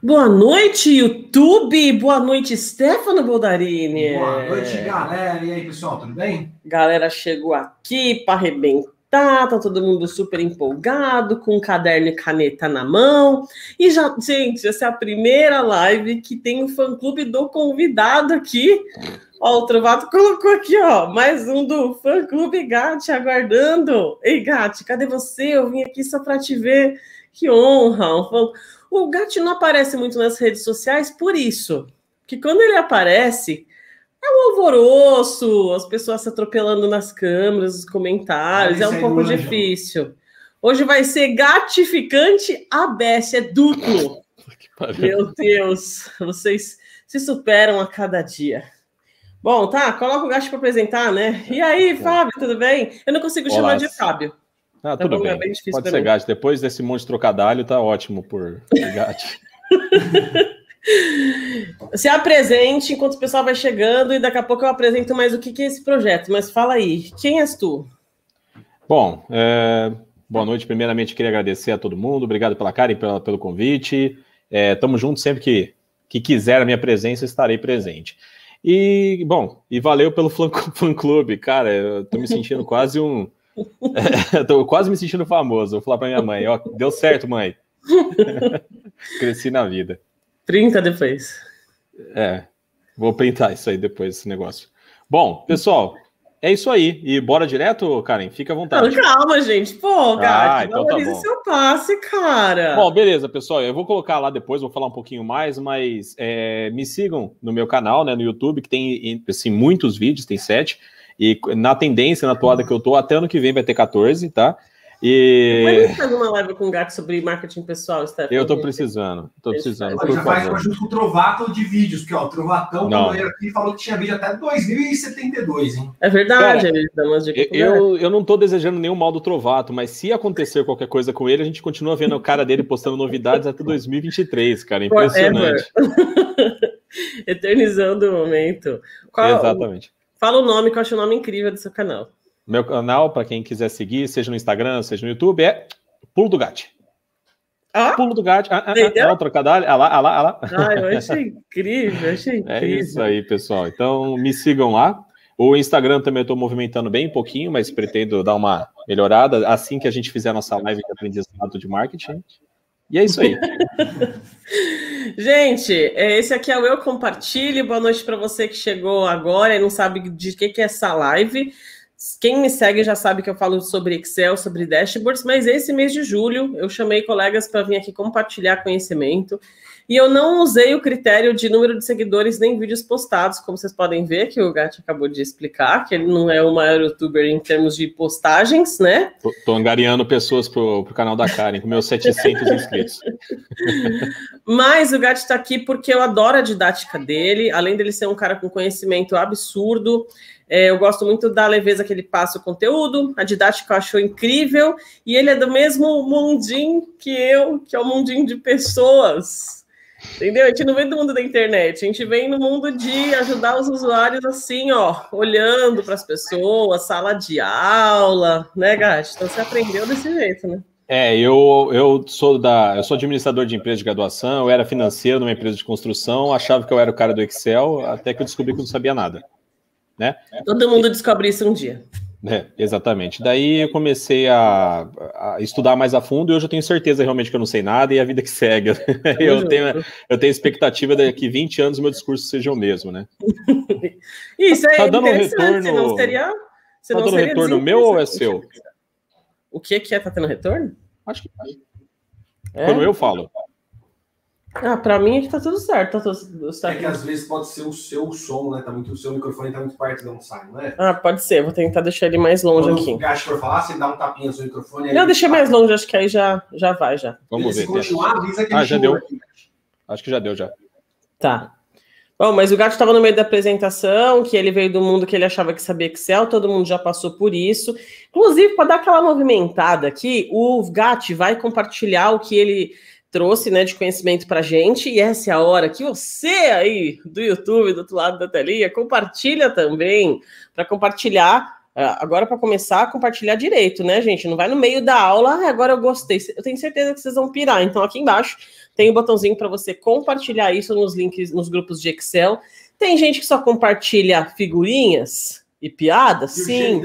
Boa noite, YouTube! Boa noite, Stefano Boldarini! Boa noite, galera! E aí, pessoal, tudo bem? Galera chegou aqui para arrebentar, tá todo mundo super empolgado, com um caderno e caneta na mão. E já, gente, essa é a primeira live que tem o fã-clube do convidado aqui. Ó, o Trovato colocou aqui, ó, mais um do fã-clube Gatti aguardando. Ei, Gatti, cadê você? Eu vim aqui só para te ver. Que honra! Um fã o gato não aparece muito nas redes sociais por isso, que quando ele aparece é um alvoroço, as pessoas se atropelando nas câmeras, os comentários, é um é pouco difícil. Hoje vai ser gatificante a best, é duplo. Meu Deus, vocês se superam a cada dia. Bom, tá, coloca o gato para apresentar, né? E aí, tá Fábio, tudo bem? Eu não consigo Olá. chamar de Fábio. Ah, tá tudo bom, bem. É bem Pode ser gato. Depois desse monte de trocadilho, tá ótimo por gato. Se apresente enquanto o pessoal vai chegando e daqui a pouco eu apresento mais o que, que é esse projeto. Mas fala aí, quem és tu? Bom, é... boa noite. Primeiramente, queria agradecer a todo mundo. Obrigado pela Karen, pela, pelo convite. É, tamo junto sempre que, que quiser a minha presença, estarei presente. E, bom, e valeu pelo fã-clube, cara. Eu tô me sentindo quase um é, tô quase me sentindo famoso. Vou falar pra minha mãe, ó, deu certo, mãe. Cresci na vida. 30 depois. É, vou pintar isso aí depois, esse negócio. Bom, pessoal, é isso aí. E bora direto, Karen? Fica à vontade. Não, calma, gente. Pô, cara, ah, então tá valoriza tá seu passe, cara. Bom, beleza, pessoal. Eu vou colocar lá depois, vou falar um pouquinho mais, mas é, me sigam no meu canal, né, no YouTube, que tem assim, muitos vídeos, tem sete. E na tendência, na toada que eu tô, até ano que vem vai ter 14, tá? E. Mas você faz uma live com o Gato sobre marketing pessoal, Stephanie? Eu tô precisando, tô precisando. Ele já faz faz junto com o Trovato de vídeos, que ó, o Trovatão Não. aqui falou que tinha vídeo até 2072, hein? É verdade, Cara, ele dá umas dicas. Eu, eu não tô desejando nenhum mal do Trovato, mas se acontecer qualquer coisa com ele, a gente continua vendo o cara dele postando novidades até 2023, cara. É impressionante. Eternizando o momento. Qual, Exatamente. Fala o nome, que eu acho o nome incrível do seu canal. Meu canal, para quem quiser seguir, seja no Instagram, seja no YouTube, é Pulo do Gato. Ah? Pulo do gato. Ah, ah, ah, ah, Ah lá, ah lá, ah lá. Ah, eu achei incrível, achei é incrível. É isso aí, pessoal. Então, me sigam lá. O Instagram também eu estou movimentando bem um pouquinho, mas pretendo dar uma melhorada assim que a gente fizer a nossa live de aprendizado de marketing. E é isso aí. Gente, é, esse aqui é o Eu Compartilho. Boa noite para você que chegou agora e não sabe de que, que é essa live. Quem me segue já sabe que eu falo sobre Excel, sobre dashboards, mas esse mês de julho eu chamei colegas para vir aqui compartilhar conhecimento. E eu não usei o critério de número de seguidores nem vídeos postados, como vocês podem ver, que o Gatti acabou de explicar, que ele não é o maior youtuber em termos de postagens, né? Tô, tô angariando pessoas pro, pro canal da Karen, com meus 700 inscritos. Mas o Gatti está aqui porque eu adoro a didática dele, além dele ser um cara com conhecimento absurdo, é, eu gosto muito da leveza que ele passa o conteúdo, a didática eu acho incrível, e ele é do mesmo mundinho que eu, que é o mundinho de pessoas. Entendeu? A gente não vem do mundo da internet, a gente vem no mundo de ajudar os usuários assim, ó, olhando para as pessoas, sala de aula, né, Gat? Então você aprendeu desse jeito, né? É, eu, eu sou da. Eu sou administrador de empresa de graduação, eu era financeiro numa empresa de construção, achava que eu era o cara do Excel, até que eu descobri que eu não sabia nada. Né? Todo mundo descobre isso um dia. É, exatamente. Daí eu comecei a, a, estudar mais a fundo e hoje eu tenho certeza realmente que eu não sei nada e a vida que segue. É eu tenho, eu tenho expectativa de que 20 anos o meu discurso seja o mesmo, né? Isso é tá dando interessante, retorno, tá senão seria... Senão tá dando seria retorno meu ou é seu? O que é que é, tá tendo retorno? Acho que... É? Quando eu falo. Ah, pra mim aqui é tá tudo certo. Tá tudo certo. Tá é que às vezes pode ser o seu som, né? Tá muito, o seu microfone tá muito perto de um sai, não é? Ah, pode ser. Vou tentar deixar ele mais longe Quando aqui. O gasto for falar, você dá um tapinha no seu microfone. Não, deixei mais longe, acho que aí já, já vai, já. Vamos ver. Se continuar, avisa que Ah, já deu. Aqui. Acho que já deu, já. Tá. Bom, mas o gato estava no meio da apresentação, que ele veio do mundo que ele achava que sabia Excel, é todo mundo já passou por isso. Inclusive, para dar aquela movimentada aqui, o gato vai compartilhar o que ele trouxe né, de conhecimento para gente. E essa é a hora que você aí do YouTube, do outro lado da telinha, compartilha também. Para compartilhar, eh, agora para começar, compartilhar direito, né, gente? Não vai no meio da aula, ah, agora eu gostei. Eu tenho certeza que vocês vão pirar. Então, aqui embaixo tem o um botãozinho para você compartilhar isso nos links, nos grupos de Excel. Tem gente que só compartilha figurinhas e piadas, e sim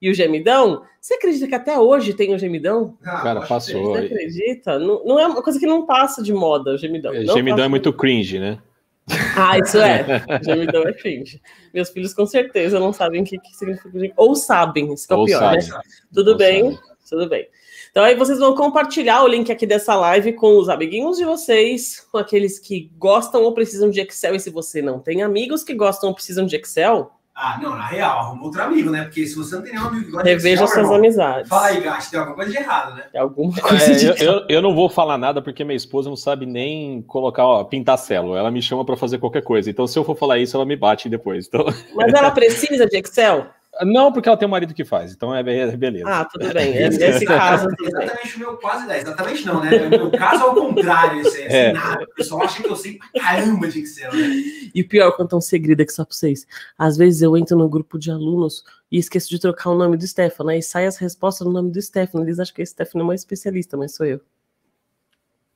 e o gemidão. Você acredita que até hoje tem o gemidão? Ah, Cara, passou. Você acredita? Não, não, é uma coisa que não passa de moda, o gemidão. É, gemidão é muito cringe, né? Ah, isso é. gemidão é cringe. Meus filhos com certeza não sabem o que, que significa gemidão. Ou sabem, isso que é o pior, né? Tudo Ou bem, sabe. tudo bem. Então aí vocês vão compartilhar o link aqui dessa live com os amiguinhos de vocês, com aqueles que gostam ou precisam de Excel. E se você não tem amigos que gostam ou precisam de Excel, ah, não, na real, arruma outro amigo, né? Porque se você não tem nenhum amigo que gosta Reveja de suas amizades. Fala aí, Gato, tem alguma coisa de errado, né? Tem alguma é, coisa é, de eu, eu, eu, não vou falar nada porque minha esposa não sabe nem colocar, ó, pintar celo. Ela me chama para fazer qualquer coisa. Então, se eu for falar isso, ela me bate depois. Então... Mas ela precisa de Excel? Não, porque ela tem um marido que faz, então é, é beleza. Ah, tudo bem. Nesse é, caso. Exatamente o meu quase 10. Exatamente não, né? O meu caso é o contrário. Assim, assim, é. nada. O pessoal acha que eu sei pra caramba de Excel. Né? E o pior, contar um segredo aqui só pra vocês. Às vezes eu entro no grupo de alunos e esqueço de trocar o nome do Stefano. Aí sai as respostas no nome do Stefano. Eles acham que o é Stefano é uma especialista, mas sou eu.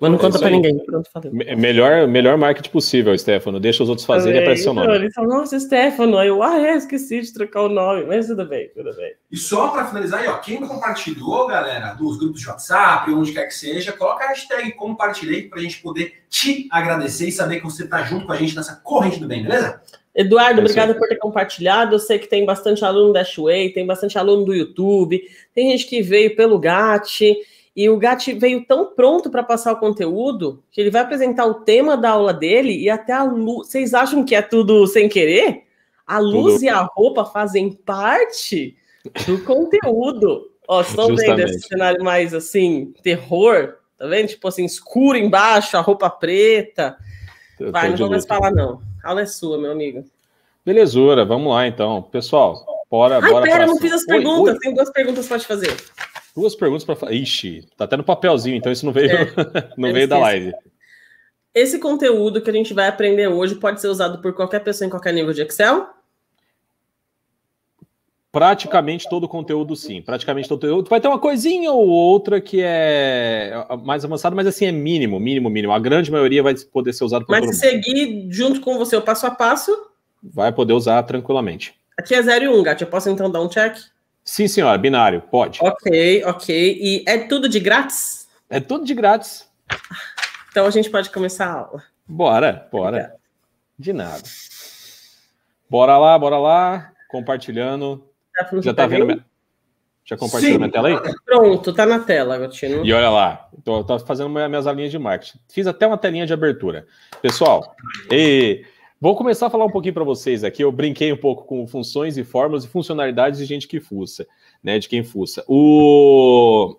Mas não é conta pra aí. ninguém. Pronto, falei. melhor, melhor marketing possível, Stefano. Deixa os outros fazerem e aparece seu nome. Então, Ele falou: nossa, Stefano. Aí eu, ah, é, esqueci de trocar o nome. Mas tudo bem, tudo bem. E só pra finalizar aí, ó, quem compartilhou, galera, dos grupos de WhatsApp, onde quer que seja, coloca a hashtag compartilhei pra gente poder te agradecer e saber que você tá junto com a gente nessa corrente do bem, beleza? Eduardo, é obrigado por ter compartilhado. Eu sei que tem bastante aluno da Shuei, tem bastante aluno do YouTube, tem gente que veio pelo GAT. E o Gatti veio tão pronto para passar o conteúdo que ele vai apresentar o tema da aula dele e até a luz. Vocês acham que é tudo sem querer? A luz tudo. e a roupa fazem parte do conteúdo. Ó, estão vendo esse cenário mais assim, terror? Tá vendo? Tipo assim, escuro embaixo, a roupa preta. Eu vai, não vou mais falar, não. A aula é sua, meu amigo. Belezura, vamos lá então. Pessoal, bora. Ai, bora pera, não fiz as perguntas. oi. Tenho duas perguntas para te fazer. Duas perguntas para fazer. Ixi, tá até no papelzinho, então isso não veio, é, não veio da live. Esse conteúdo que a gente vai aprender hoje pode ser usado por qualquer pessoa em qualquer nível de Excel? Praticamente todo o conteúdo, sim. Praticamente todo conteúdo. Vai ter uma coisinha ou outra que é, é, é mais avançada, mas assim, é mínimo, mínimo, mínimo. A grande maioria vai poder ser usado por Mas se seguir junto com você o passo a passo... Vai poder usar tranquilamente. Aqui é 0 e 1, um, Gato. Eu posso, então, dar um check? Sim, senhora, binário, pode. Ok, ok. E é tudo de grátis? É tudo de grátis. Então a gente pode começar a aula. Bora, bora. De nada. Bora lá, bora lá. Compartilhando. Tá já, já tá, tá vendo? Minha... Já compartilhou Sim. minha tela aí? Pronto, tá na tela, Gotino. E olha lá, tô, tô fazendo minhas linhas de marketing. Fiz até uma telinha de abertura. Pessoal, e Vou começar a falar um pouquinho para vocês aqui. Eu brinquei um pouco com funções e fórmulas e funcionalidades de gente que fuça, né? De quem fuça. O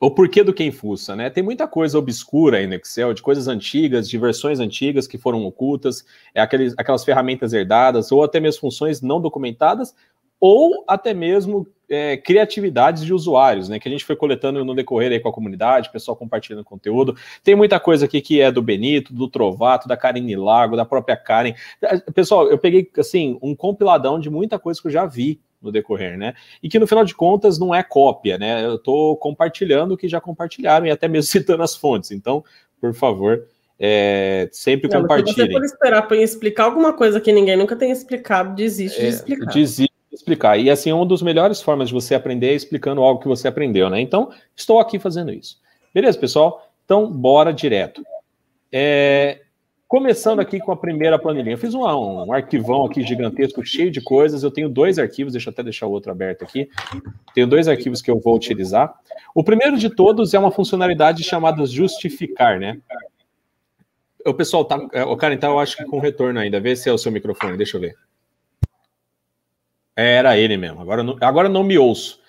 o porquê do quem fuça, né? Tem muita coisa obscura aí no Excel, de coisas antigas, de versões antigas que foram ocultas, é aqueles, aquelas ferramentas herdadas, ou até mesmo funções não documentadas, ou até mesmo é, criatividades de usuários, né? Que a gente foi coletando no decorrer aí com a comunidade, pessoal compartilhando conteúdo. Tem muita coisa aqui que é do Benito, do Trovato, da Karine Lago, da própria Karen. É, pessoal, eu peguei assim um compiladão de muita coisa que eu já vi no decorrer, né? E que no final de contas não é cópia, né? Eu estou compartilhando o que já compartilharam e até mesmo citando as fontes. Então, por favor, é, sempre não, compartilhem. Se você for esperar para explicar alguma coisa que ninguém nunca tem explicado, desiste é, de explicar. Desiste explicar. E assim, uma das melhores formas de você aprender é explicando algo que você aprendeu, né? Então, estou aqui fazendo isso. Beleza, pessoal? Então, bora direto. É, começando aqui com a primeira planilha. Eu fiz um, um arquivão aqui gigantesco, cheio de coisas. Eu tenho dois arquivos, deixa eu até deixar o outro aberto aqui. Tenho dois arquivos que eu vou utilizar. O primeiro de todos é uma funcionalidade chamada justificar, né? O pessoal tá. É, o cara, então eu acho que com retorno ainda. Vê se é o seu microfone, deixa eu ver. É, era ele mesmo. Agora agora não me ouço.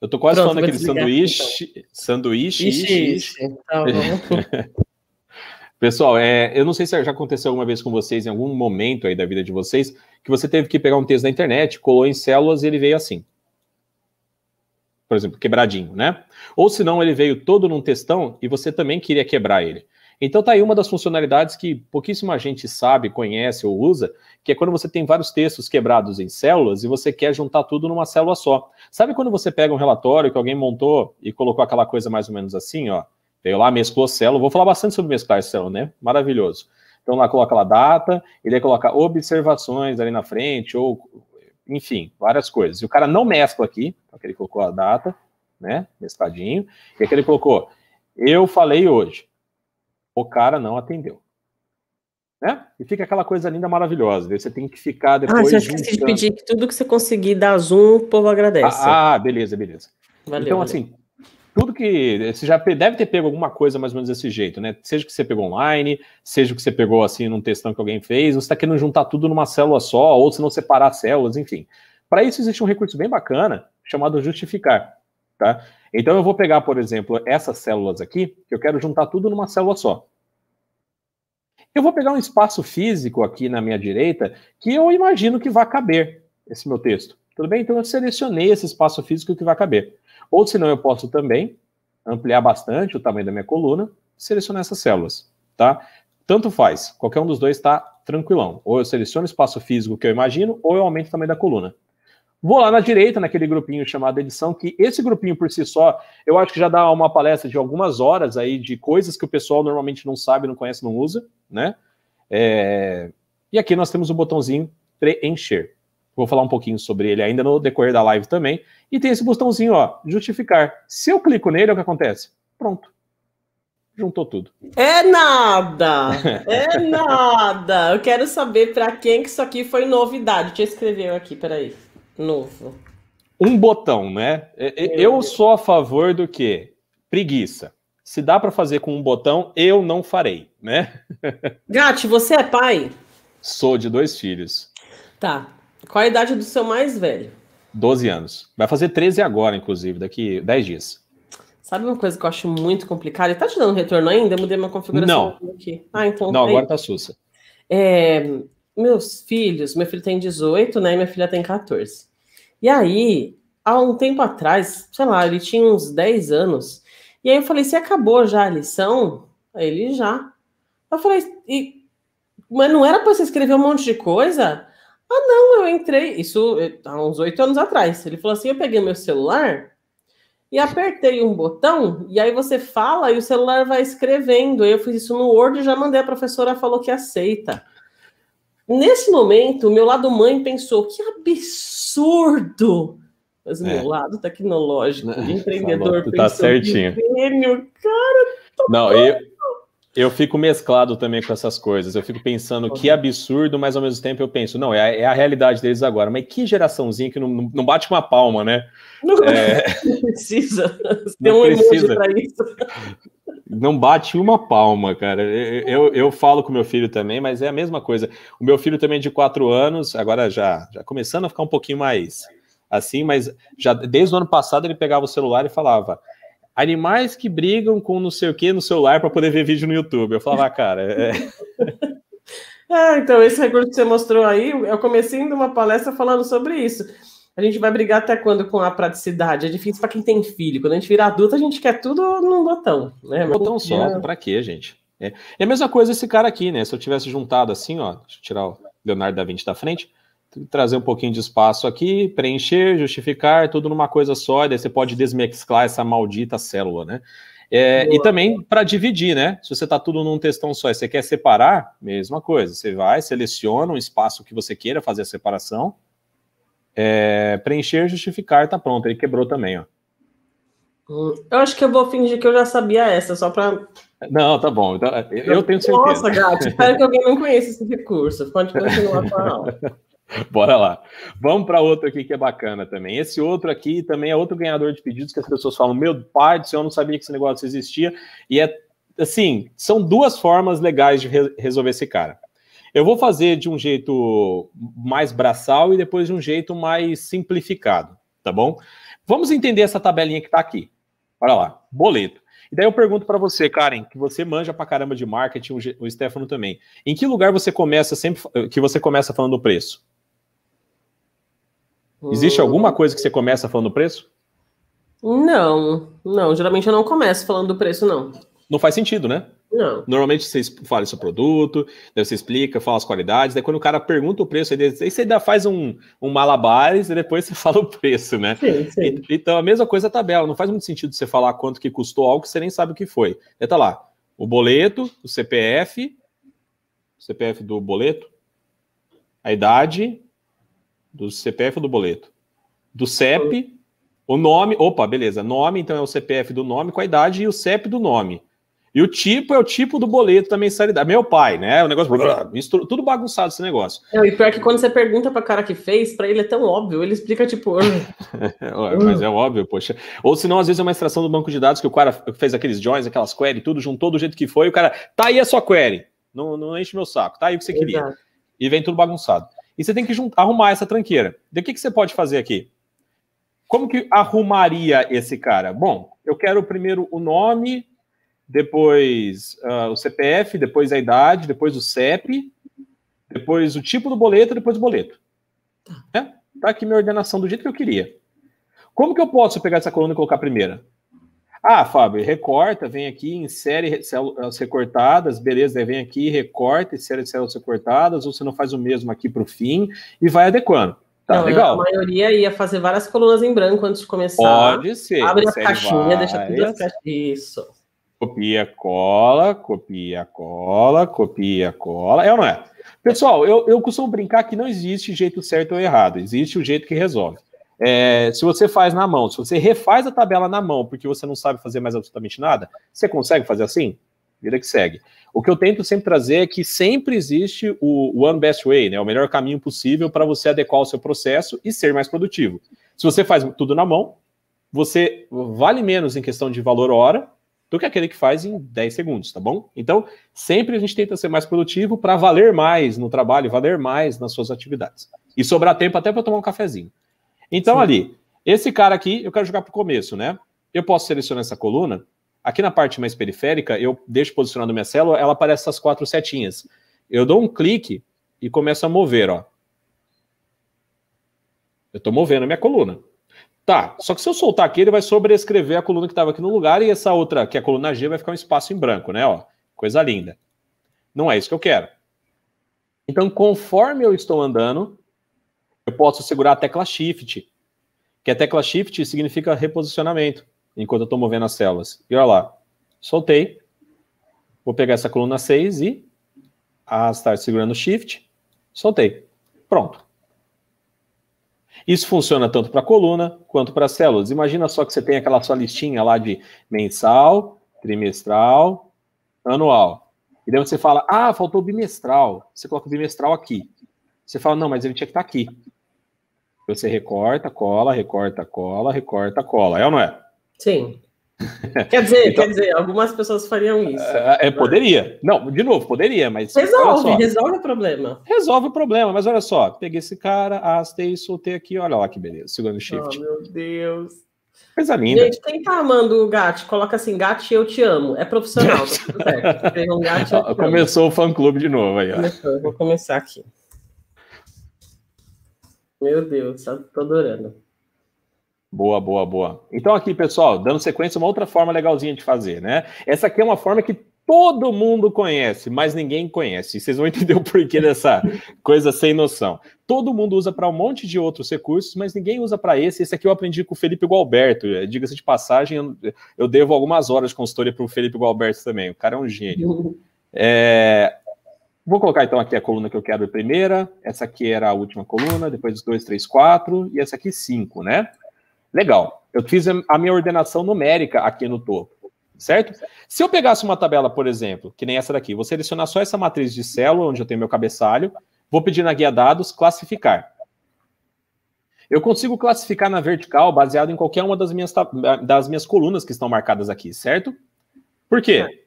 Eu tô quase Pronto, falando aquele desligar, sanduíche. Então. Sanduíche. Ixi, ixi. Tá Pessoal, é, eu não sei se já aconteceu alguma vez com vocês, em algum momento aí da vida de vocês, que você teve que pegar um texto da internet, colou em células e ele veio assim. Por exemplo, quebradinho, né? Ou se não, ele veio todo num textão e você também queria quebrar ele. Então tá aí uma das funcionalidades que pouquíssima gente sabe, conhece ou usa, que é quando você tem vários textos quebrados em células e você quer juntar tudo numa célula só. Sabe quando você pega um relatório que alguém montou e colocou aquela coisa mais ou menos assim, ó? Veio lá, mesclou célula. Vou falar bastante sobre mesclar célula, né? Maravilhoso. Então lá coloca lá data, ele coloca observações ali na frente, ou enfim, várias coisas. E o cara não mescla aqui, porque então ele colocou a data, né? Mescladinho. E aqui ele colocou, eu falei hoje. O cara não atendeu. Né? E fica aquela coisa linda, maravilhosa. Né? você tem que ficar ah, depois. Ah, você esqueci de pedir que tudo que você conseguir dar zoom, o povo agradece. Ah, ah beleza, beleza. Valeu, então, valeu. assim, tudo que. Você já deve ter pego alguma coisa mais ou menos desse jeito, né? Seja que você pegou online, seja que você pegou assim num textão que alguém fez, você está querendo juntar tudo numa célula só, ou se não separar células, enfim. Para isso existe um recurso bem bacana chamado justificar. Tá? Então eu vou pegar, por exemplo, essas células aqui, que eu quero juntar tudo numa célula só. Eu vou pegar um espaço físico aqui na minha direita que eu imagino que vai caber esse meu texto. Tudo bem? Então eu selecionei esse espaço físico que vai caber. Ou se não, eu posso também ampliar bastante o tamanho da minha coluna e selecionar essas células, tá? Tanto faz, qualquer um dos dois está tranquilão. Ou eu seleciono o espaço físico que eu imagino, ou eu aumento o tamanho da coluna. Vou lá na direita, naquele grupinho chamado edição, que esse grupinho por si só, eu acho que já dá uma palestra de algumas horas aí de coisas que o pessoal normalmente não sabe, não conhece, não usa, né? É... E aqui nós temos o botãozinho preencher. Vou falar um pouquinho sobre ele ainda no decorrer da live também. E tem esse botãozinho, ó, justificar. Se eu clico nele, é o que acontece? Pronto. Juntou tudo. É nada! É nada! Eu quero saber para quem que isso aqui foi novidade. Deixa eu escrever aqui, peraí novo. Um botão, né? É. Eu sou a favor do que? Preguiça. Se dá para fazer com um botão, eu não farei, né? Gati, você é pai? Sou de dois filhos. Tá. Qual a idade do seu mais velho? 12 anos. Vai fazer 13 agora, inclusive, daqui 10 dias. Sabe uma coisa que eu acho muito complicada? Tá te dando retorno ainda? Eu mudei uma configuração não. aqui. Ah, então. Não, aí. agora tá sussa. É, meus filhos, meu filho tem 18, né? E minha filha tem 14. E aí, há um tempo atrás, sei lá, ele tinha uns 10 anos. E aí eu falei, você acabou já a lição? Aí ele já. Eu falei, e... mas não era para você escrever um monte de coisa? Ah, não, eu entrei. Isso eh, há uns oito anos atrás. Ele falou assim: eu peguei meu celular e apertei um botão, e aí você fala e o celular vai escrevendo. Eu fiz isso no Word e já mandei. A professora falou que aceita. Nesse momento, o meu lado mãe pensou: que absurdo! Mas o é. meu lado tecnológico, né? de empreendedor, tá pensou, certinho. Gênio, cara, Não, eu, eu fico mesclado também com essas coisas. Eu fico pensando que uhum. absurdo, mas ao mesmo tempo eu penso, não, é a, é a realidade deles agora. Mas que geraçãozinha que não, não bate uma palma, né? Não, é... não precisa. Tem um precisa. emoji para isso. não bate uma palma, cara. Eu, eu, eu, falo com meu filho também, mas é a mesma coisa. O meu filho também é de quatro anos, agora já, já começando a ficar um pouquinho mais assim, mas já desde o ano passado ele pegava o celular e falava: animais que brigam com não sei o que no celular para poder ver vídeo no YouTube. Eu falava, ah, cara. É... ah, então esse recurso que você mostrou aí, eu comecei uma palestra falando sobre isso a gente vai brigar até quando com a praticidade? É difícil para quem tem filho. Quando a gente vira adulto, a gente quer tudo num botão, né? Um botão só, é... para quê, gente? É. é a mesma coisa esse cara aqui, né? Se eu tivesse juntado assim, ó, deixa eu tirar o Leonardo da Vinci da frente, trazer um pouquinho de espaço aqui, preencher, justificar, tudo numa coisa só, e daí você pode desmexclar essa maldita célula, né? É, e também para dividir, né? Se você está tudo num textão só e você quer separar, mesma coisa. Você vai, seleciona um espaço que você queira fazer a separação, é, preencher, justificar, tá pronto. Ele quebrou também, ó. Eu acho que eu vou fingir que eu já sabia essa, só para. Não, tá bom. Então, eu, eu tenho certeza. Nossa, Gato, espero que alguém não conheça esse recurso. Pode continuar falando. Bora lá. Vamos para outro aqui que é bacana também. Esse outro aqui também é outro ganhador de pedidos que as pessoas falam: Meu pai do céu, eu não sabia que esse negócio existia. E é assim: são duas formas legais de re resolver esse cara. Eu vou fazer de um jeito mais braçal e depois de um jeito mais simplificado, tá bom? Vamos entender essa tabelinha que está aqui. Olha lá, boleto. E daí eu pergunto para você, Karen, que você manja pra caramba de marketing, o Stefano também. Em que lugar você começa sempre eh, que você começa falando o preço? Existe alguma hum. coisa que você começa falando o preço? Não, não. Geralmente eu não começo falando do preço, não. Não faz sentido, né? Não. Normalmente você fala seu produto, daí você explica, fala as qualidades, daí quando o cara pergunta o preço, aí você ainda faz um, um malabares e depois você fala o preço, né? Sim, sim. E, então a mesma coisa a tabela, não faz muito sentido você falar quanto que custou algo que você nem sabe o que foi. Aí tá lá, o boleto, o CPF, o CPF do boleto, a idade do CPF do boleto, do CEP, hum. o nome, opa, beleza, nome, então é o CPF do nome com a idade e o CEP do nome. E o tipo é o tipo do boleto da mensalidade. Meu pai, né? O negócio tudo bagunçado esse negócio. Não, e pior que quando você pergunta para o cara que fez, para ele é tão óbvio, ele explica tipo. Ah, mas é óbvio, poxa. Ou senão, às vezes, é uma extração do banco de dados que o cara fez aqueles joins, aquelas query, tudo, juntou do jeito que foi, e o cara, tá aí a sua query. Não, não enche meu saco, tá aí o que você queria. Exato. E vem tudo bagunçado. E você tem que juntar, arrumar essa tranqueira. De que, que você pode fazer aqui? Como que arrumaria esse cara? Bom, eu quero primeiro o nome, depois uh, o CPF, depois a idade, depois o CEP, depois o tipo do boleto, depois o boleto. Tá. Né? Tá aqui minha ordenação do jeito que eu queria. Como que eu posso pegar essa coluna e colocar a primeira? Ah, Fábio, recorta, vem aqui, insere células recortadas, beleza, aí vem aqui, recorta, insere células recortadas, ou você não faz o mesmo aqui para o fim e vai adequando. Tá não, legal. A maioria ia fazer várias colunas em branco antes de começar. Pode ser. Abre a caixinha, deixa tudo as caixinhas. Isso. Copia, cola, copia, cola, copia, cola. É ou não é? Pessoal, eu, eu costumo brincar que não existe jeito certo ou errado, existe o jeito que resolve. É, se você faz na mão, se você refaz a tabela na mão porque você não sabe fazer mais absolutamente nada, você consegue fazer assim? Vida que segue. O que eu tento sempre trazer é que sempre existe o one best way, né, o melhor caminho possível para você adequar o seu processo e ser mais produtivo. Se você faz tudo na mão, você vale menos em questão de valor hora, do que aquele que faz em 10 segundos, tá bom? Então, sempre a gente tenta ser mais produtivo para valer mais no trabalho, valer mais nas suas atividades. E sobrar tempo até para tomar um cafezinho. Então, Sim. ali, esse cara aqui, eu quero jogar para o começo, né? Eu posso selecionar essa coluna. Aqui na parte mais periférica, eu deixo posicionado minha célula, ela aparece essas quatro setinhas. Eu dou um clique e começo a mover, ó. Eu estou movendo a minha coluna. Tá, só que se eu soltar aqui, ele vai sobrescrever a coluna que estava aqui no lugar e essa outra, que é a coluna G, vai ficar um espaço em branco, né? Ó, coisa linda. Não é isso que eu quero. Então, conforme eu estou andando, eu posso segurar a tecla Shift, que a tecla Shift significa reposicionamento, enquanto eu estou movendo as células. E olha lá, soltei, vou pegar essa coluna 6 e arrastar segurando Shift, soltei. Pronto. Isso funciona tanto para coluna quanto para células. Imagina só que você tem aquela sua listinha lá de mensal, trimestral, anual. E daí você fala, ah, faltou bimestral. Você coloca o bimestral aqui. Você fala, não, mas ele tinha que estar tá aqui. Você recorta, cola, recorta, cola, recorta, cola. É ou não é? Sim. Quer dizer, então, quer dizer, algumas pessoas fariam isso. É, é poderia. Não, de novo, poderia, mas. Resolve, resolve o problema. Resolve o problema, mas olha só, peguei esse cara, arrastei e soltei aqui, olha lá que beleza, segurando oh, shift. Oh, meu Deus. Coisa linda. Gente, quem tá amando o Gatti, coloca assim, Gatti, eu te amo. É profissional, tá certo. Um Começou amo. o fã clube de novo aí, ó. Começou, vou começar aqui. Meu Deus, tá, tô adorando. Boa, boa, boa. Então, aqui, pessoal, dando sequência, uma outra forma legalzinha de fazer, né? Essa aqui é uma forma que todo mundo conhece, mas ninguém conhece. E vocês vão entender o porquê dessa coisa sem noção. Todo mundo usa para um monte de outros recursos, mas ninguém usa para esse. Esse aqui eu aprendi com o Felipe Gualberto. É, diga-se de passagem, eu devo algumas horas de consultoria para o Felipe Gualberto também. O cara é um gênio. É... Vou colocar então aqui a coluna que eu quero primeira. Essa aqui era a última coluna, depois dois, três, quatro, e essa aqui cinco, né? Legal, eu fiz a minha ordenação numérica aqui no topo, certo? Se eu pegasse uma tabela, por exemplo, que nem essa daqui, vou selecionar só essa matriz de célula, onde eu tenho meu cabeçalho, vou pedir na guia dados, classificar. Eu consigo classificar na vertical baseado em qualquer uma das minhas, das minhas colunas que estão marcadas aqui, certo? Por quê?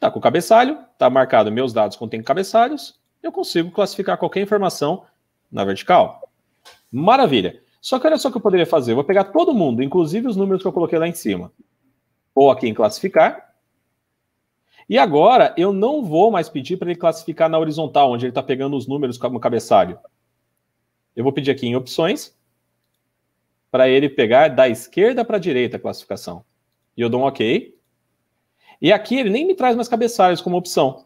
Tá com o cabeçalho, tá marcado meus dados contêm cabeçalhos, eu consigo classificar qualquer informação na vertical. Maravilha. Só que olha só o que eu poderia fazer. Eu vou pegar todo mundo, inclusive os números que eu coloquei lá em cima. Ou aqui em classificar. E agora eu não vou mais pedir para ele classificar na horizontal, onde ele está pegando os números como cabeçalho. Eu vou pedir aqui em opções para ele pegar da esquerda para a direita a classificação. E eu dou um OK. E aqui ele nem me traz mais cabeçalhos como opção.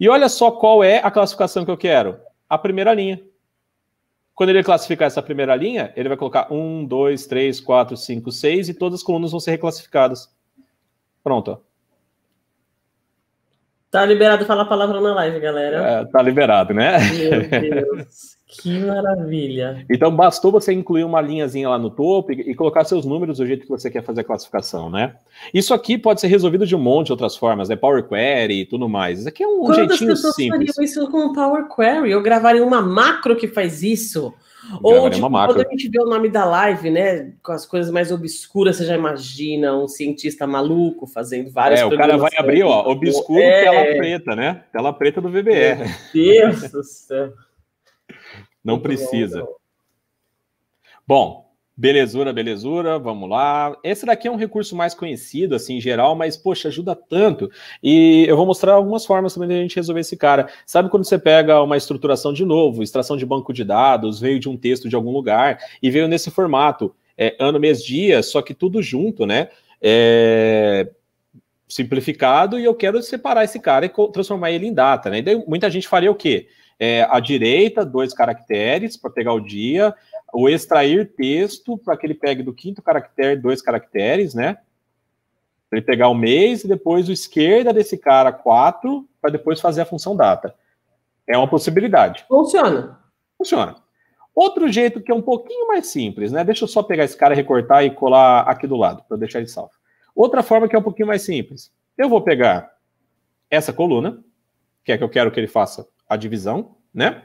E olha só qual é a classificação que eu quero. A primeira linha. Quando ele classificar essa primeira linha, ele vai colocar 1, 2, 3, 4, 5, 6 e todas as colunas vão ser reclassificadas. Pronto. Tá liberado falar a palavra na live, galera. É, tá liberado, né? Meu Deus. Que maravilha! Então bastou você incluir uma linhazinha lá no topo e, colocar seus números do jeito que você quer fazer a classificação, né? Isso aqui pode ser resolvido de um monte de outras formas, né? Power Query e tudo mais. Isso aqui é um Quantas jeitinho pessoas Fariam isso com Power Query? eu gravaria uma macro que faz isso? Gravaria Ou tipo, quando a gente vê o nome da live, né? Com as coisas mais obscuras, você já imagina um cientista maluco fazendo várias É, o cara vai abrir, ó, obscuro é... tela preta, né? Tela preta do VBR. Meu Deus do céu. Não precisa. Bom, então. bom, belezura, belezura, vamos lá. Esse daqui é um recurso mais conhecido, assim, em geral, mas, poxa, ajuda tanto. E eu vou mostrar algumas formas também de a gente resolver esse cara. Sabe quando você pega uma estruturação de novo, extração de banco de dados, veio de um texto de algum lugar e veio nesse formato, é, ano, mês, dia, só que tudo junto, né? É, simplificado e eu quero separar esse cara e transformar ele em data, né? E daí muita gente faria o quê? é, à direita, dois caracteres para pegar o dia, o extrair texto para que ele pegue do quinto caractere dois caracteres, né? Para ele pegar o mês e depois o esquerda desse cara quatro para depois fazer a função data. É uma possibilidade. Funciona. Funciona. Outro jeito que é um pouquinho mais simples, né? Deixa eu só pegar esse cara, recortar e colar aqui do lado para deixar ele salvo. Outra forma que é um pouquinho mais simples. Eu vou pegar essa coluna, que é que eu quero que ele faça a divisão, né?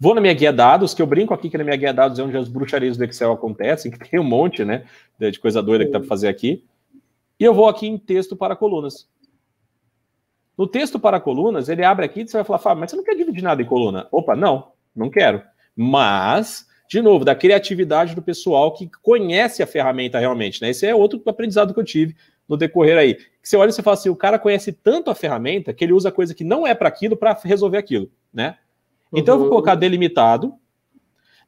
Vou na minha guia dados, que eu brinco aqui que na minha guia dados é onde as bruxarias do Excel acontecem, que tem um monte, né, de coisa doida que tá para fazer aqui. E eu vou aqui em texto para colunas. No texto para colunas, ele abre aqui e você vai falar, Fábio, mas você não quer dividir nada em coluna? Opa, não, não quero. Mas, de novo, da criatividade do pessoal que conhece a ferramenta realmente, né? Esse é outro aprendizado que eu tive no decorrer aí. você olha e você fala assim: o cara conhece tanto a ferramenta que ele usa coisa que não é para aquilo para resolver aquilo, né? Uhum. Então eu vou uhum. colocar delimitado.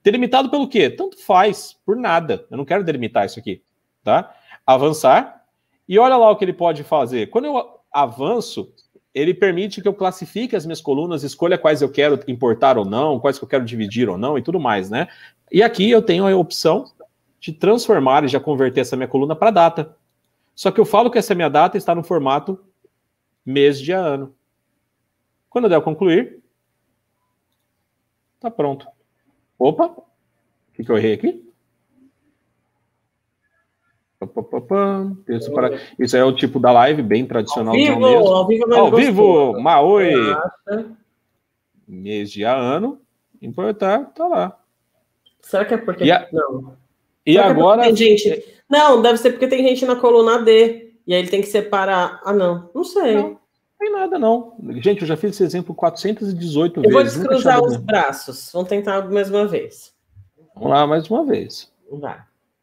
Delimitado pelo quê? Tanto faz, por nada. Eu não quero delimitar isso aqui, tá? Avançar. E olha lá o que ele pode fazer. Quando eu avanço, ele permite que eu classifique as minhas colunas, escolha quais eu quero importar ou não, quais que eu quero dividir ou não e tudo mais, né? E aqui eu tenho a opção de transformar e já converter essa minha coluna para data. Só que eu falo que essa minha data está no formato mês, dia, ano. Quando eu der concluir, tá pronto. Opa, o que, que eu errei aqui? para... Isso é o tipo da live, bem tradicional. Ao vivo, mesmo. ao vivo, é ao vivo Maui. Mês, dia, ano. Importar, tá lá. Será que é porque. A... Não. E agora. Tem gente... É- não, deve ser porque tem gente na coluna D. E aí ele tem que separar. Ah, não. Não sei. Não, tem nada, não. Gente, eu já fiz esse exemplo 418 eu vezes. Eu vou descruzar os braços. Vamos tentar mais uma vez. Vamos lá, mais uma vez. Vai.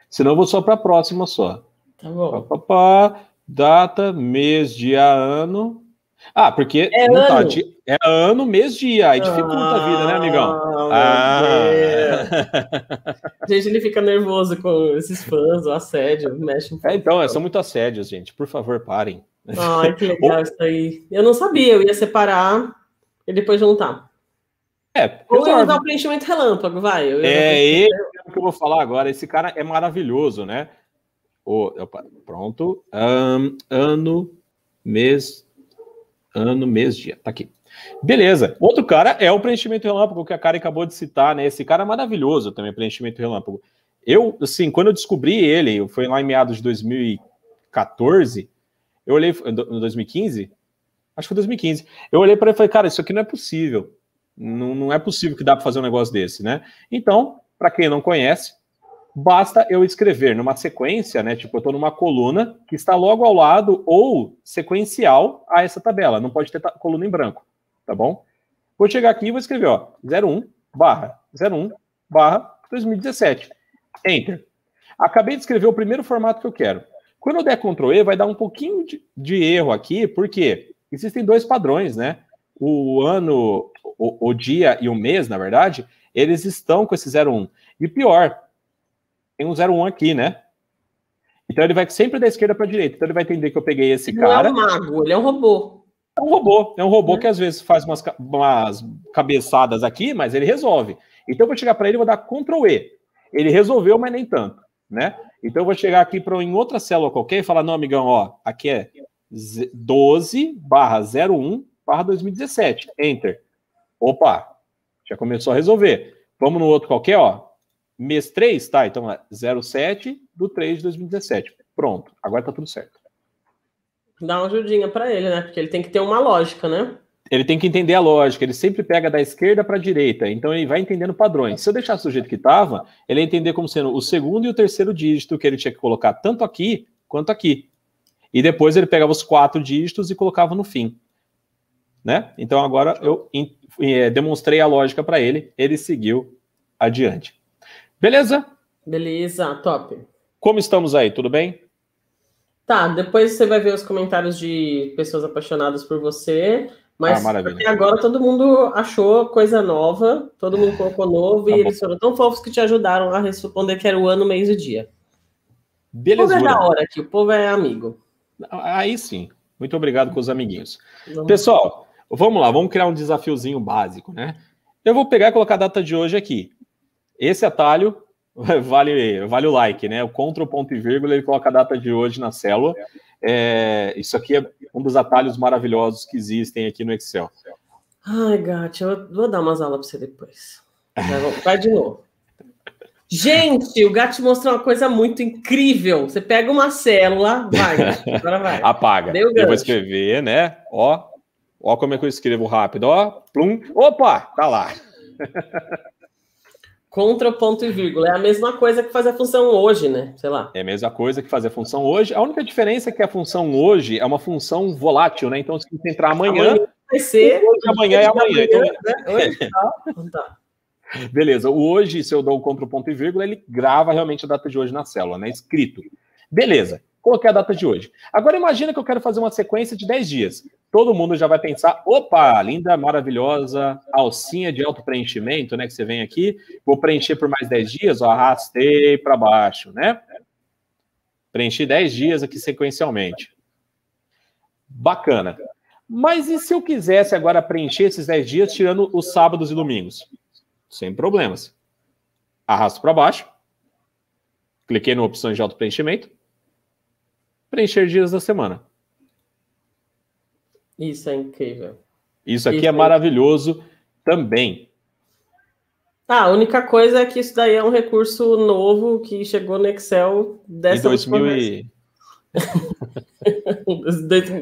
Senão eu vou só para a próxima só. Tá bom. Pá, pá, pá. Data, mês, dia, ano. Ah, porque é, tá, ano. Tá, é ano, mês, dia. Aí dificulta ah, a vida, né, amigão? Ah. gente, ele fica nervoso com esses fãs, o assédio, mexe um é, pouco. Então, é, então, são muito assédios, gente. Por favor, parem. Ai, que legal isso aí. Eu não sabia, eu ia separar e depois juntar. É, Ou eu usar o preenchimento relâmpago, vai. Eu é, ele é que eu vou falar agora. Esse cara é maravilhoso, né? opa, pronto. Um, ano, mês, ano, mês, dia. Tá aqui. Beleza. Outro cara é o preenchimento relâmpago que a cara acabou de citar, né? Esse cara é maravilhoso também, preenchimento relâmpago. Eu, assim, quando eu descobri ele, foi lá em meados de 2014, eu olhei, 2015? Acho que foi 2015. Eu olhei para ele e falei, cara, isso aqui não é possível. Não, não é possível que dá para fazer um negócio desse, né? Então, para quem não conhece, basta eu escrever numa sequência, né? Tipo, eu estou numa coluna que está logo ao lado ou sequencial a essa tabela. Não pode ter coluna em branco tá bom? Vou chegar aqui e vou escrever, ó, 01 barra 01 barra 2017. Enter. Acabei de escrever o primeiro formato que eu quero. Quando eu der Ctrl E, vai dar um pouquinho de, de erro aqui, porque existem dois padrões, né? O ano, o, o, dia e o mês, na verdade, eles estão com esse 01. E pior, tem um 01 aqui, né? Então ele vai sempre da esquerda para a direita. Então ele vai entender que eu peguei esse Não cara. Não é um mago, ele é um robô. É um robô, é um robô é. que às vezes faz umas, umas, cabeçadas aqui, mas ele resolve. Então eu vou chegar para ele, e vou dar Ctrl E. Ele resolveu, mas nem tanto, né? Então eu vou chegar aqui para em outra célula qualquer e falar, não, amigão, ó, aqui é 12 barra 01 barra 2017, enter. Opa, já começou a resolver. Vamos no outro qualquer, ó, mês 3, tá? Então é 07 do 3 de 2017. Pronto, agora tá tudo certo. Dá uma ajudinha para ele, né? Porque ele tem que ter uma lógica, né? Ele tem que entender a lógica, ele sempre pega da esquerda para a direita, então ele vai entendendo padrões. Se eu deixasse do jeito que estava, ele ia entender como sendo o segundo e o terceiro dígito que ele tinha que colocar tanto aqui quanto aqui. E depois ele pegava os quatro dígitos e colocava no fim. Né? Então agora eu eh, demonstrei a lógica para ele, ele seguiu adiante. Beleza? Beleza, top. Como estamos aí? Tudo bem? Tá, depois você vai ver os comentários de pessoas apaixonadas por você. Mas ah, até agora todo mundo achou coisa nova, todo mundo colocou novo tá e bom. eles foram tão fofos que te ajudaram a responder que era o ano, mês e dia. Beleza. O povo é da hora aqui, o povo é amigo. Aí sim. Muito obrigado com os amiguinhos. Vamos. Pessoal, vamos lá, vamos criar um desafiozinho básico, né? Eu vou pegar e colocar a data de hoje aqui. Esse atalho vale, vale o like, né? O contra o ponto e vírgula, ele coloca a data de hoje na célula. É, isso aqui é um dos atalhos maravilhosos que existem aqui no Excel. Ai, gato eu vou dar umas aulas para você depois. Vai de novo. Gente, o Gatti mostrou uma coisa muito incrível. Você pega uma célula, vai, agora vai. Apaga. Deu eu vou escrever, né? Ó, ó como é que eu escrevo rápido. Ó, plum. Opa, tá lá. Contra ponto e vírgula. É a mesma coisa que fazer a função hoje, né? Sei lá. É a mesma coisa que fazer a função hoje. A única diferença é que a função hoje é uma função volátil, né? Então, se você entrar amanhã. amanhã vai ser. Hoje, amanhã é amanhã. então... né? É. hoje, tá. Então tá. Beleza. O hoje, se eu dou o contra o ponto e vírgula, ele grava realmente a data de hoje na célula, né? Escrito. Beleza. Coloquei a data de hoje. Agora imagina que eu quero fazer uma sequência de 10 dias todo mundo já vai pensar: opa, linda, maravilhosa alcinha de alto preenchimento, né? Que você vem aqui, vou preencher por mais 10 dias, ó, arrastei para baixo, né? Preenchi 10 dias aqui sequencialmente. Bacana. Mas e se eu quisesse agora preencher esses 10 dias, tirando os sábados e domingos? Sem problemas. Arrasto para baixo. Cliquei na opção de auto preenchimento. Preencher dias da semana. Isso é incrível. Isso aqui isso é, é maravilhoso também. Ah, a única coisa é que isso daí é um recurso novo que chegou no Excel dessa em 2000 e...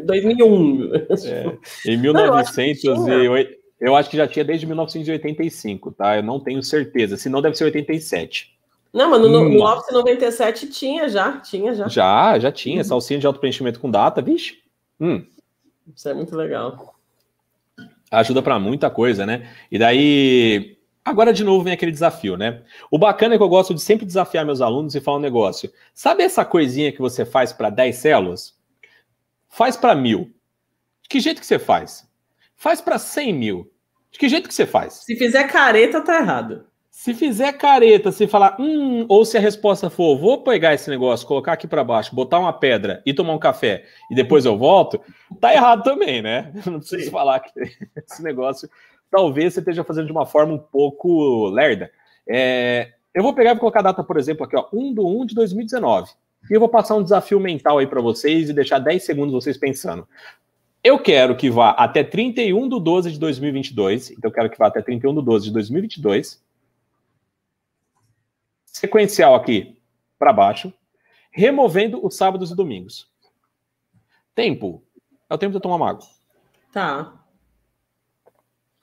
2001. É, em 1900 Não, eu, acho eu acho que já tinha desde 1985, tá? Eu não tenho certeza. Se não, deve ser 87. Não, mas no, no, hum. Office 97 tinha já, tinha já. Já, já tinha. Uhum. Salsinha de auto preenchimento com data, vixe. Hum. Isso é muito legal. Ajuda para muita coisa, né? E daí, agora de novo vem aquele desafio, né? O bacana é que eu gosto de sempre desafiar meus alunos e falar um negócio. Sabe essa coisinha que você faz para 10 células? Faz para mil. De que jeito que você faz? Faz para 100 mil. De que jeito que você faz? Se fizer careta, tá errado. Se fizer careta, se falar, hum, ou se a resposta for, vou pegar esse negócio, colocar aqui para baixo, botar uma pedra e tomar um café e depois eu volto, tá errado também, né? Não preciso Sim. falar que esse negócio talvez você esteja fazendo de uma forma um pouco lerda. É, eu vou pegar e colocar a data, por exemplo, aqui, ó, 1 do 1 de 2019. E eu vou passar um desafio mental aí para vocês e deixar 10 segundos vocês pensando. Eu quero que vá até 31 do 12 de 2022, então eu quero que vá até 31 do 12 de 2022 sequencial aqui para baixo, removendo os sábados e domingos. Tempo. É o tempo de eu tomar mago. Tá.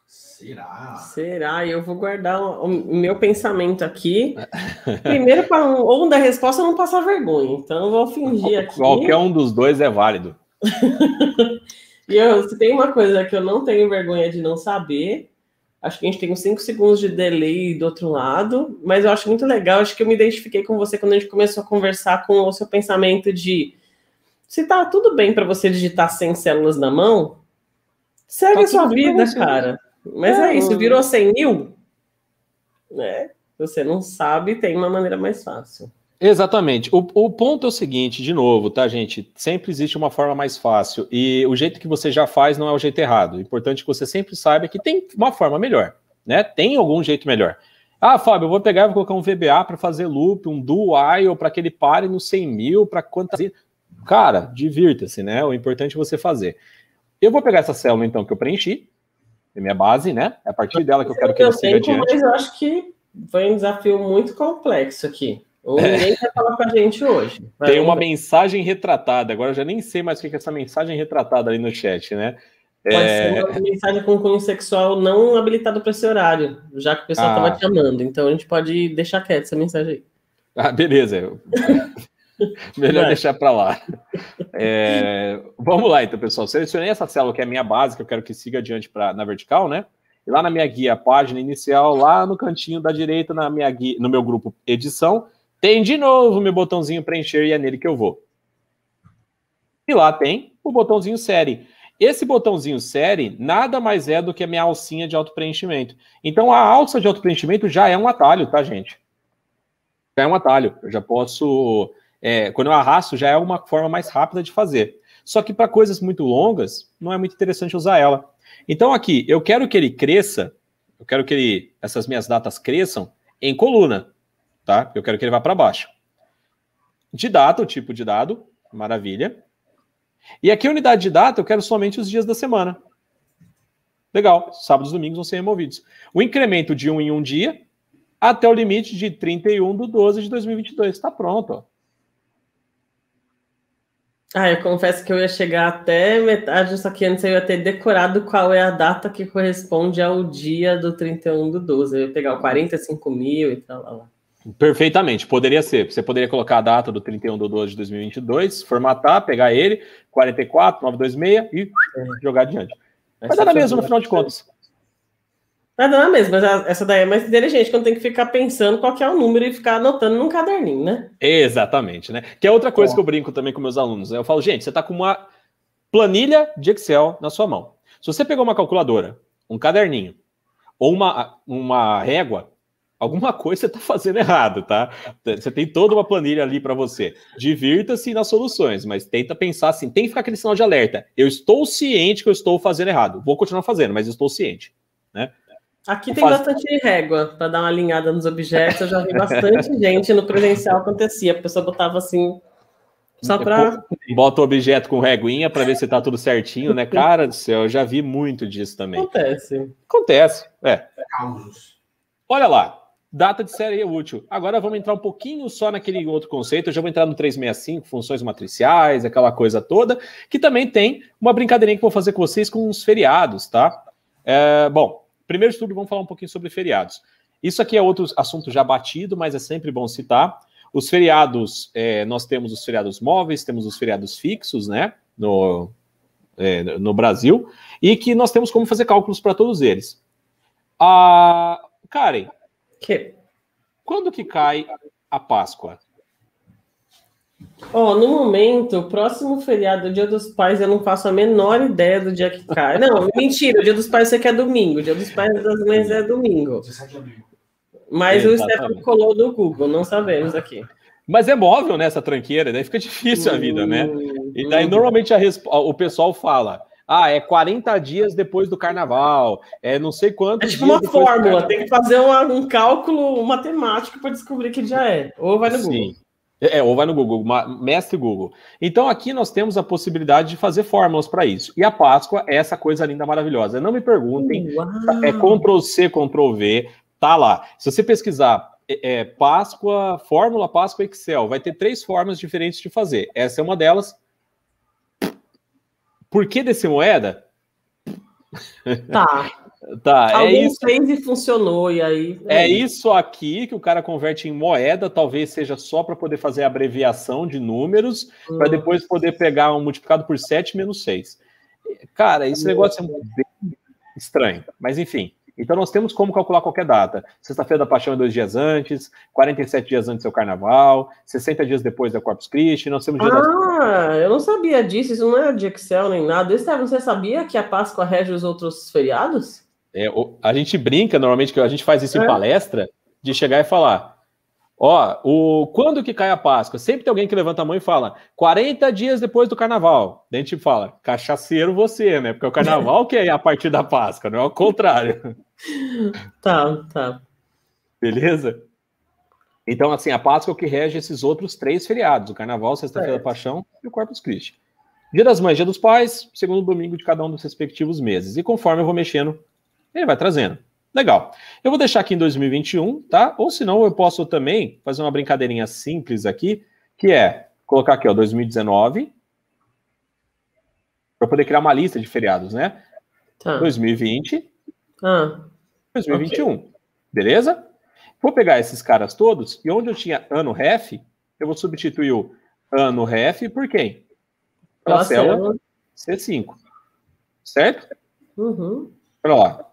Será? Será? Eu vou guardar o meu pensamento aqui. Primeiro, para um, ou da resposta não passar vergonha. Então, eu vou fingir aqui. Qualquer um dos dois é válido. e eu, se tem uma coisa que eu não tenho vergonha de não saber, Acho que a gente tem uns 5 segundos de delay do outro lado, mas eu acho muito legal. Acho que eu me identifiquei com você quando a gente começou a conversar com o seu pensamento de se tá tudo bem para você digitar 100 células na mão, segue tá a sua vida, bem, né, cara. Mas é, é isso, virou 100 mil, né? Você não sabe, tem uma maneira mais fácil. Exatamente. O, o ponto é o seguinte, de novo, tá, gente? Sempre existe uma forma mais fácil. E o jeito que você já faz não é o jeito errado. O importante é que você sempre saiba que tem uma forma melhor, né? Tem algum jeito melhor. Ah, Fábio, eu vou pegar e vou colocar um VBA para fazer loop, um dual while para que ele pare no 100 mil, para quantas. Cara, divirta-se, né? O importante é você fazer. Eu vou pegar essa célula, então, que eu preenchi, é minha base, né? É a partir dela que eu quero que ele siga adiante. Mas eu acho que foi um desafio muito complexo aqui. Ou é. ninguém vai falar com a gente hoje. Tem uma ver. mensagem retratada, agora eu já nem sei mais o que é essa mensagem retratada ali no chat, né? Pode é... ser uma mensagem com cunho sexual não habilitado para esse horário, já que o pessoal estava ah. te amando. Então a gente pode deixar quieto essa mensagem aí. Ah, beleza. Melhor deixar para lá. É... vamos lá, então, pessoal. Selecionei essa célula que é a minha base, que eu quero que siga adiante pra, na vertical, né? E lá na minha guia, página inicial, lá no cantinho da direita, na minha guia, no meu grupo edição, tem de novo meu botãozinho preencher e é nele que eu vou. E lá tem o botãozinho série. Esse botãozinho série nada mais é do que a minha alcinha de auto preenchimento. Então a alça de auto preenchimento já é um atalho, tá, gente? Já é um atalho. Eu já posso. É, quando eu arrasto, já é uma forma mais rápida de fazer. Só que para coisas muito longas, não é muito interessante usar ela. Então aqui, eu quero que ele cresça, eu quero que ele, essas minhas datas cresçam em coluna tá? Eu quero que ele vá para baixo. De data, o tipo de dado, maravilha. E aqui, unidade de data, eu quero somente os dias da semana. Legal, sábados e domingos vão ser removidos. O incremento de um em um dia até o limite de 31 de 12 de 2022. Está pronto, Ah, eu confesso que eu ia chegar até metade, só que antes eu ia ter decorado qual é a data que corresponde ao dia do 31 do 12. Eu ia pegar o 45 mil e tal, lá, lá. Perfeitamente, poderia ser. Você poderia colocar a data do 31 de 12 de 2022, formatar, pegar ele, 44, 926 e jogar adiante. Mas é. dá na mesma, no final de contas. Mas não é mesma, mas essa daí é mais inteligente, quando tem que ficar pensando qual é o número e ficar anotando num caderninho, né? Exatamente, né? Que é outra coisa é. que eu brinco também com meus alunos. Né? Eu falo, gente, você está com uma planilha de Excel na sua mão. Se você pegou uma calculadora, um caderninho ou uma, uma régua, alguma coisa você está fazendo errado, tá? Você tem toda uma planilha ali para você. Divirta-se nas soluções, mas tenta pensar assim, tem que ficar aquele sinal de alerta. Eu estou ciente que eu estou fazendo errado. Vou continuar fazendo, mas estou ciente, né? Aqui tem bastante régua para dar uma alinhada nos objetos. Eu já vi bastante gente no presencial acontecia. A pessoa botava assim, só para. Bota o objeto com réguinha para ver se tá tudo certinho, né? Cara do céu, eu já vi muito disso também. Acontece. Acontece, é. Olha lá, data de série é útil. Agora vamos entrar um pouquinho só naquele outro conceito. Eu já vou entrar no 365, funções matriciais, aquela coisa toda, que também tem uma brincadeirinha que eu vou fazer com vocês com os feriados, tá? É, bom, primeiro de tudo, vamos falar um pouquinho sobre feriados. Isso aqui é outro assunto já batido, mas é sempre bom citar. Os feriados, é, nós temos os feriados móveis, temos os feriados fixos, né? No, é, no Brasil, e que nós temos como fazer cálculos para todos eles. Ah, Karen, que? Quando que cai a Páscoa? oh, no momento, o próximo feriado, o Dia dos Pais, eu não faço a menor ideia do dia que cai. Não, mentira, o Dia dos Pais você quer é domingo, o Dia dos Pais das Mães é domingo. É Mas é, o Stefano colou do Google, não sabemos aqui. Mas é móvel, né, essa tranqueira, daí fica difícil a vida, né? Hum, e daí, hum. normalmente, a, o pessoal fala ah, é 40 dias depois do carnaval, é não sei quanto. É tipo uma fórmula, tem que fazer uma, um cálculo matemático para descobrir que dia é. Ou vai no Sim. Google. É, é ou vai no Google, mestre Google. Então aqui nós temos a possibilidade de fazer fórmulas para isso. E a Páscoa é essa coisa linda, maravilhosa. Não me perguntem, é Uau. é Ctrl C, Ctrl V, tá lá. Se você pesquisar é, é, Páscoa, fórmula Páscoa Excel, vai ter três formas diferentes de fazer. Essa é uma delas, por que desse moeda? Tá. tá, Alguém é fez e funcionou, e aí. É. é isso aqui que o cara converte em moeda, talvez seja só para poder fazer abreviação de números, hum. para depois poder pegar um multiplicado por 7 menos 6. Cara, esse tá negócio é bem estranho, mas enfim. Então nós temos como calcular qualquer data. Sexta-feira da Paixão é dois dias antes, 47 dias antes é o Carnaval, 60 dias depois é o Corpus Christi, nós temos... Ah, da... eu não sabia disso, isso não é de Excel nem nada. Estevam, tá, você sabia que a Páscoa rege os outros feriados? É, a gente brinca, normalmente, que a gente faz isso é. em palestra, de chegar e falar, Ó, o quando que cai a Páscoa? Sempre tem alguém que levanta a mão e fala 40 dias depois do carnaval. Daí a gente fala, cachaceiro você, né? Porque o carnaval que é a partir da Páscoa, não é o contrário. tá, tá. Beleza? Então, assim, a Páscoa é o que rege esses outros três feriados: o Carnaval, Sexta-feira é. da Paixão e o Corpus Christi. Dia das Mães, Dia dos Pais, segundo domingo de cada um dos respectivos meses. E conforme eu vou mexendo, ele vai trazendo. Legal. Eu vou deixar aqui em 2021, tá? Ou senão eu posso também fazer uma brincadeirinha simples aqui, que é colocar aqui, ó, 2019, para poder criar uma lista de feriados, né? Tá. 2020, ah, 2021. Okay. Beleza? Vou pegar esses caras todos e onde eu tinha ano ref, eu vou substituir o ano ref por quem? Pela, Pela célula, C5. Certo? Uhum. Olha lá.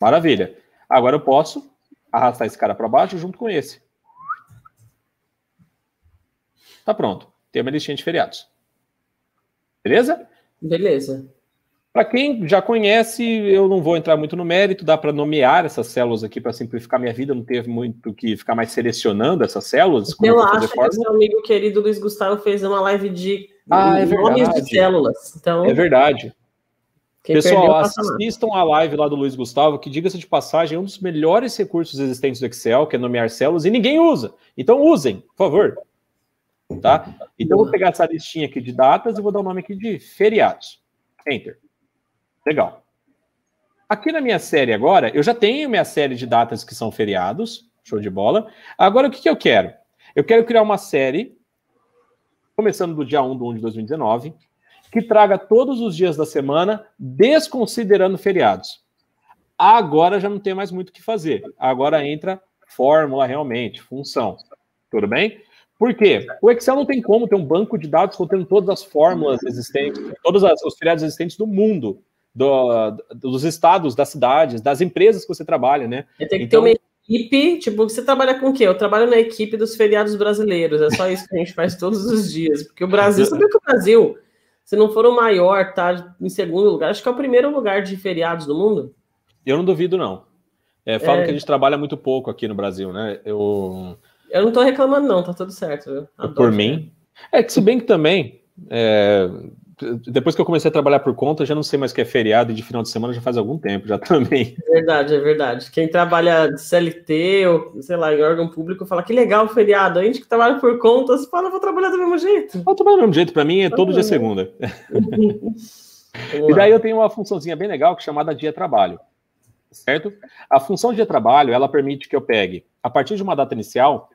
Maravilha. Agora eu posso arrastar esse cara para baixo junto com esse. Tá pronto. Tem uma listinha de feriados. Beleza? Beleza. Para quem já conhece, eu não vou entrar muito no mérito, dá para nomear essas células aqui para simplificar minha vida, não teve muito que ficar mais selecionando essas células. eu acho que o meu amigo querido Luiz Gustavo fez uma live de ah, é nomes de células. Então... É verdade. Quem Pessoal, assistam a live lá do Luiz Gustavo, que diga-se de passagem, é um dos melhores recursos existentes do Excel, que é nomear células, e ninguém usa. Então usem, por favor. Tá? Então eu vou pegar essa listinha aqui de datas e vou dar o nome aqui de feriados. Enter. Legal. Aqui na minha série agora, eu já tenho minha série de datas que são feriados. Show de bola. Agora, o que, que eu quero? Eu quero criar uma série, começando do dia 1 de 1 de 2019, que traga todos os dias da semana, desconsiderando feriados. Agora já não tem mais muito o que fazer. Agora entra fórmula realmente, função. Tudo bem? Por quê? O Excel não tem como ter um banco de dados contendo todas as fórmulas existentes, todos os feriados existentes do mundo, do, dos estados, das cidades, das empresas que você trabalha, né? Tem que então, ter uma equipe, tipo, você trabalha com o quê? Eu trabalho na equipe dos feriados brasileiros, é só isso que a gente faz todos os dias, porque o Brasil, sabe que o Brasil se não for o maior, tá em segundo lugar. Acho que é o primeiro lugar de feriados do mundo. Eu não duvido, não. É, falam é... que a gente trabalha muito pouco aqui no Brasil, né? Eu, eu não tô reclamando, não, tá tudo certo. Adoro, Por mim. Né? É que se bem que também é, depois que eu comecei a trabalhar por conta, já não sei mais que é feriado e de final de semana já faz algum tempo, já também. É verdade, é verdade. Quem trabalha de CLT ou, sei lá, em órgão público fala que legal o feriado. A gente que trabalha por conta, você fala, vou trabalhar do mesmo jeito. Vou trabalhar do mesmo jeito, para mim é ah, todo dia segunda. e daí eu tenho uma funçãozinha bem legal que é chamada dia trabalho, certo? A função dia trabalho, ela permite que eu pegue, a partir de uma data inicial,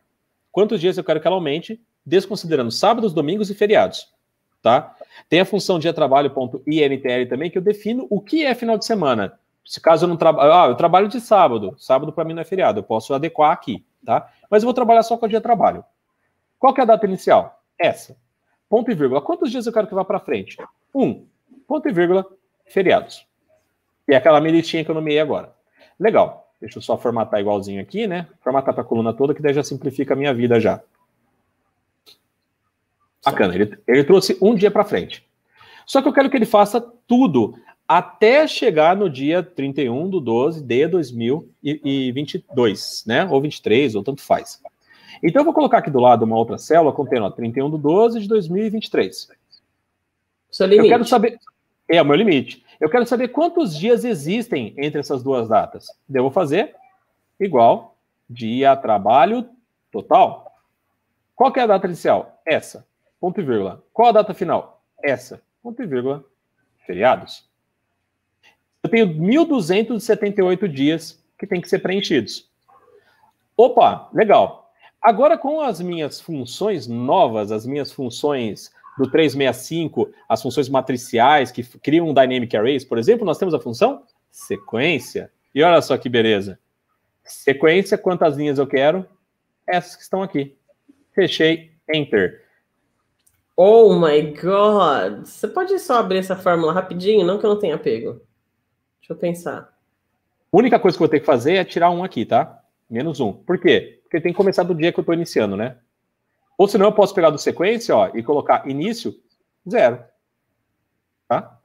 quantos dias eu quero que ela aumente, desconsiderando sábados, domingos e feriados, tá? Tem a função dia trabalho.intl também, que eu defino o que é final de semana. Se caso eu não trabalho, ah, eu trabalho de sábado. Sábado para mim não é feriado, eu posso adequar aqui, tá? Mas eu vou trabalhar só com o dia trabalho. Qual que é a data inicial? Essa. Ponto e vírgula. Quantos dias eu quero que vá para frente? Um. Ponto e vírgula, feriados. E é aquela militinha que eu nomeei agora. Legal. Deixa eu só formatar igualzinho aqui, né? Formatar para a coluna toda, que daí já simplifica a minha vida já. Bacana, ele, ele trouxe um dia para frente. Só que eu quero que ele faça tudo até chegar no dia 31 de 12 de 2022, né? Ou 23, ou tanto faz. Então eu vou colocar aqui do lado uma outra célula contendo ó, 31 de 12 de 2023. Seu limite. Eu quero saber. É o meu limite. Eu quero saber quantos dias existem entre essas duas datas. Eu vou fazer igual dia trabalho total. Qual é a data inicial? Essa. Ponto e vírgula. Qual a data final? Essa. Ponto e vírgula. Feriados. Eu tenho 1.278 dias que tem que ser preenchidos. Opa, legal. Agora, com as minhas funções novas, as minhas funções do 365, as funções matriciais que criam um dynamic arrays, por exemplo, nós temos a função sequência. E olha só que beleza. Sequência, quantas linhas eu quero? Essas que estão aqui. Fechei, enter. Oh my God! Você pode só abrir essa fórmula rapidinho? Não que eu não tenha pego. Deixa eu pensar. A única coisa que eu vou ter que fazer é tirar um aqui, tá? Menos um. Por quê? Porque tem que começar do dia que eu estou iniciando, né? Ou senão eu posso pegar do sequência, ó, e colocar início, zero. Tá?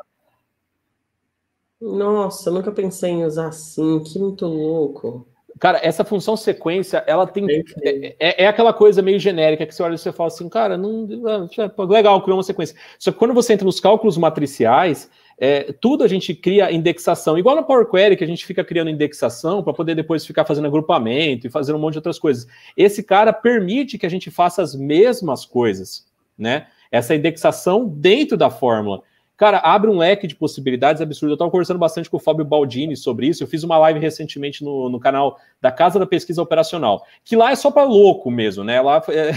Nossa, nunca pensei em usar assim. Que muito louco. Cara, essa função sequência, ela tem. É, é, é, aquela coisa meio genérica que você olha e você fala assim, cara, não. Ah, é, legal, criou uma sequência. Só que quando você entra nos cálculos matriciais, é, tudo a gente cria indexação, igual no Power Query, que a gente fica criando indexação para poder depois ficar fazendo agrupamento e fazendo um monte de outras coisas. Esse cara permite que a gente faça as mesmas coisas, né? Essa indexação dentro da fórmula. Cara, abre um leque de possibilidades absurdas. Eu estava conversando bastante com o Fábio Baldini sobre isso. Eu fiz uma live recentemente no, no canal da Casa da Pesquisa Operacional, que lá é só para louco mesmo, né? Lá é,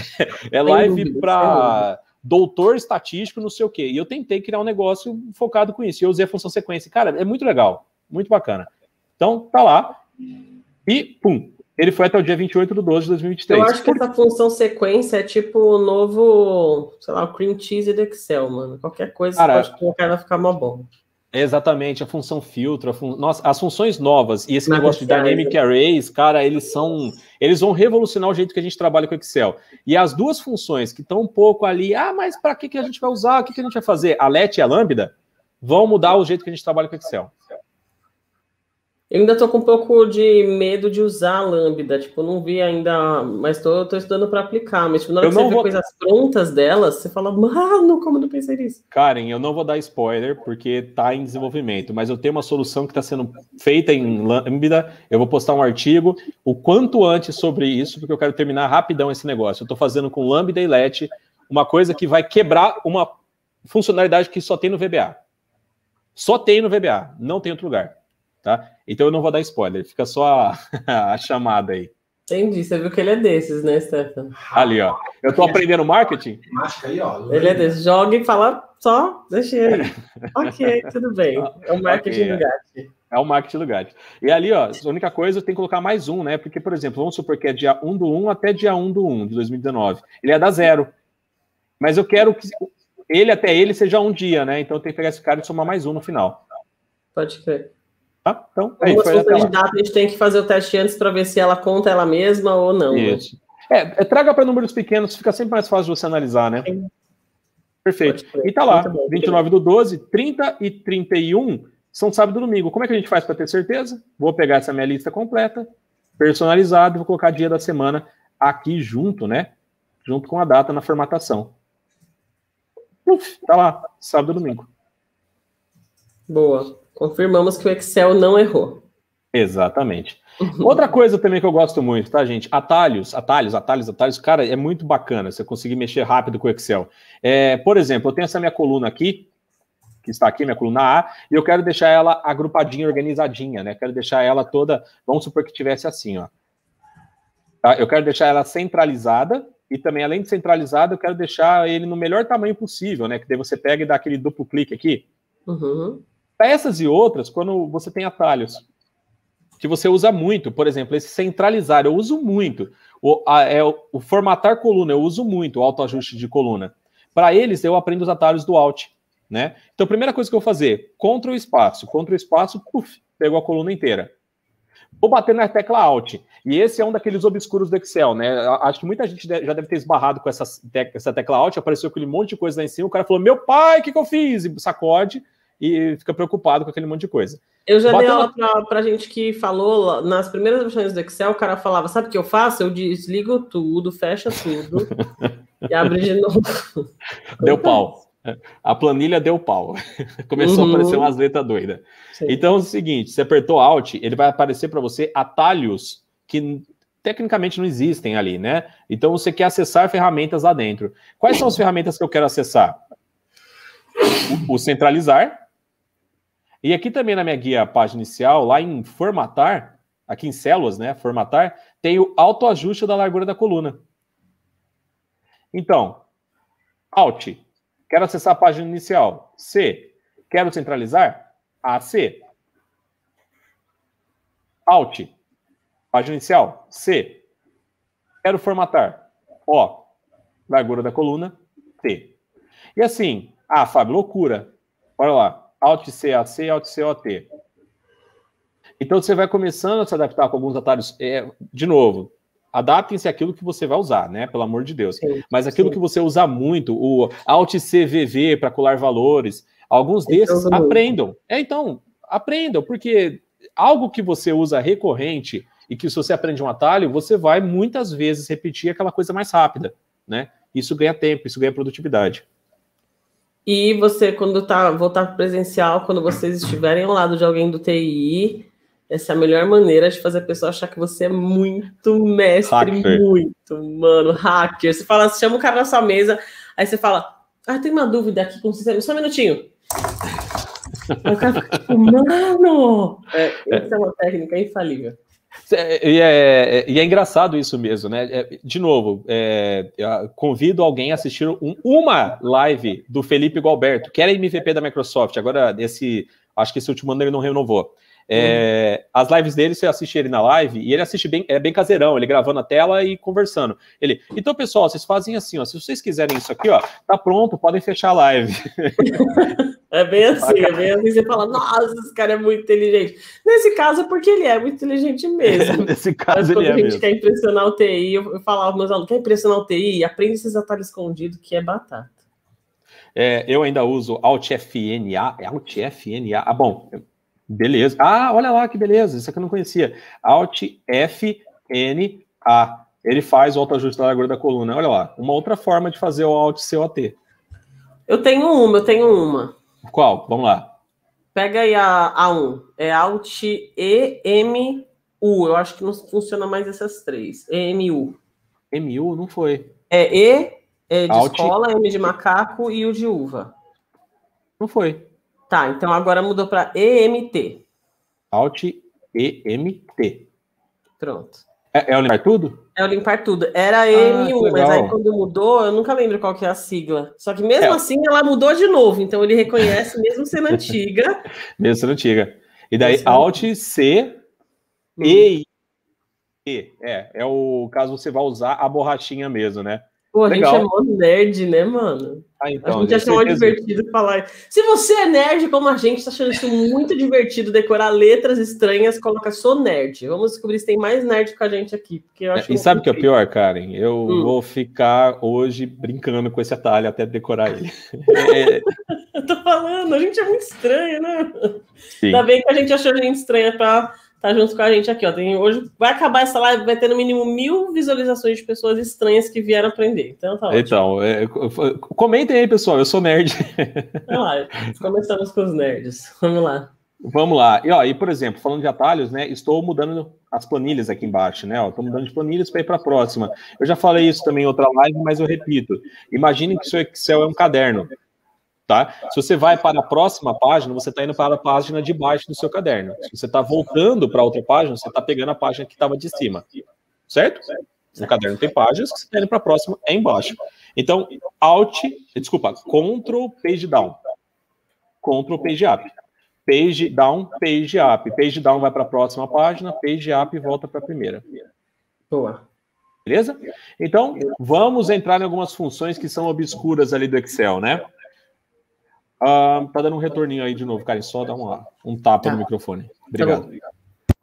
é live para doutor estatístico, não sei o quê. E eu tentei criar um negócio focado com isso. E eu usei a função sequência. Cara, é muito legal, muito bacana. Então, tá lá. E pum, ele foi até o dia 28 de 12 de 2023. Eu acho que essa função sequência é tipo o novo, sei lá, o cream cheese do Excel, mano. Qualquer coisa Caraca. você pode colocar vai ficar mó bom. Exatamente, a função filtro, a fun... Nossa, as funções novas e esse Mas negócio de Dynamic né? Arrays, cara, eles são. Eles vão revolucionar o jeito que a gente trabalha com Excel. E as duas funções que estão um pouco ali, ah, mas para que, que a gente vai usar? O que, que a gente vai fazer? A LET e a Lambda vão mudar o jeito que a gente trabalha com Excel. Eu ainda tô com um pouco de medo de usar a Lambda, tipo, não vi ainda, mas tô, tô estudando para aplicar. Mas, tipo, na hora eu que você vou... vê coisas prontas delas, você fala, mano, como não pensei nisso? Karen, eu não vou dar spoiler, porque tá em desenvolvimento, mas eu tenho uma solução que está sendo feita em Lambda, eu vou postar um artigo o quanto antes sobre isso, porque eu quero terminar rapidão esse negócio. Eu tô fazendo com Lambda e Let, uma coisa que vai quebrar uma funcionalidade que só tem no VBA. Só tem no VBA, não tem outro lugar tá? Então eu não vou dar spoiler, fica só a, a chamada aí. Entendi, você viu que ele é desses, né, Stefan? Ali, ó. Eu tô aprendendo marketing? Aí, ó, ele é desses. Joga e fala só, deixei aí. ok, tudo bem. É o marketing okay, do Gatti. É o é marketing do gato. E ali, ó, a única coisa tem que colocar mais um, né? Porque, por exemplo, vamos supor que é dia 1 do 1 até dia 1 do 1 de 2019. Ele é da zero. Mas eu quero que ele até ele seja um dia, né? Então tem que pegar esse cara e somar mais um no final. Pode crer. Tá? Então, Algumas funções a gente tem que fazer o teste antes para ver se ela conta ela mesma ou não. Né? Isso. Né? É, traga para números pequenos, fica sempre mais fácil de você analisar, né? Sim. Perfeito. E tá lá, 29 do 12, 30 e 31 são sábado e domingo. Como é que a gente faz para ter certeza? Vou pegar essa minha lista completa, personalizada, vou colocar dia da semana aqui junto, né? Junto com a data na formatação. Uf, tá lá, sábado e domingo. Boa. Confirmamos que o Excel não errou. Exatamente. Outra coisa também que eu gosto muito, tá, gente? Atalhos, atalhos, atalhos, atalhos. Cara, é muito bacana você conseguir mexer rápido com o Excel. É, por exemplo, eu tenho essa minha coluna aqui, que está aqui, minha coluna A, e eu quero deixar ela agrupadinha, organizadinha, né? Quero deixar ela toda, vamos supor que tivesse assim, ó. Tá? Eu quero deixar ela centralizada, e também, além de centralizada, eu quero deixar ele no melhor tamanho possível, né? Que daí você pega e dá aquele duplo clique aqui. Uhum essas e outras, quando você tem atalhos que você usa muito, por exemplo, esse centralizar eu uso muito, o, a, é, o formatar coluna eu uso muito, o autoajuste de coluna. Para eles, eu aprendo os atalhos do Alt. Né? Então, a primeira coisa que eu vou fazer, Ctrl espaço, Ctrl espaço, puf, pegou a coluna inteira. Vou bater na tecla Alt. E esse é um daqueles obscuros do Excel, né? Acho que muita gente já deve ter esbarrado com essa, tecla, essa tecla Alt, apareceu aquele monte de coisa lá em cima, o cara falou, meu pai, o que, que eu fiz? E sacode, e fica preocupado com aquele monte de coisa. Eu já dei aula uma... para gente que falou nas primeiras versões do Excel, o cara falava: sabe o que eu faço? Eu desligo tudo, fecha tudo e abre de novo. Deu pau. A planilha deu pau. Começou uhum. a aparecer umas letras doidas. Então é o seguinte: você apertou Alt, ele vai aparecer para você atalhos que tecnicamente não existem ali, né? Então você quer acessar ferramentas lá dentro. Quais são as ferramentas que eu quero acessar? o centralizar, e aqui também na minha guia, página inicial, lá em formatar, aqui em células, né? Formatar, tem o autoajuste da largura da coluna. Então, Alt, quero acessar a página inicial. C, quero centralizar? AC. Alt, página inicial. C, quero formatar. O, largura da coluna. T. E assim, ah, Fábio, loucura. Olha lá. Alt-CAC, Alt-COT. Então você vai começando a se adaptar com alguns atalhos. É, de novo, adaptem-se àquilo que você vai usar, né? Pelo amor de Deus. Sim, Mas aquilo sim. que você usa muito, o Alt-CVV para colar valores, alguns é desses então, aprendam. É, então, aprendam, porque algo que você usa recorrente e que se você aprende um atalho, você vai muitas vezes repetir aquela coisa mais rápida, né? Isso ganha tempo, isso ganha produtividade. E você, quando tá, voltar presencial, quando vocês estiverem ao lado de alguém do TI, essa é a melhor maneira de fazer a pessoa achar que você é muito mestre, hacker. muito, mano, hacker. Você fala, chama o cara na sua mesa, aí você fala, ah, tem uma dúvida aqui com o sistema, só um minutinho. Aí o cara fica, mano! É, essa é. é uma técnica infalível. E é, é, e é, engraçado isso mesmo, né? É, de novo, é, convido alguém a assistir um, uma live do Felipe Galberto, que era MVP da Microsoft. Agora, esse, acho que esse último ano ele não renovou. É, uhum. as lives dele, você assiste ele na live e ele assiste bem, é bem caseirão, ele gravando a tela e conversando. Ele, então, pessoal, vocês fazem assim, ó. Se vocês quiserem isso aqui, ó, tá pronto, podem fechar a live. É bem assim, é bem assim. Você fala, nossa, esse cara é muito inteligente. Nesse caso, é porque ele é muito inteligente mesmo. nesse caso, Mas quando ele é a gente é mesmo. quer impressionar o TI, eu falava aos meus alunos, quer impressionar o TI? Aprende esses atalhos escondidos, que é batata. É, eu ainda uso AltFNA. alt é AltFNA? Ah, bom, Beleza. Ah, olha lá que beleza. Isso aqui eu não conhecia. Alt F N A. Ele faz o autoajuste da largura da coluna. Olha lá. Uma outra forma de fazer o Alt COT. Eu tenho uma, eu tenho uma. Qual? Vamos lá. Pega aí a A1. É Alt E M U. Eu acho que não funciona mais essas três. E M U. M U não foi. É E é de Alt... escola, M de macaco e U de uva. Não foi. Tá, então agora mudou para EMT. Alt EMT. Pronto. É, é, o limpar tudo? É o limpar tudo. Era EM1, ah, mas aí quando mudou, eu nunca lembro qual que é a sigla. Só que mesmo é. assim ela mudou de novo, então ele reconhece mesmo sendo antiga. mesmo sendo antiga. E daí mesmo. Alt C hum. E. É, é o caso você vai usar a borrachinha mesmo, né? Pô, a Legal. gente é mó nerd, né, mano? Ah, então, a gente achou mó divertido falar. Se você é nerd como a gente, tá achando isso muito divertido decorar letras estranhas, coloca sou nerd. Vamos descobrir se tem mais nerd com a gente aqui. Porque eu é, acho é, e sabe o que é pior, Karen? Eu hum. vou ficar hoje brincando com esse atalho até decorar ele. é... eu tô falando, a gente é muito estranho, né? Sim. Ainda bem que a gente achou a gente estranha pra tá junto com a gente aqui, ó. Tem, hoje vai acabar essa live, vai ter no mínimo mil visualizações de pessoas estranhas que vieram aprender. Então tá ótimo. Então, é, comentem aí, pessoal. Eu sou nerd. Vamos lá, começamos com os nerds. Vamos lá. Vamos lá. E, ó, e, por exemplo, falando de atalhos, né? Estou mudando as planilhas aqui embaixo, né? Estou mudando de planilhas para ir para a próxima. Eu já falei isso também em outra live, mas eu repito. Imaginem que seu Excel é um caderno. Tá? Se você vai para a próxima página, você está indo para a página de baixo do seu caderno. Se você está voltando para outra página, você está pegando a página que estava de cima. Certo? No caderno tem páginas, que você está indo para a próxima é embaixo. Então, Alt, desculpa, Ctrl Page Down. Ctrl Page Up. Page Down, Page Up. Page Down vai para a próxima página, Page Up volta para a primeira. Boa. Beleza? Então, vamos entrar em algumas funções que são obscuras ali do Excel, né? Ah, tá dando um retorninho aí de novo, cara. Só dá uma, um tapa tá. no microfone. Tá Obrigado. Tá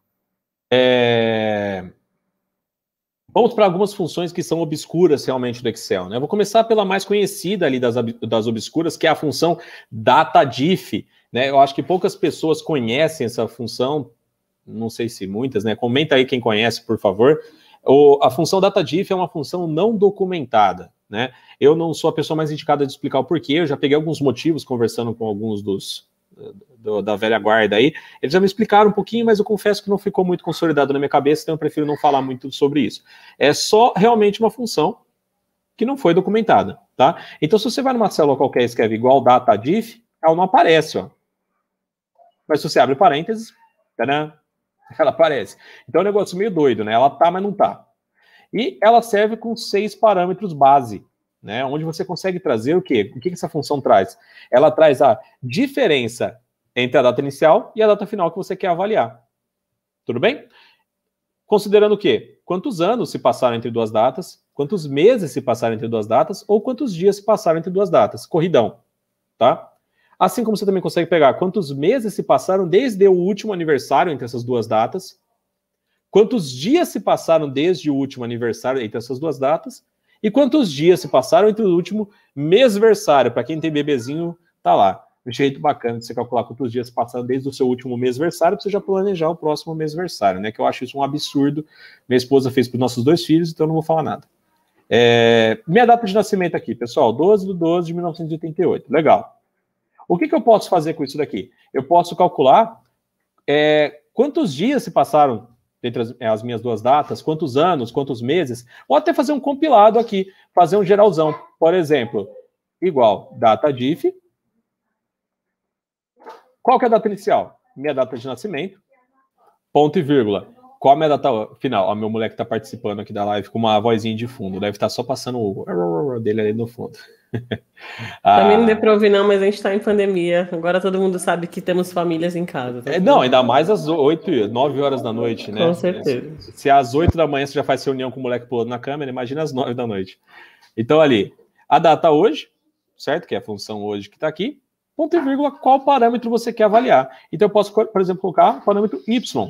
Vamos para algumas funções que são obscuras realmente do Excel. Né? vou começar pela mais conhecida ali das, das obscuras, que é a função DataDiff. Né? Eu acho que poucas pessoas conhecem essa função, não sei se muitas, né? Comenta aí quem conhece, por favor. O, a função DataDiff é uma função não documentada. Né? Eu não sou a pessoa mais indicada de explicar o porquê, eu já peguei alguns motivos conversando com alguns dos eh, do, da velha guarda aí. Eles já me explicaram um pouquinho, mas eu confesso que não ficou muito consolidado na minha cabeça, então eu prefiro não falar muito sobre isso. É só realmente uma função que não foi documentada, tá? Então, se você vai numa célula qualquer e escreve igual data diff, ela não aparece, ó. Mas se você abre parênteses, né? ela aparece. Então é um negócio meio doido, né? Ela tá, mas não tá. E ela serve com seis parâmetros base, né? Onde você consegue trazer o quê? O que essa função traz? Ela traz a diferença entre a data inicial e a data final que você quer avaliar. Tudo bem? Considerando o quê? Quantos anos se passaram entre duas datas, quantos meses se passaram entre duas datas, ou quantos dias se passaram entre duas datas. Corridão, tá? Assim como você também consegue pegar quantos meses se passaram desde o último aniversário entre essas duas datas, quantos dias se passaram desde o último aniversário, entre essas duas datas, e quantos dias se passaram entre o último mêsversário. Para quem tem bebezinho, tá lá. Um jeito bacana de você calcular quantos dias passaram desde o seu último mêsversário para você já planejar o próximo mêsversário, né? Que eu acho isso um absurdo. Minha esposa fez para os nossos dois filhos, então eu não vou falar nada. É... minha data de nascimento aqui, pessoal, 12 de 12 de 1988. Legal. O que, que eu posso fazer com isso daqui? Eu posso calcular é, quantos dias se passaram dentre as, as, minhas duas datas, quantos anos, quantos meses, ou até fazer um compilado aqui, fazer um geralzão. Por exemplo, igual data diff. Qual que é a data inicial? Minha data de nascimento, ponto e vírgula. Qual a minha data final? Ó, meu moleque está participando aqui da live com uma vozinha de fundo, deve estar tá só passando o dele ali no fundo. Também não ah. deu para ouvir, não, mas a gente está em pandemia. Agora todo mundo sabe que temos famílias em casa. Tá? É, não, ainda mais às 8, 9 horas da noite, né? Com certeza. Se, se às 8 da manhã você já faz reunião com o moleque pulando na câmera, imagina às 9 da noite. Então, ali, a data hoje, certo? Que é a função hoje que está aqui, ponto e vírgula, qual parâmetro você quer avaliar. Então, eu posso, por exemplo, colocar o parâmetro Y.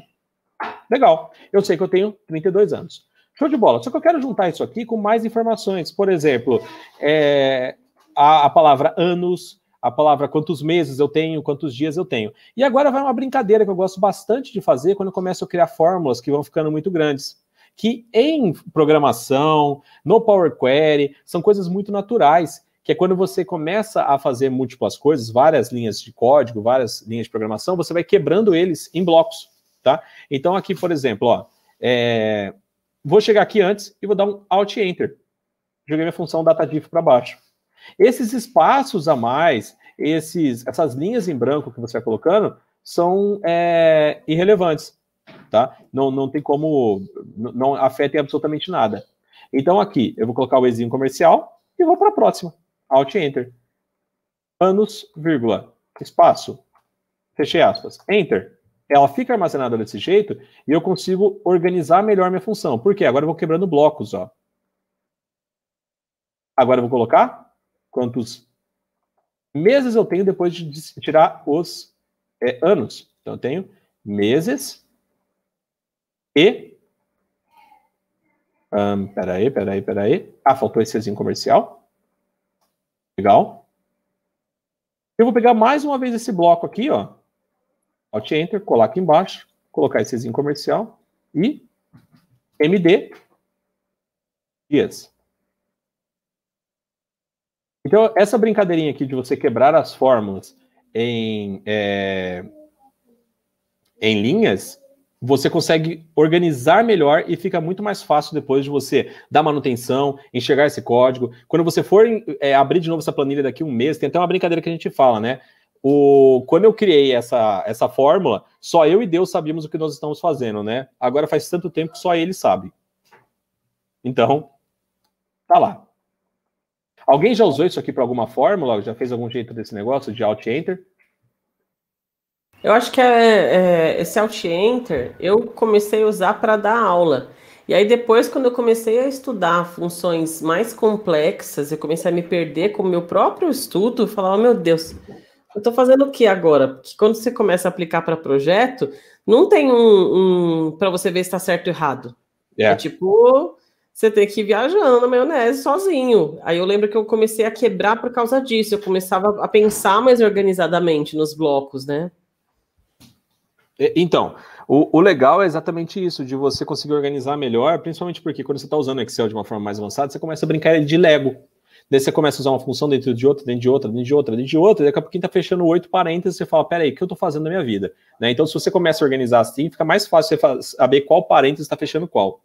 Legal. Eu sei que eu tenho 32 anos. Show de bola. Só que eu quero juntar isso aqui com mais informações. Por exemplo, é, a, a, palavra anos, a palavra quantos meses eu tenho, quantos dias eu tenho. E agora vai uma brincadeira que eu gosto bastante de fazer quando eu começo a criar fórmulas que vão ficando muito grandes. Que em programação, no Power Query, são coisas muito naturais. Que é quando você começa a fazer múltiplas coisas, várias linhas de código, várias linhas de programação, você vai quebrando eles em blocos. Tá? Então, aqui, por exemplo, ó, é, Vou chegar aqui antes e vou dar um Alt Enter. Joguei minha função datadiff para baixo. Esses espaços a mais, esses, essas linhas em branco que você vai colocando, são é, irrelevantes. Tá? Não, não tem como. Não afetem absolutamente nada. Então aqui, eu vou colocar o exinho comercial e vou para a próxima. Alt Enter. Anos, vírgula, espaço, fechei aspas, Enter ela fica armazenada desse jeito e eu consigo organizar melhor minha função. Por quê? Agora eu vou quebrando blocos, ó. Agora eu vou colocar quantos meses eu tenho depois de tirar os é, anos. Então eu tenho meses e. Um, peraí, peraí, peraí. Ah, faltou esse Czinho comercial. Legal. Eu vou pegar mais uma vez esse bloco aqui, ó. Alt Enter, colar aqui embaixo, colocar esse comercial e MD dias. Então, essa brincadeirinha aqui de você quebrar as fórmulas em, é, em linhas, você consegue organizar melhor e fica muito mais fácil depois de você dar manutenção, enxergar esse código. Quando você for é, abrir de novo essa planilha daqui a um mês, tem até uma brincadeira que a gente fala, né? o, quando eu criei essa, essa fórmula, só eu e Deus sabíamos o que nós estamos fazendo, né? Agora faz tanto tempo que só ele sabe. Então, tá lá. Alguém já usou isso aqui para alguma fórmula? Já fez algum jeito desse negócio de Alt Enter? Eu acho que é, é, esse Alt Enter eu comecei a usar para dar aula. E aí depois, quando eu comecei a estudar funções mais complexas, eu comecei a me perder com o meu próprio estudo, falar, oh, meu Deus, eu estou fazendo o que agora? Porque quando você começa a aplicar para projeto, não tem um, um para você ver se está certo ou errado. Yeah. É. é tipo, você tem que ir viajando na maionese sozinho. Aí eu lembro que eu comecei a quebrar por causa disso. Eu começava a pensar mais organizadamente nos blocos, né? Então, o, o, legal é exatamente isso, de você conseguir organizar melhor, principalmente porque quando você está usando Excel de uma forma mais avançada, você começa a brincar de Lego. Daí você começa a usar uma função dentro de outra, dentro de outra, dentro de outra, dentro de outra, daqui a pouquinho tá fechando oito parênteses, você fala, peraí, o que eu tô fazendo na minha vida? Né? Então, se você começa a organizar assim, fica mais fácil você saber qual parênteses está fechando qual.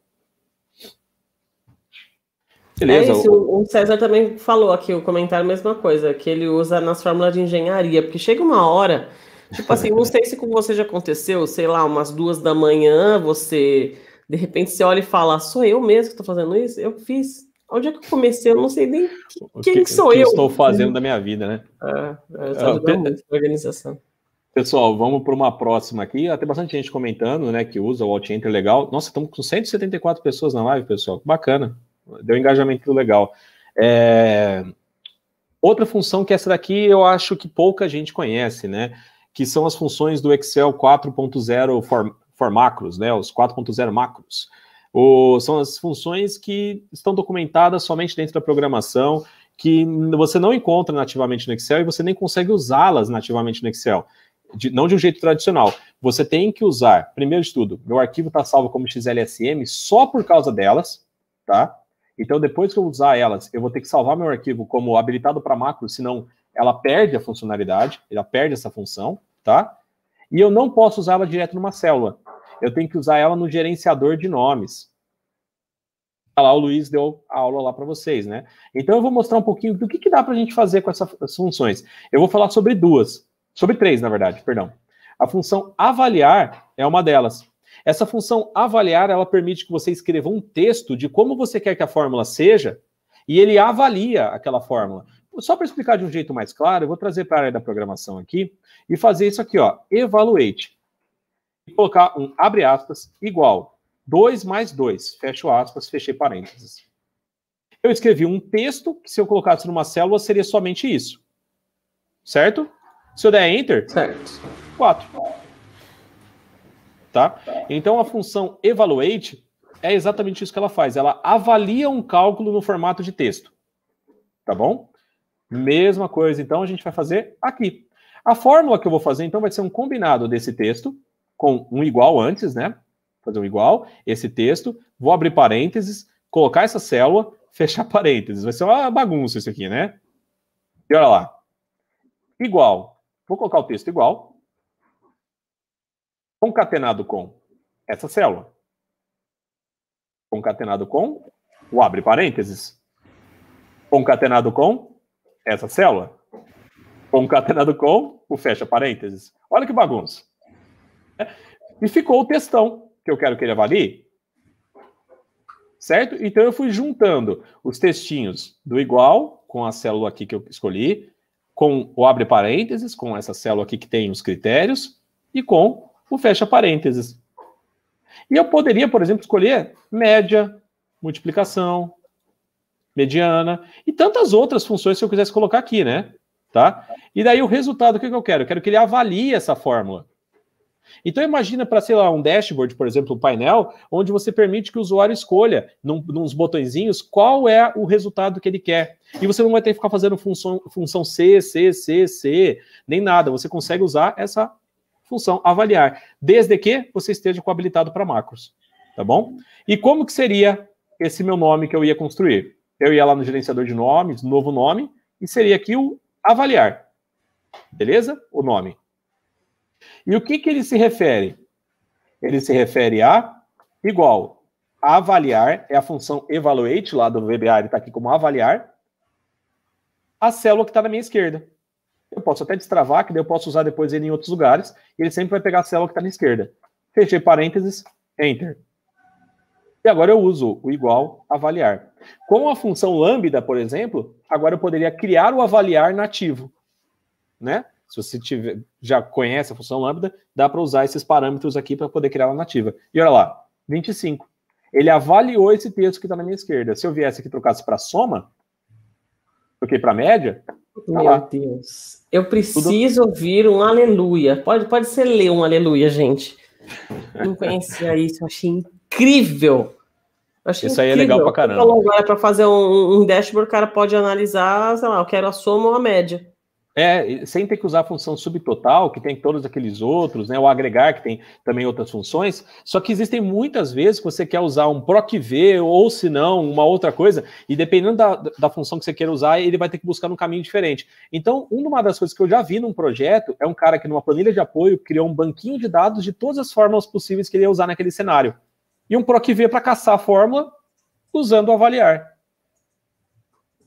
Beleza. É isso, o César também falou aqui, o comentário, mesma coisa, que ele usa nas fórmulas de engenharia, porque chega uma hora, tipo assim, não sei se com você já aconteceu, sei lá, umas duas da manhã, você, de repente, você olha e fala, sou eu mesmo que tô fazendo isso? Eu fiz. Onde é que eu comecei? Eu não sei nem quem que, sou que eu. estou fazendo da minha vida, né? É, é, ah, eu estou muito na organização. Pessoal, vamos para uma próxima aqui. Ah, tem bastante gente comentando, né, que usa o Enter legal. Nossa, estamos com 174 pessoas na live, pessoal. Bacana. Deu um engajamento legal. É... Outra função que essa daqui eu acho que pouca gente conhece, né? Que são as funções do Excel 4.0 for, for macros, né? Os 4.0 macros. O, são as funções que estão documentadas somente dentro da programação, que você não encontra nativamente no Excel e você nem consegue usá-las nativamente no Excel. De, não de um jeito tradicional. Você tem que usar, primeiro de tudo, meu arquivo está salvo como XLSM só por causa delas, tá? Então, depois que eu usar elas, eu vou ter que salvar meu arquivo como habilitado para macro, senão ela perde a funcionalidade, ela perde essa função, tá? E eu não posso usá-la direto numa célula eu tenho que usar ela no gerenciador de nomes. Tá lá o Luiz deu a aula lá para vocês, né? Então eu vou mostrar um pouquinho do que, que dá para a gente fazer com essas funções. Eu vou falar sobre duas, sobre três, na verdade, perdão. A função avaliar é uma delas. Essa função avaliar, ela permite que você escreva um texto de como você quer que a fórmula seja, e ele avalia aquela fórmula. Só para explicar de um jeito mais claro, eu vou trazer para a área da programação aqui e fazer isso aqui, ó, evaluate e colocar um abre aspas igual 2 mais 2, fecho aspas, fechei parênteses. Eu escrevi um texto que se eu colocasse numa célula seria somente isso. Certo? Se eu der enter, certo. 4. Tá? Então a função evaluate é exatamente isso que ela faz. Ela avalia um cálculo no formato de texto. Tá bom? Mesma coisa, então, a gente vai fazer aqui. A fórmula que eu vou fazer, então, vai ser um combinado desse texto com um igual antes, né? Fazer um igual, esse texto, vou abrir parênteses, colocar essa célula, fechar parênteses. Vai ser uma bagunça isso aqui, né? E olha lá. Igual. Vou colocar o texto igual. Concatenado com essa célula. Concatenado com o abre parênteses. Concatenado com essa célula. Concatenado com o fecha parênteses. Olha que bagunça. E ficou o textão que eu quero que ele avalie. Certo? Então eu fui juntando os textinhos do igual, com a célula aqui que eu escolhi, com o abre parênteses, com essa célula aqui que tem os critérios, e com o fecha parênteses. E eu poderia, por exemplo, escolher média, multiplicação, mediana e tantas outras funções que eu quisesse colocar aqui, né? Tá? E daí o resultado, o que eu quero? Eu quero que ele avalie essa fórmula. Então imagina para, sei lá, um dashboard, por exemplo, um painel, onde você permite que o usuário escolha, num, nos botõezinhos, qual é o resultado que ele quer. E você não vai ter que ficar fazendo função, função C, C, C, C, nem nada. Você consegue usar essa função avaliar, desde que você esteja com habilitado para macros. Tá bom? E como que seria esse meu nome que eu ia construir? Eu ia lá no gerenciador de nomes, novo nome, e seria aqui o avaliar. Beleza? O nome. E o que, que ele se refere? Ele se refere a igual avaliar, é a função evaluate lá do VBA, ele está aqui como avaliar, a célula que está na minha esquerda. Eu posso até destravar, que daí eu posso usar depois ele em outros lugares, e ele sempre vai pegar a célula que está na esquerda. Fechei parênteses, enter. E agora eu uso o igual avaliar. Com a função lambda, por exemplo, agora eu poderia criar o avaliar nativo, né? Se você tiver, já conhece a função lambda, dá para usar esses parâmetros aqui para poder criar ela nativa. E olha lá, 25. Ele avaliou esse texto que está na minha esquerda. Se eu viesse aqui e trocasse para soma, troquei para média, Tá Meu lá. Deus. Eu preciso Tudo... ouvir um aleluia. Pode, pode ser ler um aleluia, gente. Não conhecia isso, eu achei incrível. achei isso incrível. aí é legal para caramba. para fazer um, um, dashboard, o cara pode analisar, sei lá, eu quero a soma ou a média. É, sem ter que usar a função subtotal, que tem todos aqueles outros, né? O agregar, que tem também outras funções. Só que existem muitas vezes que você quer usar um proc v ou, se não, uma outra coisa, e dependendo da, da função que você queira usar, ele vai ter que buscar um caminho diferente. Então, uma das coisas que eu já vi num projeto é um cara que, numa planilha de apoio, criou um banquinho de dados de todas as fórmulas possíveis que ele ia usar naquele cenário. E um proc v para caçar a fórmula usando o avaliar.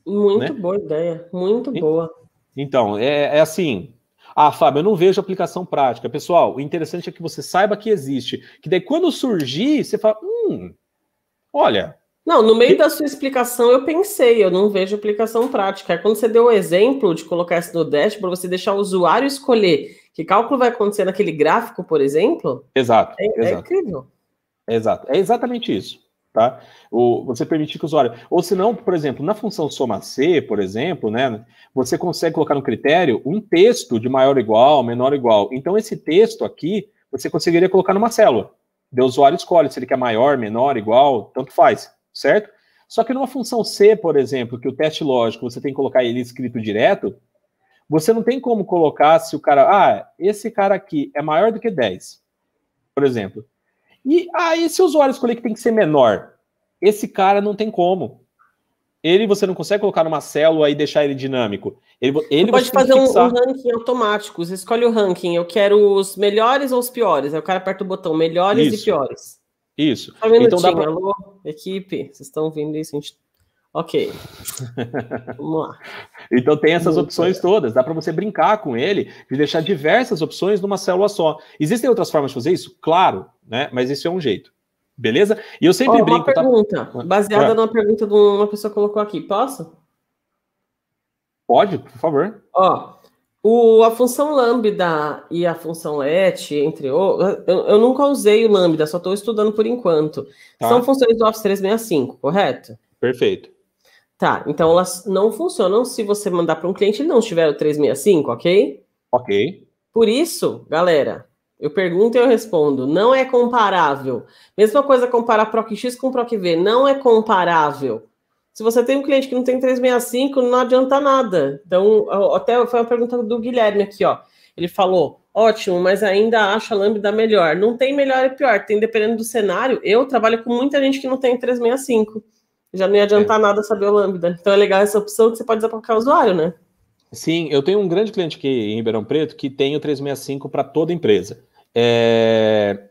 Muito né? boa ideia, muito e... boa. Então, é, é assim. Ah, Fábio, eu não vejo aplicação prática. Pessoal, o interessante é que você saiba que existe. Que daí, quando surgir, você fala: hum, olha, não, no meio da sua explicação eu pensei, eu não vejo aplicação prática. Quando você deu o exemplo de colocar isso no dashboard, você deixar o usuário escolher que cálculo vai acontecer naquele gráfico, por exemplo. Exato. É, é exato. é incrível. Exato. É exatamente isso tá? você permitir que o usuário. Ou se não, por exemplo, na função soma C, por exemplo, né? Você consegue colocar no critério um texto de maior ou igual, menor ou igual. Então, esse texto aqui, você conseguiria colocar numa célula. O usuário escolhe se ele quer maior, menor, igual, tanto faz, certo? Só que numa função C, por exemplo, que o teste lógico você tem que colocar ele escrito direto, você não tem como colocar se o cara. Ah, esse cara aqui é maior do que 10, por exemplo. E aí, ah, se o usuário escolher que tem que ser menor, esse cara não tem como. Ele você não consegue colocar numa célula e deixar ele dinâmico. Ele, ele pode fazer um, um, ranking automático. Você escolhe o ranking. Eu quero os melhores ou os piores. Aí o cara aperta o botão melhores isso. e piores. Isso. Um então dá pra... Alô, equipe, vocês estão vendo isso? A gente Ok. Vamos lá. Então tem essas Muito opções legal. todas. Dá para você brincar com ele e deixar diversas opções numa célula só. Existem outras formas de fazer isso? Claro, né? Mas isso é um jeito. Beleza? E eu sempre oh, brinco. Uma tá? pergunta, tá... baseada ah. numa pergunta de uma pessoa colocou aqui. Posso? Pode, por favor. Ó, o, a função lambda e a função let, entre outros, eu, eu nunca usei o lambda, só estou estudando por enquanto. Tá. São funções do Office 365, correto? Perfeito. Tá, então elas não funcionam se você mandar para um cliente e não tiver o 365, ok? Ok. Por isso, galera, eu pergunto e eu respondo. Não é comparável. Mesma coisa comparar ProcX x com ProcV. v Não é comparável. Se você tem um cliente que não tem 365, não adianta nada. Então, até foi uma pergunta do Guilherme aqui, ó. Ele falou, ótimo, mas ainda acha a Lambda melhor. Não tem melhor e pior, tem dependendo do cenário. Eu trabalho com muita gente que não tem 365. Já não ia adiantar é. nada saber o Lambda. Então é legal essa opção que você pode usar para qualquer usuário, né? Sim, eu tenho um grande cliente aqui em Ribeirão Preto que tem o 365 para toda empresa. É...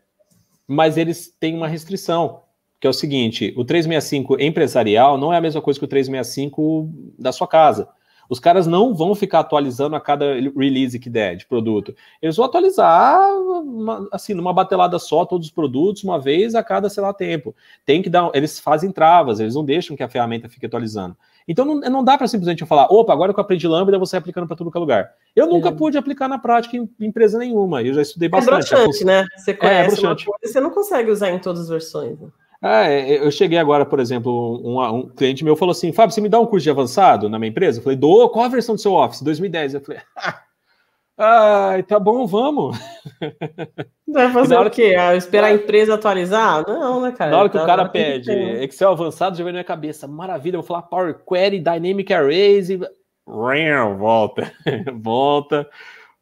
Mas eles têm uma restrição, que é o seguinte: o 365 empresarial não é a mesma coisa que o 365 da sua casa. Os caras não vão ficar atualizando a cada release que der de produto. Eles vão atualizar, uma, assim, numa batelada só, todos os produtos, uma vez a cada, sei lá, tempo. Tem que dar. Eles fazem travas, eles não deixam que a ferramenta fique atualizando. Então não, não dá para simplesmente eu falar, opa, agora que eu aprendi Lambda, você aplicando para todo é lugar. Eu nunca é. pude aplicar na prática em empresa nenhuma, eu já estudei é bastante. É broxante, né? Você conhece é, é uma coisa, você não consegue usar em todas as versões. Né? Ah, é, é, eu cheguei agora, por exemplo, um, um, cliente meu falou assim: Fábio, você me dá um curso de avançado na minha empresa? Eu falei: Dou, qual a versão do seu Office? 2010. Eu falei: Ah, tá bom, vamos. Vai fazer o quê? Que... É esperar a empresa atualizar? Não, né, cara? Na hora que tá, o cara pede né? Excel avançado, já vem na minha cabeça: Maravilha, eu vou falar Power Query, Dynamic Arrays e. Volta, volta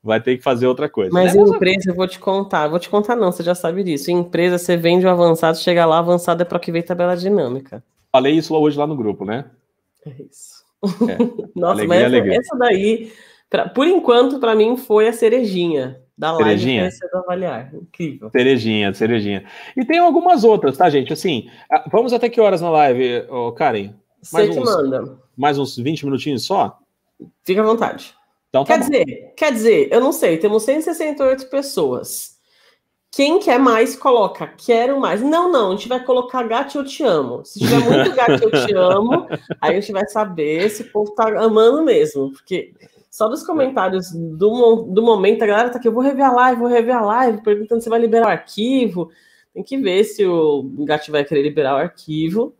vai ter que fazer outra coisa. Mas né? em empresa, eu vou te contar, vou te contar não, você já sabe disso. Em empresa, você vende o avançado, chega lá, avançado é para que vem tabela dinâmica. Falei isso hoje lá no grupo, né? É isso. É. Nossa, alegria, mas essa, alegria. essa daí, pra, por enquanto, para mim, foi a cerejinha da live cerejinha. avaliar. Incrível. Cerejinha, cerejinha. E tem algumas outras, tá, gente? Assim, vamos até que horas na live, Karen? Mais você uns, manda. Mais uns 20 minutinhos só? Fica à vontade. Então, tá quer bom. dizer, quer dizer, eu não sei, temos 168 pessoas. Quem quer mais, coloca. Quero mais. Não, não, a gente vai colocar gato, eu te amo. Se tiver muito gato, eu te amo, aí a gente vai saber se o povo tá amando mesmo. Porque só dos comentários do, do momento, a galera tá aqui, eu vou rever a live, vou rever a live, perguntando se vai liberar o arquivo. Tem que ver se o gato vai querer liberar o arquivo.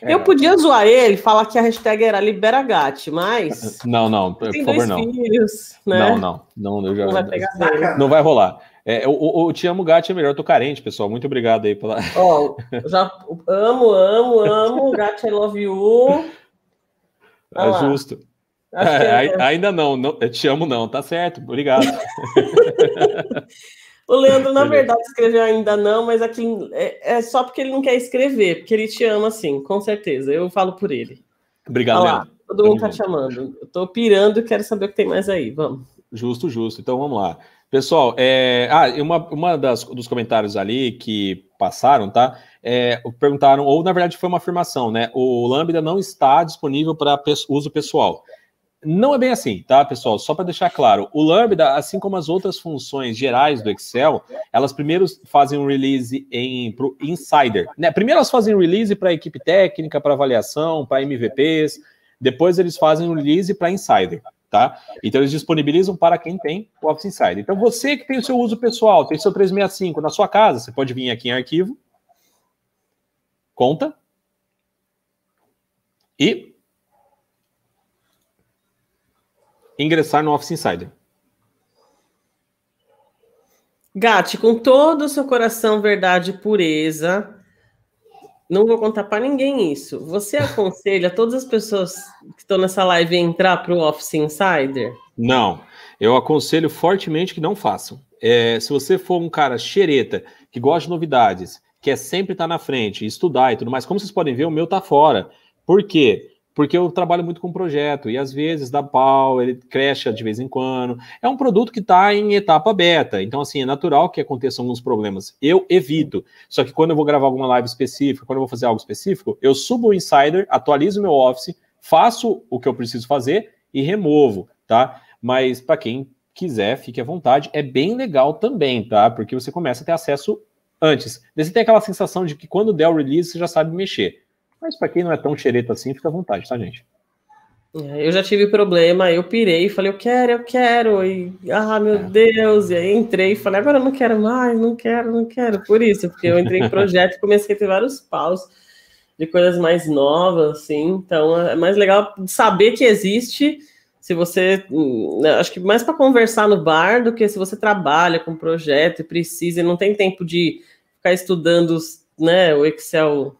É. Eu podia zoar ele, falar que a hashtag era libera gati, mas. Não, não, por, favor, não. Filhos, né? Não, não, não, eu já. Não vai, pegar não vai rolar. É, o, Te Amo Gato é melhor, eu tô carente, pessoal. Muito obrigado aí pela. Ó, oh, já amo, amo, amo. Gato I love you. Ah, é justo. É, é. ainda não, não, te amo não, tá certo, obrigado. O Leandro, na é verdade, escreveu ainda não, mas aqui é, é, só porque ele não quer escrever, porque ele te ama, sim, com certeza. Eu falo por ele. Obrigado, Olha lá, Leandro. Todo mundo tá te amando. Eu tô pirando e quero saber o que tem mais aí. Vamos. Justo, justo. Então vamos lá. Pessoal, é... ah, uma, uma das, dos comentários ali que passaram, tá? É, perguntaram, ou na verdade foi uma afirmação, né? O Lambda não está disponível para uso pessoal. Não é bem assim, tá, pessoal? Só para deixar claro, o Lambda, assim como as outras funções gerais do Excel, elas primeiro fazem um release para o insider. Né? Primeiro elas fazem release para a equipe técnica, para avaliação, para MVPs. Depois eles fazem um release para insider, tá? Então eles disponibilizam para quem tem o Office Insider. Então você que tem o seu uso pessoal, tem seu 365 na sua casa, você pode vir aqui em arquivo, conta e ingressar no Office Insider. Gati, com todo o seu coração, verdade e pureza, não vou contar para ninguém isso. Você aconselha todas as pessoas que estão nessa live a entrar para o Office Insider? Não, eu aconselho fortemente que não façam. É, se você for um cara xereta, que gosta de novidades, quer sempre estar tá na frente, estudar e tudo mais, como vocês podem ver, o meu tá fora. Por quê? porque eu trabalho muito com projeto e às vezes dá pau, ele cresce de vez em quando. É um produto que está em etapa beta, então assim é natural que aconteçam alguns problemas. Eu evito, só que quando eu vou gravar alguma live específica, quando eu vou fazer algo específico, eu subo o insider, atualizo meu office, faço o que eu preciso fazer e removo, tá? Mas para quem quiser, fique à vontade. É bem legal também, tá? Porque você começa a ter acesso antes. você tem aquela sensação de que quando der o release, você já sabe mexer. Mas para quem não é tão xereta assim, fica à vontade, tá, gente? É, eu já tive problema, eu pirei, e falei, eu quero, eu quero, e ah, meu é. Deus, e aí entrei e falei, agora eu não quero mais, não quero, não quero, por isso, porque eu entrei em projeto e comecei a ter vários paus de coisas mais novas, assim, então é mais legal saber que existe, se você, hum, né, acho que mais para conversar no bar do que se você trabalha com projeto e precisa, e não tem tempo de ficar estudando, né, o Excel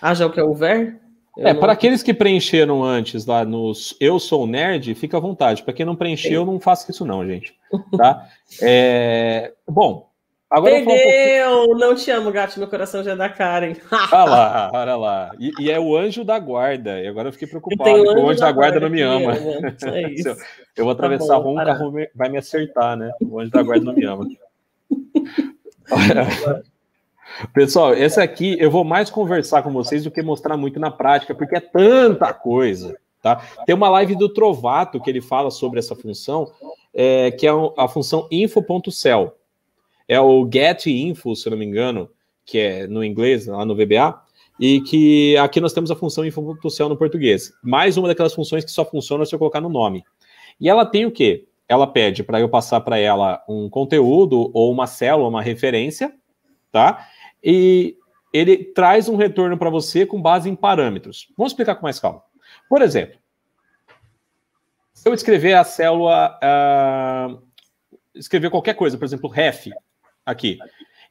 ah, já o que houver? É, não... para aqueles que preencheram antes lá nos Eu Sou Nerd, fica à vontade. Para quem não preencheu, não faça isso não, gente. Tá? é... Bom, agora Perdeu! Um não te amo, gato, meu coração já é da Karen. olha lá, olha lá. E, e, é o anjo da guarda. E agora eu fiquei preocupado, eu o anjo da, da guarda, guarda, não me ama. Né, é isso. eu vou tá atravessar tá bom, a carro vai me acertar, né? O anjo da guarda não me ama. Pessoal, esse aqui eu vou mais conversar com vocês do que mostrar muito na prática, porque é tanta coisa. Tá? Tem uma live do Trovato que ele fala sobre essa função, é, que é a função info.cell. É o get info, se não me engano, que é no inglês, lá no VBA, e que aqui nós temos a função info.cell no português. Mais uma daquelas funções que só funciona se eu colocar no nome. E ela tem o quê? Ela pede para eu passar para ela um conteúdo ou uma célula, uma referência, tá? e ele traz um retorno para você com base em parâmetros. Vamos explicar com mais calma. Por exemplo, se eu escrever a célula, uh, escrever qualquer coisa, por exemplo, ref aqui,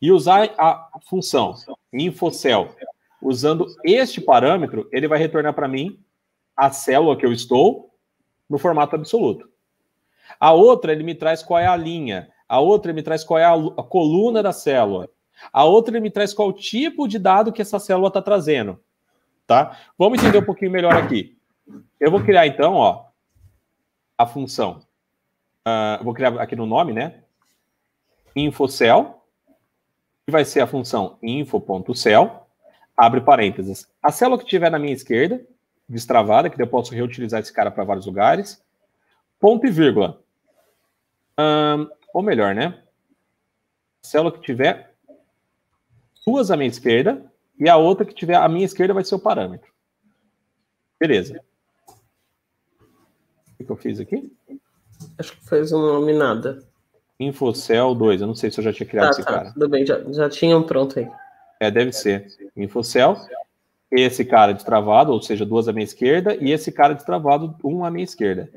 e usar a função infocel usando este parâmetro, ele vai retornar para mim a célula que eu estou no formato absoluto. A outra, ele me traz qual é a linha. A outra, ele me traz qual é a, a coluna da célula. A outra me traz qual tipo de dado que essa célula está trazendo. Tá? Vamos entender um pouquinho melhor aqui. Eu vou criar então ó, a função. Uh, vou criar aqui no nome, né? Infocell, Que vai ser a função info.cell. Abre parênteses. A célula que tiver na minha esquerda, destravada, que eu posso reutilizar esse cara para vários lugares. Ponto e vírgula. Um, ou melhor, né? A célula que tiver duas à minha esquerda e a outra que tiver à minha esquerda vai ser o parâmetro. Beleza. O que eu fiz aqui? Acho que fez um nome nada. Infocel 2, eu não sei se eu já tinha criado ah, esse tá, cara. Tudo bem, já, já tinha um pronto aí. É, deve ser. Infocel, esse cara destravado, ou seja, duas à minha esquerda, e esse cara destravado, um à minha esquerda.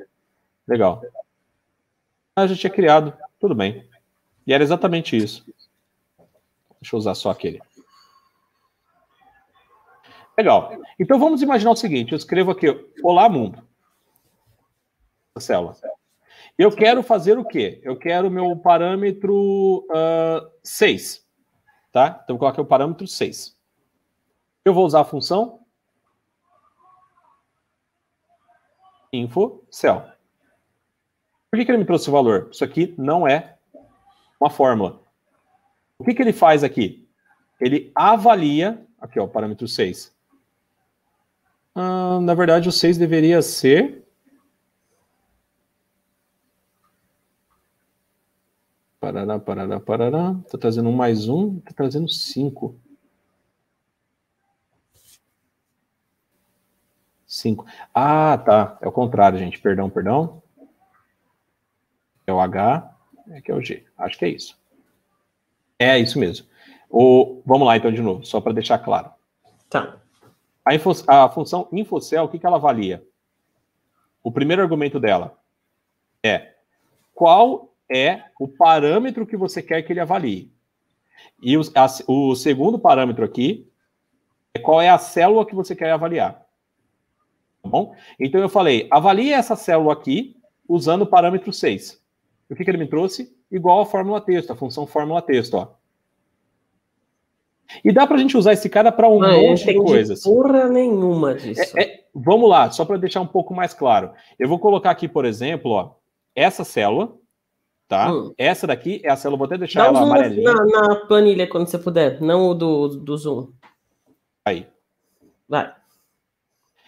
Legal. Ah, já tinha criado, tudo bem. E era exatamente isso. Deixa eu usar só aquele. Legal. Então vamos imaginar o seguinte: eu escrevo aqui, olá mundo. Célula. Eu quero fazer o quê? Eu quero meu parâmetro uh, ah, 6. Tá? Então coloquei o parâmetro 6. Eu vou usar a função info cell. Por que, que ele me trouxe o valor? Isso aqui não é uma fórmula. O que, que ele faz aqui? Ele avalia, aqui ó, o parâmetro 6. Ah, na verdade, o 6 deveria ser... Parará, parará, parará. Tá trazendo um mais um, tá trazendo cinco. 5. Ah, tá. É o contrário, gente. Perdão, perdão. É o H, é que é o G. Acho que é isso. É isso mesmo. O, vamos lá, então, de novo, só para deixar claro. Tá. A, info, a função infocel, o que, que ela avalia? O primeiro argumento dela é qual é o parâmetro que você quer que ele avalie. E o, a, o segundo parâmetro aqui é qual é a célula que você quer avaliar. Tá bom? Então eu falei, avalie essa célula aqui usando o parâmetro 6. O que, que ele me trouxe? igual a fórmula texto, a função fórmula texto, ó. E dá para a gente usar esse cara para um ah, monte de coisas. Porra nenhuma é, disso. É, é, vamos lá, só para deixar um pouco mais claro. Eu vou colocar aqui, por exemplo, ó, essa célula, tá? Hum. Essa daqui é a célula, vou até deixar Dá ela amarelinha. Na, na, planilha quando você puder, não o do, do Zoom. Aí. Vai.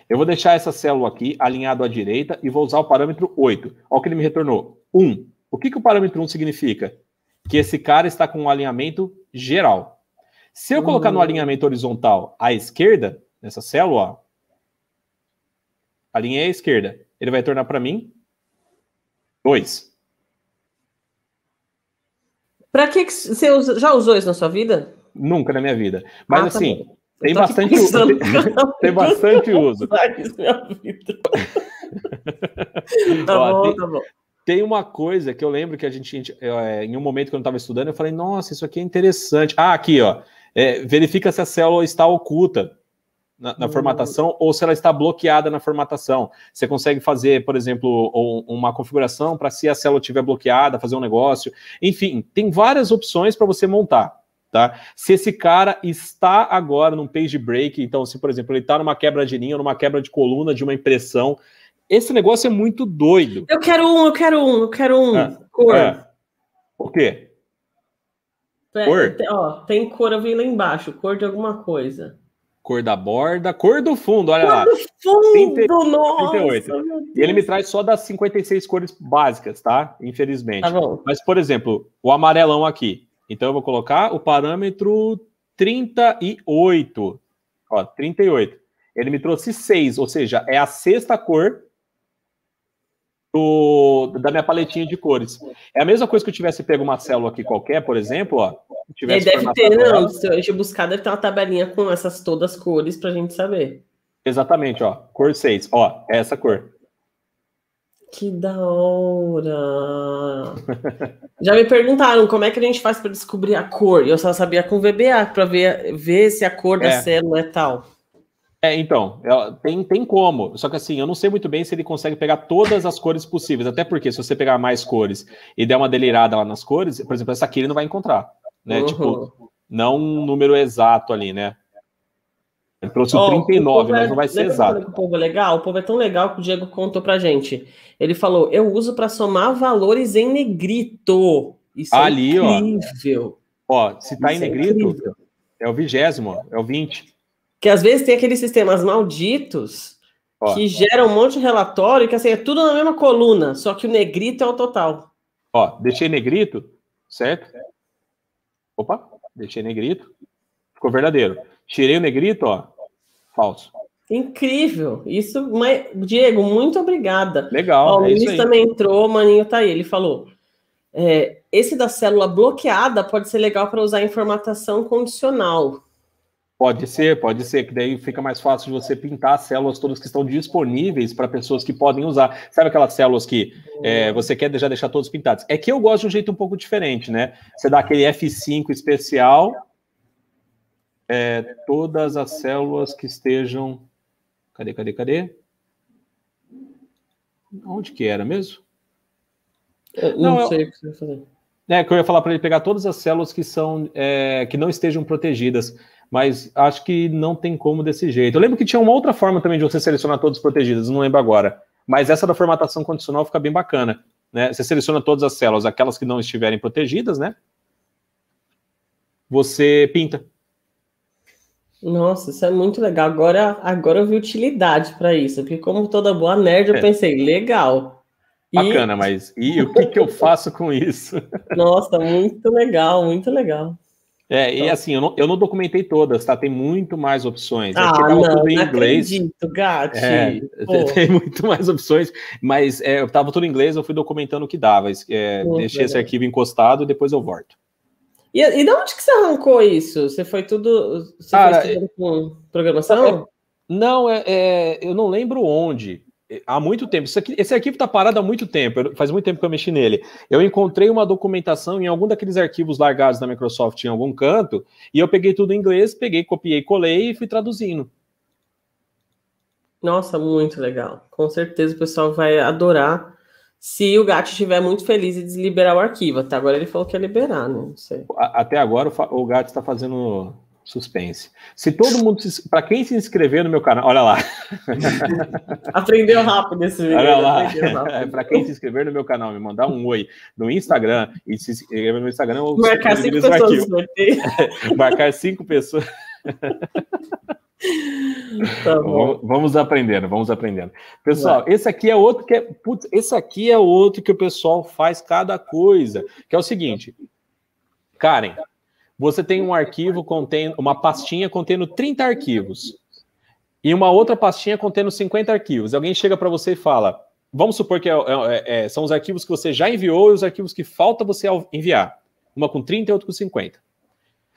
Eu vou deixar essa célula aqui alinhado à direita e vou usar o parâmetro 8. Olha o que ele me retornou. 1. O que, que o parâmetro 1 significa? Que esse cara está com um alinhamento geral. Se eu colocar no hum. alinhamento horizontal à esquerda, nessa célula, a linha à esquerda, ele vai tornar para mim 2. Para que, que você usa, já usou isso na sua vida? Nunca na minha vida. Mas ah, tá assim, tá tem, bastante uso, tem, tá tem bastante uso. Tem bastante uso. Tá bom, tá bom tem uma coisa que eu lembro que a gente, é, em um momento que eu não estava estudando, eu falei, nossa, isso aqui é interessante. Ah, aqui, ó. É, verifica se a célula está oculta na, na hum. formatação ou se ela está bloqueada na formatação. Você consegue fazer, por exemplo, um, uma configuração para se a célula estiver bloqueada, fazer um negócio. Enfim, tem várias opções para você montar. Tá? Se esse cara está agora num page break, então, se, por exemplo, ele está numa quebra de linha, numa quebra de coluna de uma impressão esse negócio é muito doido. Eu quero um, eu quero um, eu quero um. Ah, cor. Ah, o quê? É, cor? Tem, ó, tem cor, eu vi lá embaixo, cor de alguma coisa. Cor da borda, cor do fundo, olha cor lá. Cor do fundo, nossa! E Ele me traz só das 56 cores básicas, tá? Infelizmente. Tá bom. Mas, por exemplo, o amarelão aqui. Então eu vou colocar o parâmetro 38. Ó, 38. Ele me trouxe 6, ou seja, é a sexta cor do, da minha paletinha de cores. É a mesma coisa que eu tivesse pego uma célula aqui qualquer, por exemplo, ó. Tivesse deve ter, não. Se a gente buscar, deve ter uma tabelinha com essas todas as cores para a gente saber. Exatamente, ó. Cor 6, ó, é essa cor. Que da hora! Já me perguntaram como é que a gente faz para descobrir a cor. Eu só sabia com VBA para ver, ver se a cor da é. célula é tal. É, então, tem, tem como. Só que assim, eu não sei muito bem se ele consegue pegar todas as cores possíveis. Até porque se você pegar mais cores e der uma delirada lá nas cores, por exemplo, essa aqui ele não vai encontrar. Né? Uhum. Tipo, não um número exato ali, né? Ele trouxe oh, 39, mas é não vai é, ser exato. O povo é legal, o povo é tão legal que o Diego contou pra gente. Ele falou: eu uso para somar valores em negrito. Isso é ali, é incrível. Ó, ó se tá Isso em é negrito, é, é o vigésimo, é o 20 que às vezes tem aqueles sistemas malditos ó, que geram um monte de relatório que assim, é tudo na mesma coluna, só que o negrito é o total. Ó, deixei negrito, certo? Opa, deixei negrito. Ficou verdadeiro. Tirei o negrito, ó, falso. Incrível. Isso, mas, Diego, muito obrigada. Legal. Ó, o é Luiz também entrou, o Maninho tá aí. Ele falou: é, esse da célula bloqueada pode ser legal para usar em formatação condicional. Pode ser, pode ser, que daí fica mais fácil de você pintar as células todas que estão disponíveis para pessoas que podem usar. Sabe aquelas células que é, você quer já deixar todas pintadas? É que eu gosto de um jeito um pouco diferente, né? Você dá aquele F5 especial, é, todas as células que estejam. Cadê, cadê, cadê? Onde que era mesmo? Eu não, não, sei eu... o que você vai fazer. É, que eu ia falar para ele pegar todas as células que são é, que não estejam protegidas mas acho que não tem como desse jeito. Eu lembro que tinha uma outra forma também de você selecionar todos protegidos, não lembro agora. Mas essa da formatação condicional fica bem bacana. Né? Você seleciona todas as células, aquelas que não estiverem protegidas, né? Você pinta. Nossa, isso é muito legal. Agora, agora eu vi utilidade para isso, porque como toda boa nerd, eu é. pensei, legal. Bacana, e... mas e o que, que eu faço com isso? Nossa, muito legal, muito legal. É, então... e assim, eu não, eu não documentei todas, tá? Tem muito mais opções. Ah, é, não, tudo em não inglês. acredito, Gatti. É, tem muito mais opções, mas é, eu tava tudo em inglês, eu fui documentando o que dava. É, Pô, deixei esse arquivo encostado, e depois eu volto. E, e de onde que você arrancou isso? Você foi tudo. Você Cara, tudo com programação? É, não, é, é, eu não lembro onde. É, há muito tempo. Aqui, esse arquivo está parado há muito tempo, faz muito tempo que eu mexi nele. Eu encontrei uma documentação em algum daqueles arquivos largados da Microsoft em algum canto, e eu peguei tudo em inglês, peguei, copiei, colei e fui traduzindo. Nossa, muito legal. Com certeza o pessoal vai adorar. Se o gato estiver muito feliz em liberar o arquivo, até agora ele falou que ia liberar, né? Não sei. Até agora o gato está fazendo Suspense. Se todo mundo. Para quem se inscrever no meu canal, olha lá. Aprendeu rápido esse vídeo. Olha lá. Para quem se inscrever no meu canal, me mandar um oi no Instagram e se inscrever no Instagram. Marcar cinco pessoas. Marcar cinco pessoas. Tá vamos, vamos aprendendo, vamos aprendendo. Pessoal, esse aqui é outro que é, putz, esse aqui é outro que o pessoal faz cada coisa, que é o seguinte. Karen, você tem um arquivo contendo, uma pastinha contendo 30 arquivos e uma outra pastinha contendo 50 arquivos. Alguém chega para você e fala: Vamos supor que é, é, é, é, são os arquivos que você já enviou e os arquivos que falta você enviar. Uma com 30 e outra com 50.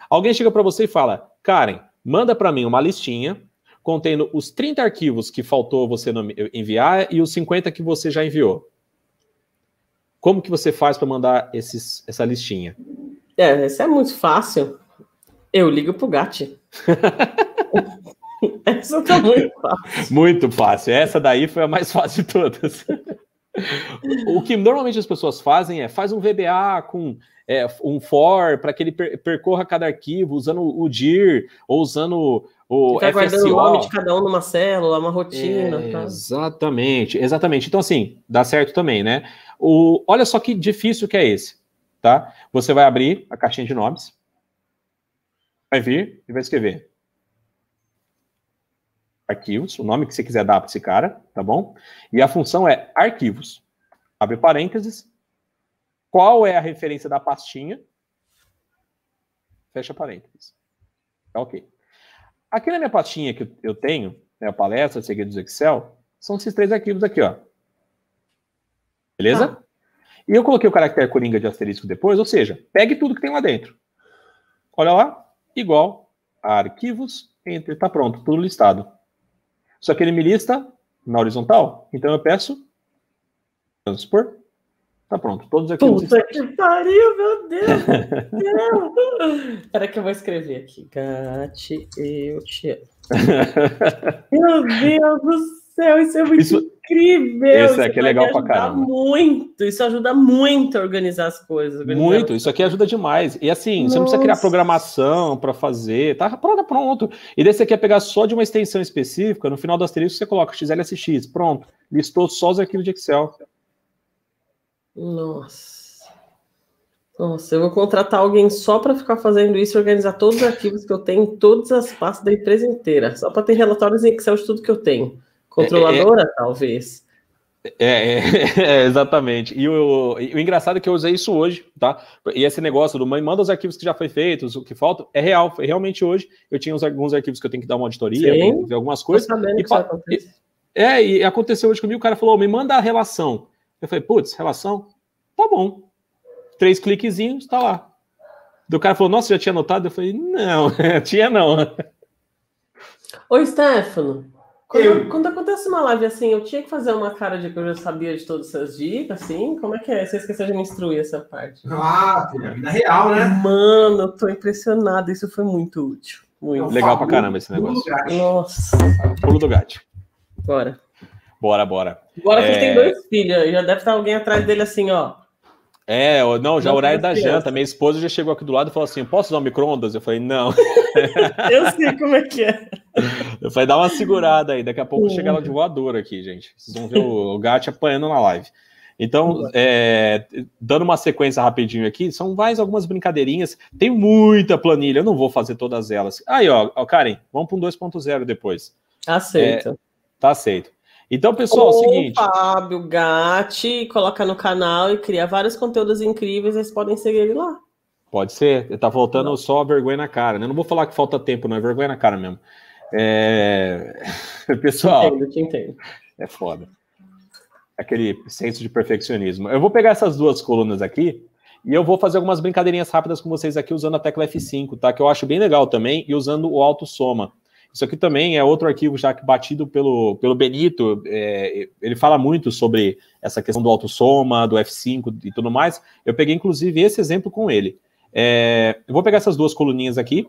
Alguém chega para você e fala: Karen, manda para mim uma listinha contendo os 30 arquivos que faltou você enviar e os 50 que você já enviou. Como que você faz para mandar esses, essa listinha? É, isso é muito fácil. Eu ligo pro Gatti. Essa tá muito fácil. Muito fácil. Essa daí foi a mais fácil de todas. o que normalmente as pessoas fazem é faz um VBA com é, um for para que ele per percorra cada arquivo usando o dir ou usando o tá guardando o nome de cada um numa célula, uma rotina. É, tá? Exatamente, exatamente. Então assim dá certo também, né? O olha só que difícil que é esse tá? Você vai abrir a caixinha de nomes, vai vir e vai escrever arquivos, o nome que você quiser dar para esse cara, tá bom? E a função é arquivos. Abre parênteses. Qual é a referência da pastinha? Fecha parênteses. Tá ok. Aqui na minha pastinha que eu tenho, né, a palestra, do Excel, são esses três arquivos aqui, ó. Beleza? Ah. E eu coloquei o caractere coringa de asterisco depois, ou seja, pegue tudo que tem lá dentro. Olha lá, igual a arquivos, enter, tá pronto, tudo listado. Só que ele me lista na horizontal, então eu peço transpor, tá pronto, todos aqui. Puta que pariu, meu Deus! Meu Espera que eu vou escrever aqui. Gati, eu te amo. meu Deus do céu, isso é muito isso, incrível! Isso, é que é legal pra caramba. Muito, isso ajuda muito a organizar as coisas. Organizar muito, isso aqui ajuda demais. E assim, Nossa. você não precisa criar programação para fazer, tá pronto, pronto. E daí você quer é pegar só de uma extensão específica, no final do asterisco você coloca XLSX, pronto. Listou só os arquivos de Excel. Nossa. Nossa, eu vou contratar alguém só para ficar fazendo isso e organizar todos os arquivos que eu tenho, todas as pastas da empresa inteira, só para ter relatórios em Excel de tudo que eu tenho. Controladora, é, é, é, talvez. É, é, é exatamente. E o, o, engraçado é que eu usei isso hoje, tá? E esse negócio do mãe manda os arquivos que já foi feitos, o que falta, é real. Realmente hoje eu tinha alguns arquivos que eu tenho que dar uma auditoria, algumas coisas. E, e, é, e aconteceu hoje comigo, o cara falou: me manda a relação. Eu falei, putz, relação? Tá bom. Três cliquezinhos, tá lá. Do cara falou, nossa, já tinha anotado? Eu falei, não, tinha não. Oi, Stefano, quando, eu... quando acontece uma live assim, eu tinha que fazer uma cara de que eu já sabia de todas essas dicas, assim? Como é que é? Você esqueceu de me instruir essa parte. Ah, filha, vida real, né? Mano, eu tô impressionado. Isso foi muito útil. Muito. Então, Legal pra caramba esse negócio. Nossa. Pulo do gato. Bora. Bora, bora. Bora que é... ele tem dois filhos. Já deve estar alguém atrás dele assim, ó. É, não, já não, horário da janta. Minha esposa já chegou aqui do lado e falou assim: posso usar o micro-ondas? Eu falei, não. eu sei como é que é. Eu falei, dá uma segurada aí, daqui a pouco chega hum. ela de voadora aqui, gente. Vocês vão ver o, o gato apanhando na live. Então, hum. é, dando uma sequência rapidinho aqui, são mais algumas brincadeirinhas. Tem muita planilha, eu não vou fazer todas elas. Aí, ó, Karen, vamos para um 2.0 depois. Aceito. É, tá aceito. Então, pessoal, é o seguinte. Fábio Gatti, coloca no canal e cria vários conteúdos incríveis, vocês podem seguir ele lá. Pode ser, tá faltando Não. só vergonha na cara, né? Não vou falar que falta tempo, não, é vergonha na cara mesmo. É... Pessoal. entendo, te entendo. É foda. Aquele senso de perfeccionismo. Eu vou pegar essas duas colunas aqui e eu vou fazer algumas brincadeirinhas rápidas com vocês aqui usando a tecla F5, tá? Que eu acho bem legal também e usando o auto soma. Isso aqui também é outro arquivo já que batido pelo, pelo Benito. É, ele fala muito sobre essa questão do autossoma, do F5 e tudo mais. Eu peguei, inclusive, esse exemplo com ele. É, eu vou pegar essas duas coluninhas aqui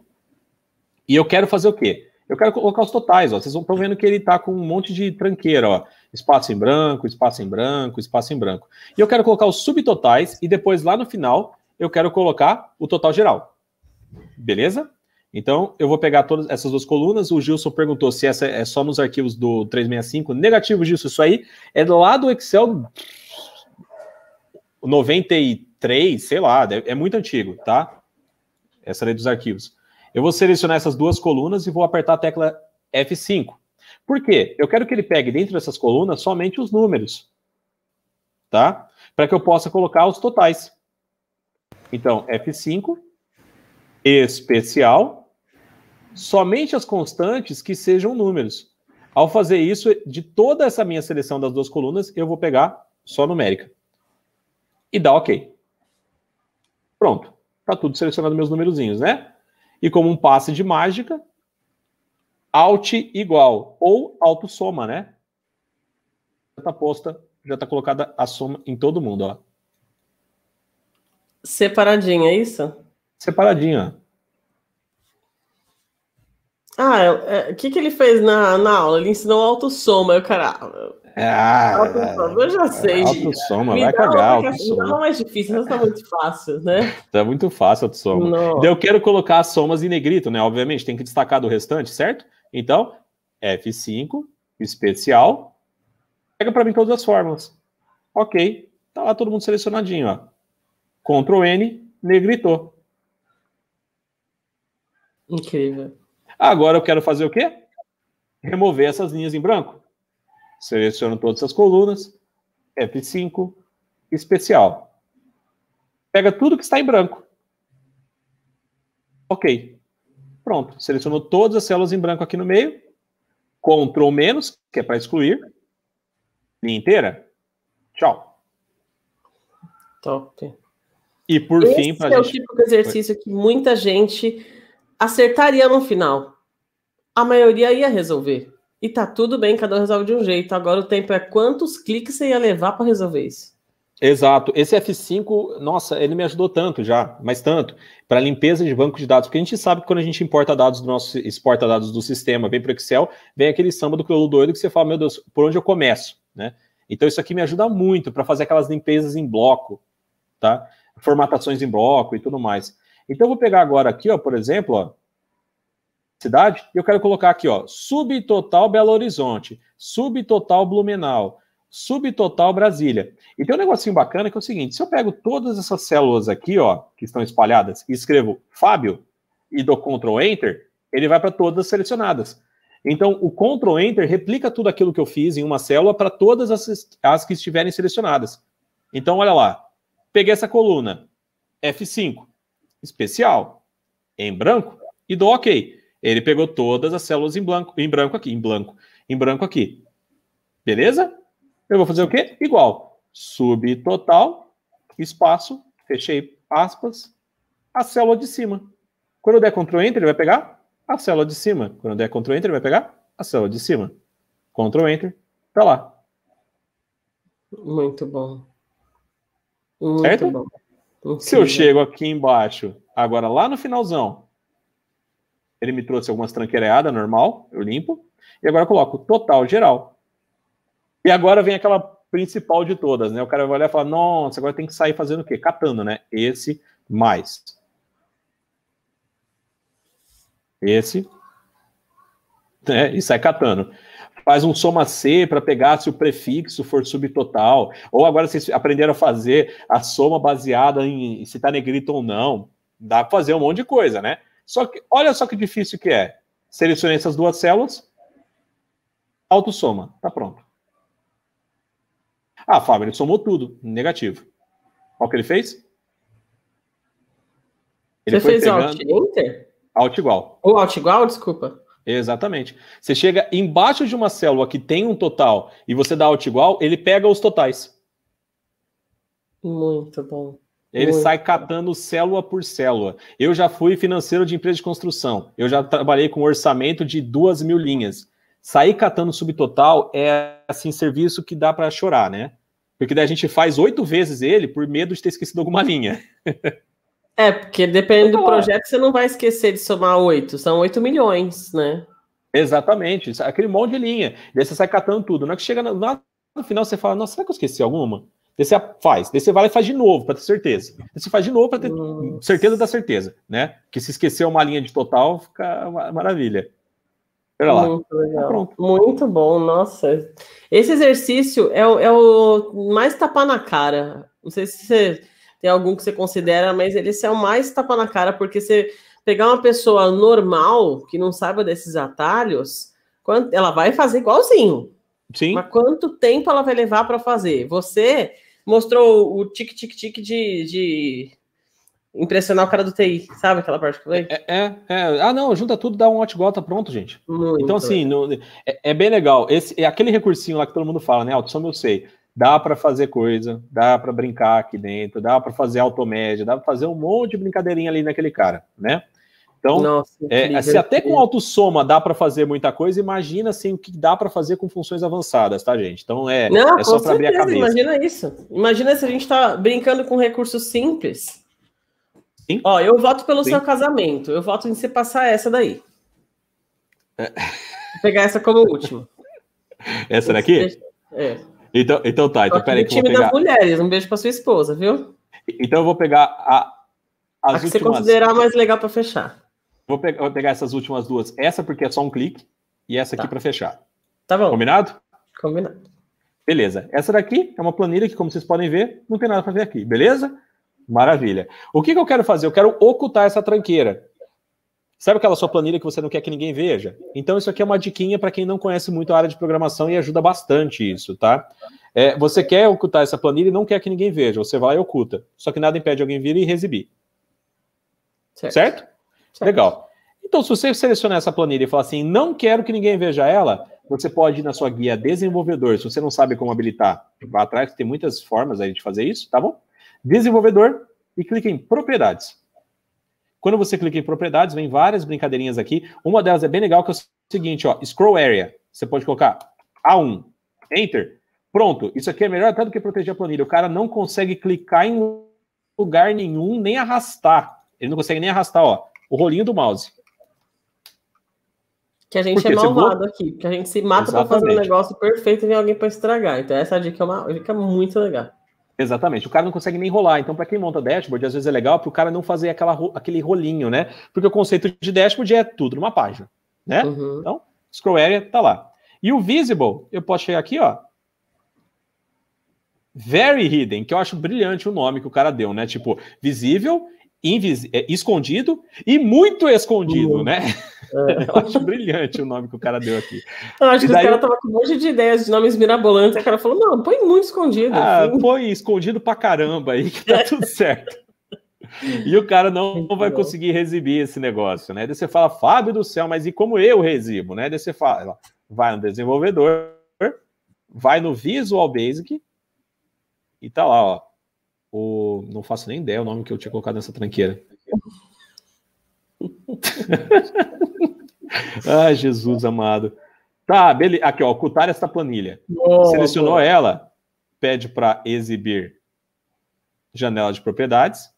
e eu quero fazer o quê? Eu quero colocar os totais, ó. Vocês estão vendo que ele está com um monte de tranqueira, ó. Espaço em branco, espaço em branco, espaço em branco. E eu quero colocar os subtotais e depois lá no final eu quero colocar o total geral. Beleza? Então, eu vou pegar todas essas duas colunas. O Gilson perguntou se essa é só nos arquivos do 365. Negativo, Gilson. Isso aí é lá do Excel 93, sei lá. É muito antigo, tá? Essa lei dos arquivos. Eu vou selecionar essas duas colunas e vou apertar a tecla F5. Por quê? Eu quero que ele pegue dentro dessas colunas somente os números, tá? Para que eu possa colocar os totais. Então, F5, especial, somente as constantes que sejam números. Ao fazer isso, de toda essa minha seleção das duas colunas, eu vou pegar só numérica. E dá OK. Pronto. Tá tudo selecionado meus numerozinhos, né? E como um passe de mágica, alt igual ou auto soma, né? Já está posta, já está colocada a soma em todo mundo, ó. Separadinha, é isso? Separadinha. Ah, é, é, o que, que ele fez na, na aula? Ele ensinou autossoma, eu, cara. Ah, eu já sei. Autossoma, vai cagar. Autossoma. Não é mais difícil, não tá muito fácil, né? Tá muito fácil autossoma. Não. Então, eu quero colocar as somas em negrito, né? Obviamente, tem que destacar do restante, certo? Então, F5, especial, pega para mim todas as fórmulas. Ok, tá lá todo mundo selecionadinho, ó. Ctrl N, negritou. Incrível. Agora eu quero fazer o quê? Remover essas linhas em branco. Seleciono todas as colunas, F5, especial. Pega tudo que está em branco. Ok. Pronto. Selecionou todas as células em branco aqui no meio. Ctrl menos, que é para excluir. Linha inteira. Tchau. Top. E por Esse fim... é gente... o tipo de exercício que muita gente acertaria no final. A maioria ia resolver. E tá tudo bem, cada um resolve de um jeito. Agora o tempo é quantos cliques você ia levar para resolver isso. Exato. Esse F5, nossa, ele me ajudou tanto já, mas tanto, para limpeza de banco de dados, porque a gente sabe que quando a gente importa dados do nosso, exporta dados do sistema, vem para o Excel, vem aquele samba do crioulo doido que você fala, meu Deus, por onde eu começo, né? Então isso aqui me ajuda muito para fazer aquelas limpezas em bloco, tá? Formatações em bloco e tudo mais. Então, eu vou pegar agora aqui, ó, por exemplo, ó, cidade, eu quero colocar aqui, ó, subtotal Belo Horizonte, subtotal Blumenau, subtotal Brasília. E tem um negocinho bacana que é o seguinte, se eu pego todas essas células aqui, ó, que estão espalhadas, e escrevo Fábio e dou Ctrl Enter, ele vai para todas selecionadas. Então, o Ctrl Enter replica tudo aquilo que eu fiz em uma célula para todas as, as que estiverem selecionadas. Então, olha lá, peguei essa coluna, F5, especial, em branco, e dou OK. Ele pegou todas as células em branco, em branco aqui, em branco, em branco aqui. Beleza? Eu vou fazer o quê? Igual. Subtotal, espaço, fechei aspas, a célula de cima. Quando eu der Ctrl Enter, ele vai pegar a célula de cima. Quando eu der Ctrl Enter, ele vai pegar a célula de cima. Ctrl Enter, tá lá. Muito bom. Muito certo? bom. Se eu né? chego aqui embaixo, agora lá no finalzão, ele me trouxe algumas tranqueireadas, normal, eu limpo. E agora eu coloco total geral. E agora vem aquela principal de todas, né? O cara vai olhar e falar, nossa, agora tem que sair fazendo o quê? Catando, né? Esse mais. Esse. Né? E sai catando faz um soma C para pegar se o prefixo for subtotal. Ou agora vocês aprenderam a fazer a soma baseada em se está negrito ou não. Dá para fazer um monte de coisa, né? Só que olha só que difícil que é. Selecionei essas duas células, autossoma, tá pronto. Ah, Fábio, ele somou tudo, negativo. O que ele fez? Ele Você fez pegando... alt enter? Alt igual. Ou alt igual, desculpa. Exatamente. Você chega embaixo de uma célula que tem um total e você dá alt igual, ele pega os totais. Muito bom. Ele Muito sai catando célula por célula. Eu já fui financeiro de empresa de construção. Eu já trabalhei com orçamento de duas mil linhas. Sair catando subtotal é, assim, serviço que dá para chorar, né? Porque daí a gente faz oito vezes ele por medo de ter esquecido alguma linha. É, porque dependendo do então, projeto, você não vai esquecer de somar oito são oito milhões, né? Exatamente, é aquele monte de linha. Daí você sai catando tudo. Na hora que chega no, no final, você fala, nossa, será que eu esqueci alguma? Daí você faz, daí você vai e faz de novo para ter certeza. Daí você faz de novo para ter nossa. certeza da certeza, né? Que se esquecer uma linha de total, fica uma maravilha. Olha lá. Muito, legal. Tá Muito bom, nossa. Esse exercício é o, é o mais tapar na cara. Não sei se você tem algum que você considera, mas eles são é mais tapa na cara, porque você pegar uma pessoa normal, que não saiba desses atalhos, ela vai fazer igualzinho. Sim. Mas quanto tempo ela vai levar para fazer? Você mostrou o tic-tic-tic de, de impressionar o cara do TI, sabe aquela parte que eu falei? É, é, é. Ah, não, junta tudo, dá um hot tá pronto, gente. Muito então, assim, no, é, é, bem legal. Esse, é aquele recursinho lá que todo mundo fala, né? Autossoma eu sei dá para fazer coisa, dá para brincar aqui dentro, dá para fazer automédia, dá para fazer um monte de brincadeirinha ali naquele cara, né? Então, Nossa, é, se até com autossoma dá para fazer muita coisa, imagina assim o que dá para fazer com funções avançadas, tá, gente? Então é, Não, é só para abrir a cabeça. Imagina isso. Imagina se a gente está brincando com recursos simples. Sim. Ó, eu voto pelo Sim. seu casamento. Eu voto em você passar essa daí. É. Vou pegar essa como última. Essa daqui? É. Então, então tá, então peraí que eu vou pegar... das mulheres, um beijo pra sua esposa, viu? Então eu vou pegar a, as a que últimas... você considerar mais legal para fechar. Vou, pe vou, pegar essas últimas duas. Essa porque é só um clique e essa tá. aqui para fechar. Tá bom. Combinado? Combinado. Beleza. Essa daqui é uma planilha que, como vocês podem ver, não tem nada para ver aqui, beleza? Maravilha. O que, que eu quero fazer? Eu quero ocultar essa tranqueira. Sabe aquela sua planilha que você não quer que ninguém veja? Então, isso aqui é uma diquinha para quem não conhece muito a área de programação e ajuda bastante isso, tá? É, você quer ocultar essa planilha e não quer que ninguém veja, você vai e oculta. Só que nada impede alguém vir e exibir. Certo. certo? certo? Legal. Então, se você selecionar essa planilha e falar assim, não quero que ninguém veja ela, você pode ir na sua guia desenvolvedor. Se você não sabe como habilitar, vá atrás, tem muitas formas aí de fazer isso, tá bom? Desenvolvedor e clique em propriedades. Quando você clica em propriedades, vem várias brincadeirinhas aqui. Uma delas é bem legal, que é o seguinte, ó, scroll area. Você pode colocar A1, enter. Pronto, isso aqui é melhor até do que proteger a planilha. O cara não consegue clicar em lugar nenhum, nem arrastar. Ele não consegue nem arrastar, ó, o rolinho do mouse. Que a gente é malvado você... aqui, que a gente se mata para fazer um negócio perfeito e vem alguém para estragar. Então essa dica é uma dica muito legal. Exatamente, o cara não consegue nem rolar. Então, para quem monta dashboard, às vezes é legal para o cara não fazer aquela, aquele rolinho, né? Porque o conceito de dashboard é tudo numa página, né? Uhum. Então, scroll area tá lá. E o visible, eu posso chegar aqui, ó. Very hidden, que eu acho brilhante o nome que o cara deu, né? Tipo, visível, invis... É, escondido e muito escondido, uhum. né? É. Eu acho brilhante o nome que o cara deu aqui. Eu acho e que daí... o cara tava com um monte de ideias, de nomes mirabolantes. o cara falou: não, põe muito escondido. Ah, assim. põe escondido pra caramba aí, que tá é. tudo certo. E o cara não vai conseguir exibir esse negócio, né? Daí você fala, Fábio do céu, mas e como eu resibo, né? Daí você fala, vai no desenvolvedor, vai no Visual Basic e tá lá, ó. O, não faço nem ideia o nome que eu tinha colocado nessa tranqueira. Ai, Jesus amado. Tá, beleza. Aqui, ó, ocultar esta planilha. Selecionou ela, pede para exibir janela de propriedades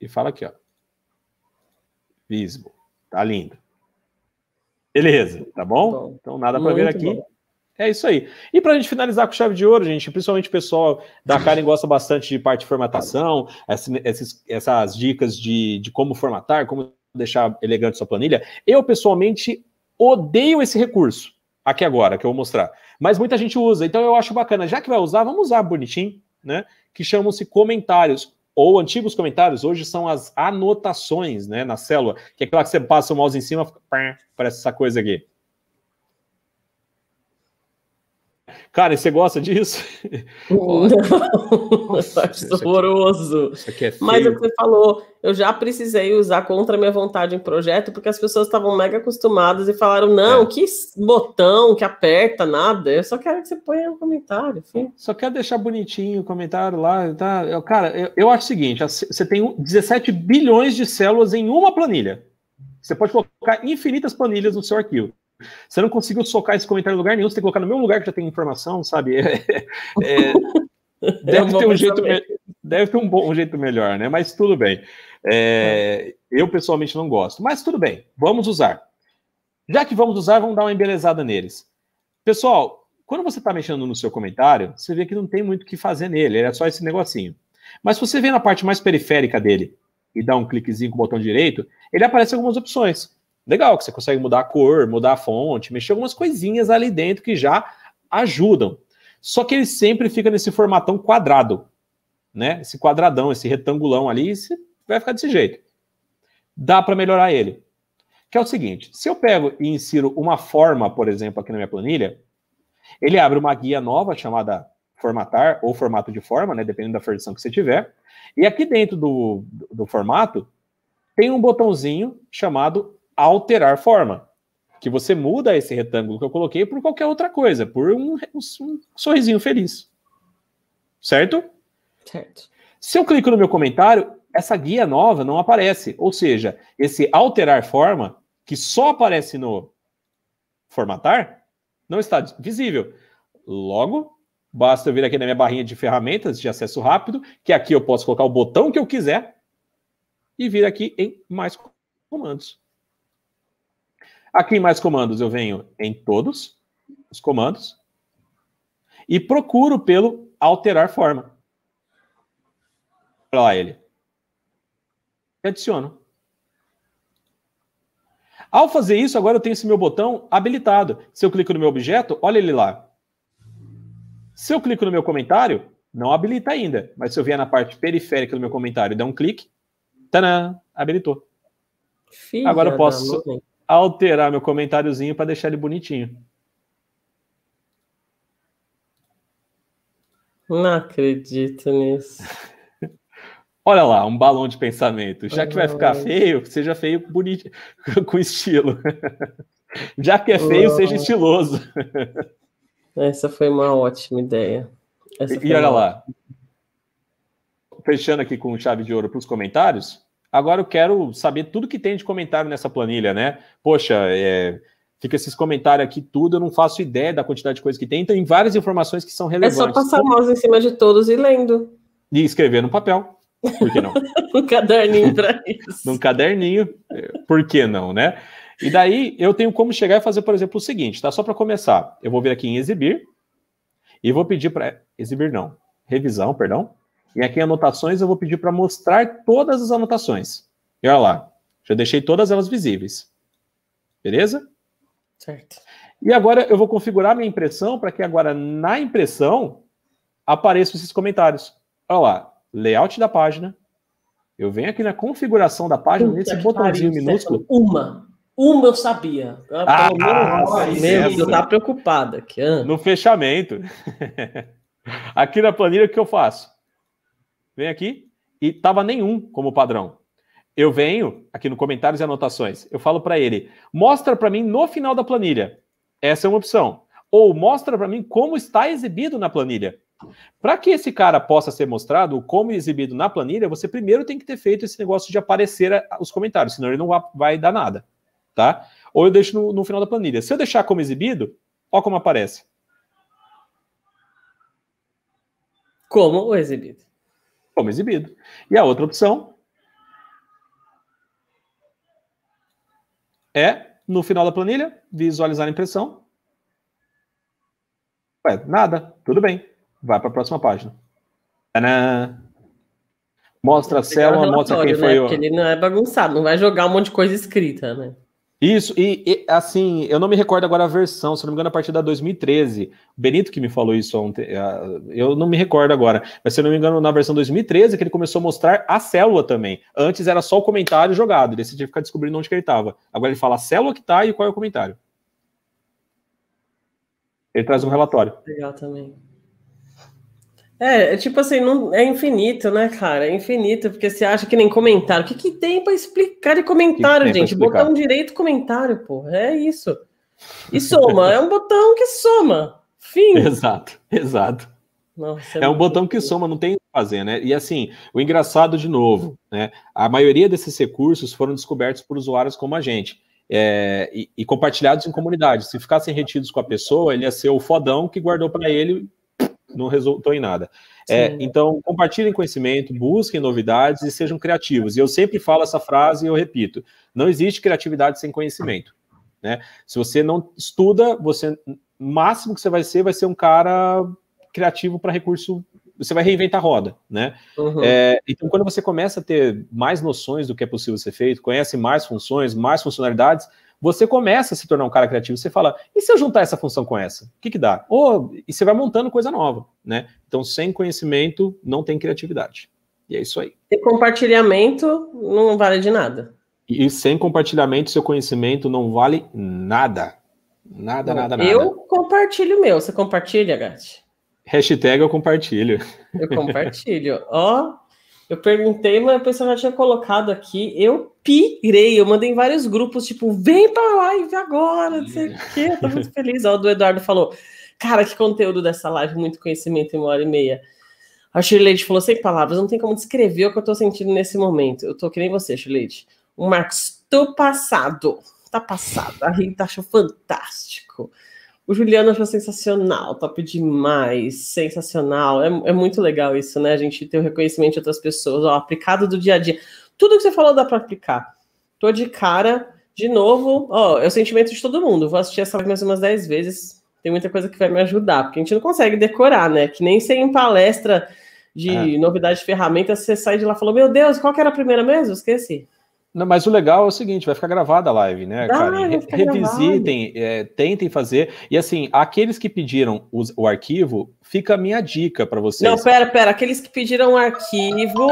e fala aqui, ó. Visible. Tá lindo. Beleza, tá bom? Então, nada para ver aqui. Bom. É isso aí. E para a gente finalizar com chave de ouro, gente, principalmente o pessoal da Karen gosta bastante de parte de formatação, essas, essas dicas de, de como formatar, como deixar elegante sua planilha. Eu, pessoalmente, odeio esse recurso aqui agora, que eu vou mostrar. Mas muita gente usa, então eu acho bacana. Já que vai usar, vamos usar bonitinho, né? Que chamam-se comentários ou antigos comentários, hoje são as anotações, né, na célula, que é aquela que você passa o mouse em cima, parece essa coisa aqui. Cara, você gosta disso? Não, Nossa, isso horroroso. Isso aqui, é feio. Mas o que você falou, eu já precisei usar contra minha vontade em projeto, porque as pessoas estavam mega acostumadas e falaram: não, é. que botão, que aperta, nada. Eu só quero que você ponha um comentário. Sim. Só quero deixar bonitinho o comentário lá. Tá? Eu, cara, eu, eu acho o seguinte: você tem 17 bilhões de células em uma planilha. Você pode colocar infinitas planilhas no seu arquivo. Você não conseguiu socar esse comentário em lugar nenhum, você tem que colocar no mesmo lugar que já tem informação, sabe? É, é, é deve, ter um jeito, deve ter um bom um jeito melhor, né? Mas tudo bem. É, é, eu pessoalmente não gosto, mas tudo bem, vamos usar. Já que vamos usar, vamos dar uma embelezada neles. Pessoal, quando você está mexendo no seu comentário, você vê que não tem muito o que fazer nele, é só esse negocinho. Mas se você vem na parte mais periférica dele e dá um cliquezinho com o botão direito, ele aparece algumas opções legal, que você consegue mudar a cor, mudar a fonte, mexer algumas coisinhas ali dentro que já ajudam. Só que ele sempre fica nesse formatão quadrado, né? Esse quadradão, esse retangulão ali, vai ficar desse jeito. Dá para melhorar ele. Que é o seguinte, se eu pego e insiro uma forma, por exemplo, aqui na minha planilha, ele abre uma guia nova chamada formatar ou formato de forma, né, dependendo da versão que você tiver. E aqui dentro do, do, do formato tem um botãozinho chamado alterar forma, que você muda esse retângulo que eu coloquei por qualquer outra coisa, por um, um sorrisinho feliz. Certo? Certo. Se eu clico no meu comentário, essa guia nova não aparece. Ou seja, esse alterar forma, que só aparece no formatar, não está visível. Logo, basta eu vir aqui na minha barrinha de ferramentas de acesso rápido, que aqui eu posso colocar o botão que eu quiser e vir aqui em mais comandos. Aqui em mais comandos eu venho em todos os comandos e procuro pelo alterar forma. Olha lá ele. E adiciono. Ao fazer isso, agora eu tenho esse meu botão habilitado. Se eu clico no meu objeto, olha ele lá. Se eu clico no meu comentário, não habilita ainda. Mas se eu vier na parte periférica do meu comentário e der um clique, tanã, habilitou. Filha agora eu posso alterar meu comentáriozinho para deixar ele bonitinho. Não acredito nisso. Olha lá, um balão de pensamento. Já que vai ficar feio, seja feio bonito, com estilo. Já que é feio, seja estiloso. Essa foi uma ótima ideia. e olha lá. Fechando aqui com chave de ouro para os comentários. Agora eu quero saber tudo que tem de comentário nessa planilha, né? Poxa, é, fica esses comentários aqui tudo, eu não faço ideia da quantidade de coisa que tem, então, tem várias informações que são relevantes. É só passar mouse em cima de todos e lendo. E escrever no papel. Por que não? um caderninho para isso. Num caderninho, por que não, né? E daí eu tenho como chegar e fazer, por exemplo, o seguinte, tá? Só para começar, eu vou vir aqui em exibir e vou pedir para exibir não, revisão, perdão. E aqui em anotações eu vou pedir para mostrar todas as anotações. E olha lá, já deixei todas elas visíveis. Beleza? Certo. E agora eu vou configurar minha impressão para que agora na impressão apareçam esses comentários. Olha lá, layout da página. Eu venho aqui na configuração da página, Puta nesse botãozinho pariu, minúsculo. Uma. Uma eu sabia. Ah, ah, eu, ah, ah, meu, eu preocupada. Que... No fechamento. aqui na planilha, o que eu faço? vem aqui e tava nenhum como padrão. Eu venho aqui no comentários e anotações, eu falo para ele: mostra para mim no final da planilha. Essa é uma opção. Ou mostra para mim como está exibido na planilha. Para que esse cara possa ser mostrado como exibido na planilha, você primeiro tem que ter feito esse negócio de aparecer os comentários, senão ele não vai dar nada, tá? Ou eu deixo no, no final da planilha. Se eu deixar como exibido, ó como aparece. Como o exibido como exibido. E a outra opção é, no final da planilha, visualizar a impressão. Ué, nada, tudo bem. Vai para a próxima página. Tadã! Mostra a célula, mostra quem né? foi o. Porque ele não é bagunçado, não vai jogar um monte de coisa escrita, né? Isso, e, e, assim, eu não me recordo agora a versão, se não me engano, a partir da 2013. Benito que me falou isso ontem, ah, eu não me recordo agora, mas se não me engano, na versão 2013 que ele começou a mostrar a célula também. Antes era só o comentário jogado, ele tinha que ficar descobrindo onde que ele estava. Agora ele fala a célula que está e qual é o comentário. Ele traz um relatório. Legal também. É, é, tipo assim, não, é infinito, né, cara? É infinito, porque você acha que nem comentário. O que, que tem para explicar de comentário, que que gente? Botão direito, comentário, pô. É isso. E soma, é um botão que soma. Fim. Exato, exato. Nossa, é, é um botão que soma, não tem o que fazer, né? E assim, o engraçado de novo, né? A maioria desses recursos foram descobertos por usuários como a gente. É, e, e, compartilhados em comunidades. Se ficassem retidos com a pessoa, ele ia ser o fodão que guardou para ele não resultou em nada. É, então, compartilhem conhecimento, busquem novidades e sejam criativos. E eu sempre falo essa frase e eu repito: não existe criatividade sem conhecimento. Né? Se você não estuda, você o máximo que você vai ser vai ser um cara criativo para recurso. Você vai reinventar a roda, né? Uhum. É, então, quando você começa a ter mais noções do que é possível ser feito, conhece mais funções, mais funcionalidades, você começa a se tornar um cara criativo. Você fala, e se eu juntar essa função com essa? O que, que dá? Ou, e você vai montando coisa nova, né? Então, sem conhecimento, não tem criatividade. E é isso aí. E compartilhamento não vale de nada. E, e sem compartilhamento, seu conhecimento não vale nada. Nada, nada, nada. Eu compartilho meu. Você compartilha, Gatti? Hashtag eu compartilho. Eu compartilho. Ó, eu perguntei, mas a pessoa já tinha colocado aqui. Eu pirei, eu mandei em vários grupos, tipo, vem para a live agora, não sei o quê. Eu tô muito feliz. Ó, o do Eduardo falou, cara, que conteúdo dessa live, muito conhecimento em uma hora e meia. A Shirley falou, sem palavras, não tem como descrever o que eu tô sentindo nesse momento. Eu tô que nem você, Shirley. O Marcos, tô passado. Tá passado. A Rita achou fantástico. O Juliano foi sensacional, top demais, sensacional. É, é muito legal isso, né? A gente ter o reconhecimento de outras pessoas, ó, aplicado do dia a dia. Tudo que você falou dá para aplicar. Tô de cara, de novo, ó, é o sentimento de todo mundo. Vou assistir essa live mais umas 10 vezes. Tem muita coisa que vai me ajudar, porque a gente não consegue decorar, né? Que nem sem palestra de é. novidade de ferramenta, você sai de lá e falou: Meu Deus, qual que era a primeira mesmo? Esqueci. Não, mas o legal é o seguinte, vai ficar gravada a live, né, ah, Karen? revisitem, é, tentem fazer. E assim, aqueles que pediram os, o arquivo, fica a minha dica para vocês. Não, pera, pera. Aqueles que pediram o arquivo,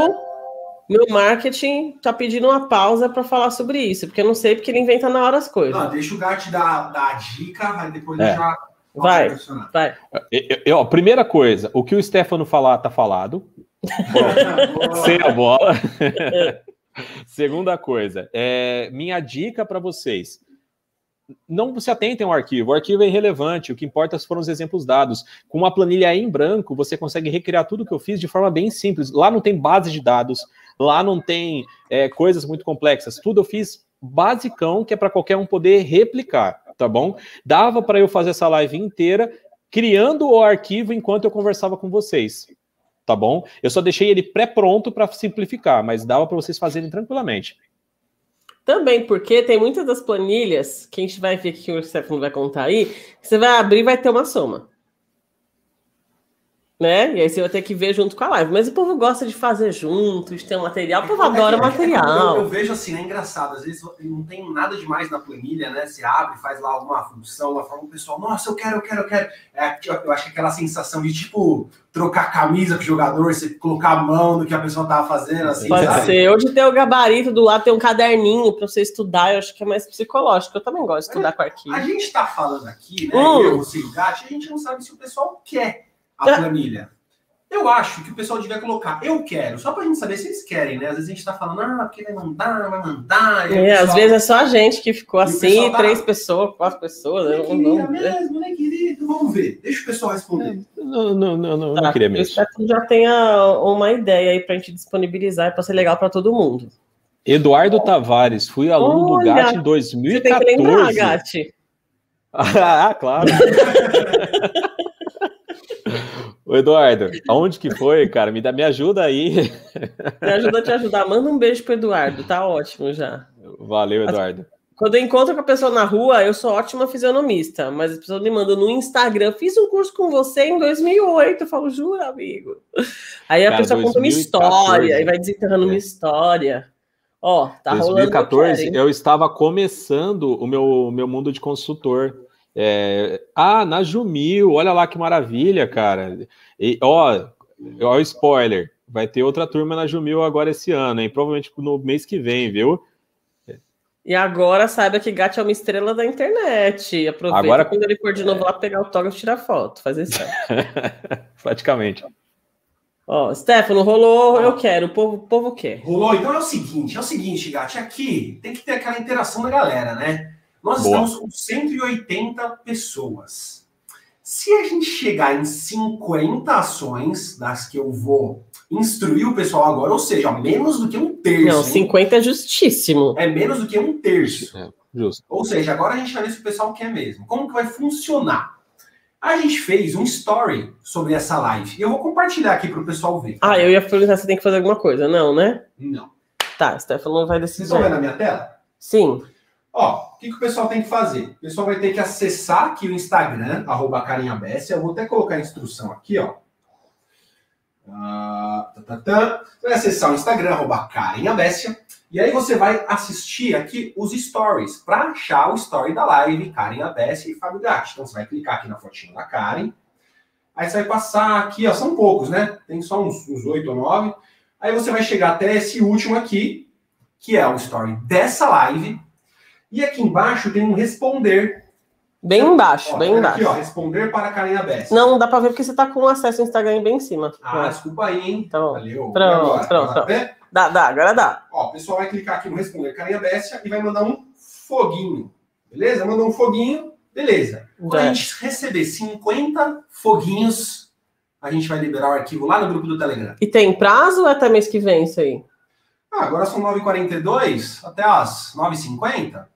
meu marketing tá pedindo uma pausa para falar sobre isso, porque eu não sei porque ele inventa na hora as coisas. Não, deixa o Gart dar, dar a dica, mas depois é. já Vai, vai. Eu, eu, primeira coisa, o que o Stefano falar tá falado. Boa, boa. Sem a bola. É. Segunda coisa, é, minha dica para vocês. Não se atentem ao arquivo, o arquivo é irrelevante, o que importa foram os exemplos dados. Com uma planilha em branco, você consegue recriar tudo que eu fiz de forma bem simples. Lá não tem base de dados, lá não tem é, coisas muito complexas. Tudo eu fiz basicão, que é para qualquer um poder replicar, tá bom? Dava para eu fazer essa live inteira criando o arquivo enquanto eu conversava com vocês tá bom? Eu só deixei ele pré-pronto para simplificar, mas dava para vocês fazerem tranquilamente. Também porque tem muitas das planilhas que a gente vai ver que o Stefano vai contar aí, você vai abrir vai ter uma soma né? E aí você vai ter que ver junto com a live. Mas o povo gosta de fazer juntos, tem um material, o povo é, adora é, material. eu, eu, vejo assim, é engraçado, às vezes não tem nada demais na planilha, né? Você abre, faz lá alguma função, lá forma o pessoal, nossa, eu quero, eu quero, eu quero. É, tipo, eu acho que aquela sensação de tipo trocar camisa com o jogador, você colocar a mão no que a pessoa tava fazendo, assim. Pode sabe? ser. Hoje tem o gabarito do lado, tem um caderninho para você estudar, eu acho que é mais psicológico. Eu também gosto de estudar com arquivo. A gente tá falando aqui, né? Hum. Eu, o assim, Gat, a gente não sabe se o pessoal quer a planilha. Eu acho que o pessoal devia colocar, eu quero, só para a gente saber se eles querem, né? Às vezes a gente está falando, ah, porque vai mandar, vai mandar. É, pessoal... às vezes é só a gente que ficou e assim, tá... três pessoas, quatro pessoas. Não, né? eu não, mesmo, né, querido? Vamos ver, deixa o pessoal responder. É, não, não, não, não, tá, não queria mesmo. Espero que já tenha uma ideia aí para a gente disponibilizar para ser legal para todo mundo. Eduardo Tavares, fui aluno Olha, do GAT em 2014. Você tem que lembrar, GAT. ah, claro. Ô Eduardo, aonde que foi, cara? Me, dá, me ajuda aí. Me ajuda a te ajudar. Manda um beijo pro Eduardo, tá ótimo já. Valeu, assim, Eduardo. Quando eu encontro com a pessoa na rua, eu sou ótima fisionomista, mas a pessoa me manda no Instagram, fiz um curso com você em 2008, eu falo, jura, amigo? Aí a cara, pessoa 2014, conta uma história, e vai desenterrando é. uma né? história. Ó, tá 2014, rolando. 2014, eu estava começando o meu, meu mundo de consultor. É, ah, na Jumil, olha lá que maravilha, cara. E, ó, ó, spoiler, vai ter outra turma na Jumil agora esse ano, hein? Provavelmente no mês que vem, viu? E agora saiba que Gat é uma estrela da internet. Aproveita agora... quando ele for de novo lá pegar o autógrafo e tirar foto, fazer isso. Praticamente. Ó, Stefano, rolou, eu quero, o povo, povo quer. Rolou, então é o seguinte, é o seguinte, Gat, aqui tem que ter aquela interação da galera, né? Nós Boa. estamos com 180 pessoas. Se a gente chegar em 50 ações das que eu vou instruir o pessoal agora, ou seja, menos do que um terço. Não, 50 hein? é justíssimo. É menos do que um terço. É, justo. Ou seja, agora a gente vai ver se o pessoal quer mesmo. Como que vai funcionar? A gente fez um story sobre essa live. E eu vou compartilhar aqui para o pessoal ver. Ah, eu ia perguntar se tem que fazer alguma coisa. Não, né? Não. Tá, Stefano não vai decidir. Vocês estão vendo a minha tela? Sim. Sim. Ó, o que, que o pessoal tem que fazer? O pessoal vai ter que acessar aqui o Instagram, arroba carinhabessa. Eu vou até colocar a instrução aqui, ó. Ah, tá, tá, tá. vai acessar o Instagram, arroba carinhabessa. E aí você vai assistir aqui os stories, para achar o story da live Karen Abess e Fábio Gatti. Então você vai clicar aqui na fotinha da Karen. Aí você vai passar aqui, ó, são poucos, né? Tem só uns oito ou nove. Aí você vai chegar até esse último aqui, que é o story dessa live, e aqui embaixo tem um responder. Bem então, embaixo, ó, bem aqui, embaixo. Ó, responder para a Karina Bess. Não, dá para ver porque você está com acesso ao Instagram bem em cima. Ah, é. desculpa aí, hein? Tá bom. Valeu. Pronto, agora, pronto, pronto. Dá, dá, agora dá. Ó, o pessoal vai clicar aqui no responder Carinha Bestia e vai mandar um foguinho. Beleza? Mandou um foguinho, beleza. Quando é. a gente receber 50 foguinhos, a gente vai liberar o arquivo lá no grupo do Telegram. E tem prazo ou é até mês que vem isso aí? Ah, agora são 9h42, até as 9h50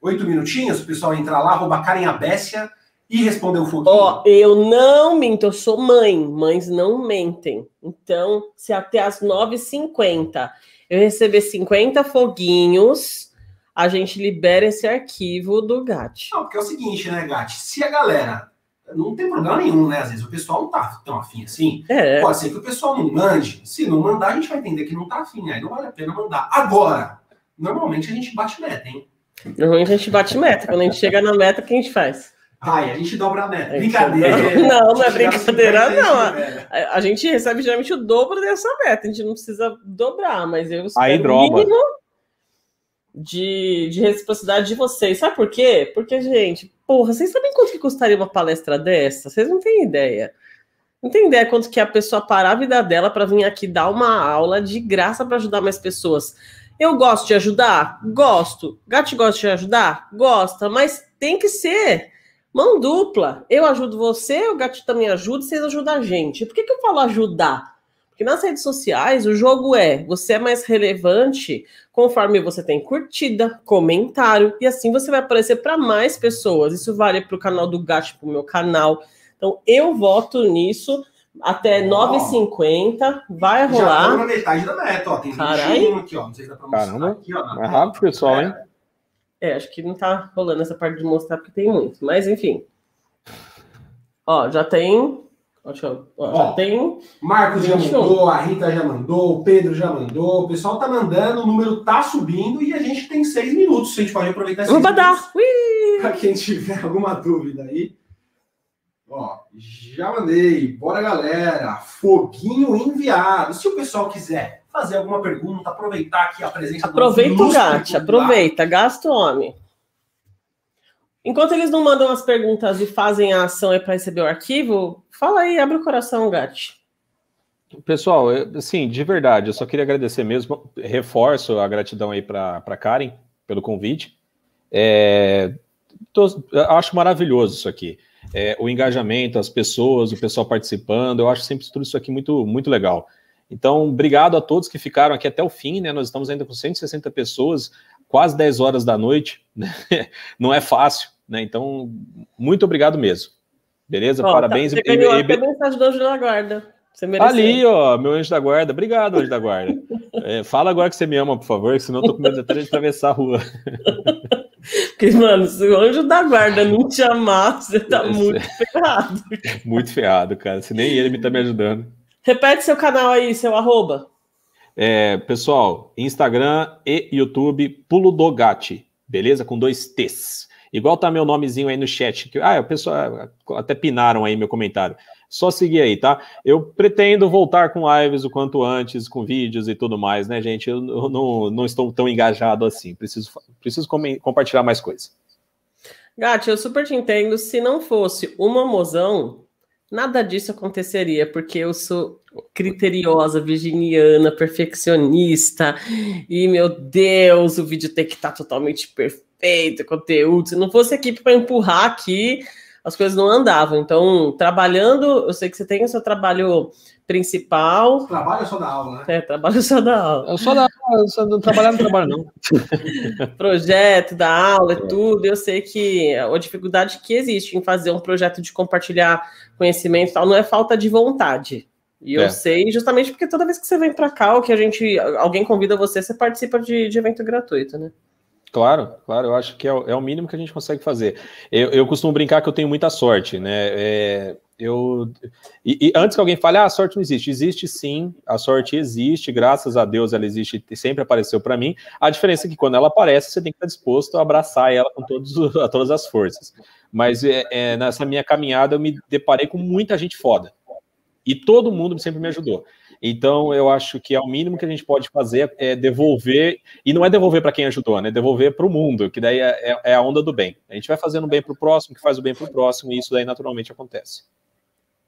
oito minutinhos, o pessoal entrar lá, arroba Karen Abécia e responder o foguinho. Ó, eu não minto, eu sou mãe, mães não mentem. Então, se até as 9h50 eu receber 50 foguinhos, a gente libera esse arquivo do GAT. Não, porque é o seguinte, né, GAT? Se a galera. Não tem problema nenhum, né? Às vezes o pessoal não tá tão afim assim. É. Pode ser que o pessoal não mande. Se não mandar, a gente vai entender que não tá afim. Aí né? não vale a pena mandar. Agora, normalmente a gente bate meta, hein? No ruim é a gente bate meta. Quando a gente chega na meta, o que a gente faz? Ai, a gente dobra a meta. A brincadeira. Não, não é brincadeira, não. A, a, gente recebe geralmente o dobro dessa meta. A gente não precisa dobrar, mas eu Aí o mínimo de, de reciprocidade de vocês. Sabe por quê? Porque, gente, porra, vocês sabem quanto que custaria uma palestra dessa? Vocês não têm ideia. Não tem ideia quanto que a pessoa parar a vida dela para vir aqui dar uma aula de graça para ajudar mais pessoas. Eu gosto de ajudar? Gosto. Gati gosta de ajudar? Gosta, mas tem que ser mão dupla. Eu ajudo você, o gato também ajuda, vocês ajudam a gente. Por que, que eu falo ajudar? Porque nas redes sociais o jogo é você é mais relevante conforme você tem curtida, comentário, e assim você vai aparecer para mais pessoas. Isso vale para o canal do Gati, para o meu canal. Então eu voto nisso até oh. 9h50, vai rolar. Já na metade da meta, ó. Tem Carai. aqui, ó. Não sei se dá pra Caramba. mostrar aqui, ó. É rápido, pessoal, é. hein? É, acho que não tá rolando essa parte de mostrar, porque tem muito. Mas, enfim. Ó, já tem... Deixa eu... Ó, ó, já tem... Marcos 21. já mandou, a Rita já mandou, o Pedro já mandou. O pessoal tá mandando, o número tá subindo e a gente tem seis minutos. Se a gente pode aproveitar esses Opa, minutos. dar! Ui! Pra quem tiver alguma dúvida aí. Ó, já mandei. Bora, galera. Foguinho enviado. Se o pessoal quiser fazer alguma pergunta, aproveitar aqui a presença aproveita do Aproveita o gato, aproveita. Gasta o homem. Enquanto eles não mandam as perguntas e fazem a ação é para receber o arquivo, fala aí, abre o coração, Gatti. Pessoal, assim, de verdade, eu só queria agradecer mesmo, reforço a gratidão aí para Karen pelo convite. É, tô, acho maravilhoso isso aqui é, o engajamento, as pessoas, o pessoal participando. Eu acho sempre tudo isso aqui muito, muito legal. Então, obrigado a todos que ficaram aqui até o fim, né? Nós estamos ainda com 160 pessoas, quase 10 horas da noite, né? Não é fácil, né? Então, muito obrigado mesmo. Beleza? Oh, Parabéns. Tá, você ganhou e, e, Anjo da guarda. você tá Ali, ó, meu anjo da guarda. Obrigado, anjo da guarda. é, fala agora que você me ama, por favor, senão eu tô com medo até de atravessar a rua. Porque, mano, se o anjo da guarda não te amar, você tá Esse... muito ferrado. muito ferrado, cara. Se nem ele me tá me ajudando. Repete seu canal aí, seu arroba. É, pessoal, Instagram e YouTube, Pulo do Gatti, beleza? Com dois T's. Igual tá meu nomezinho aí no chat. Que, ah, o pessoal até pinaram aí meu comentário. Só seguir aí, tá? Eu pretendo voltar com lives o quanto antes, com vídeos e tudo mais, né, gente? Eu, não, não estou tão engajado assim. Preciso, preciso compartilhar mais coisas. Gati, eu super te entendo. Se não fosse uma mozão, nada disso aconteceria, porque eu sou criteriosa, virginiana, perfeccionista, e meu Deus, o vídeo tem que estar tá totalmente perfeito, conteúdo. Se não fosse a equipe para empurrar aqui, as coisas não andavam. Então, trabalhando, eu sei que você tem o seu trabalho principal. Trabalho é só da aula, né? É, trabalho é só da aula. Eu é só da aula, eu só não trabalho, não trabalho, não. projeto da aula e é. tudo. Eu sei que a dificuldade que existe em fazer um projeto de compartilhar conhecimento tal não é falta de vontade. E é. eu sei justamente porque toda vez que você vem para cá, ou que a gente, alguém convida você, você participa de, de evento gratuito, né? Claro, claro, eu acho que é, é, o mínimo que a gente consegue fazer. Eu, eu costumo brincar que eu tenho muita sorte, né? É, eu, e, e, antes que alguém fale, ah, a sorte não existe, existe sim, a sorte existe, graças a Deus ela existe, e sempre apareceu para mim. A diferença é que quando ela aparece, você tem que estar tá disposto a abraçar ela com todos, a todas as forças. Mas é, é, nessa minha caminhada, eu me deparei com muita gente foda, e todo mundo sempre me ajudou. Então, eu acho que é o mínimo que a gente pode fazer é devolver, e não é devolver para quem ajudou, né? Devolver para o mundo, que daí é, é, é, a onda do bem. A gente vai fazendo bem para o próximo, que faz o bem para o próximo, e isso daí naturalmente acontece.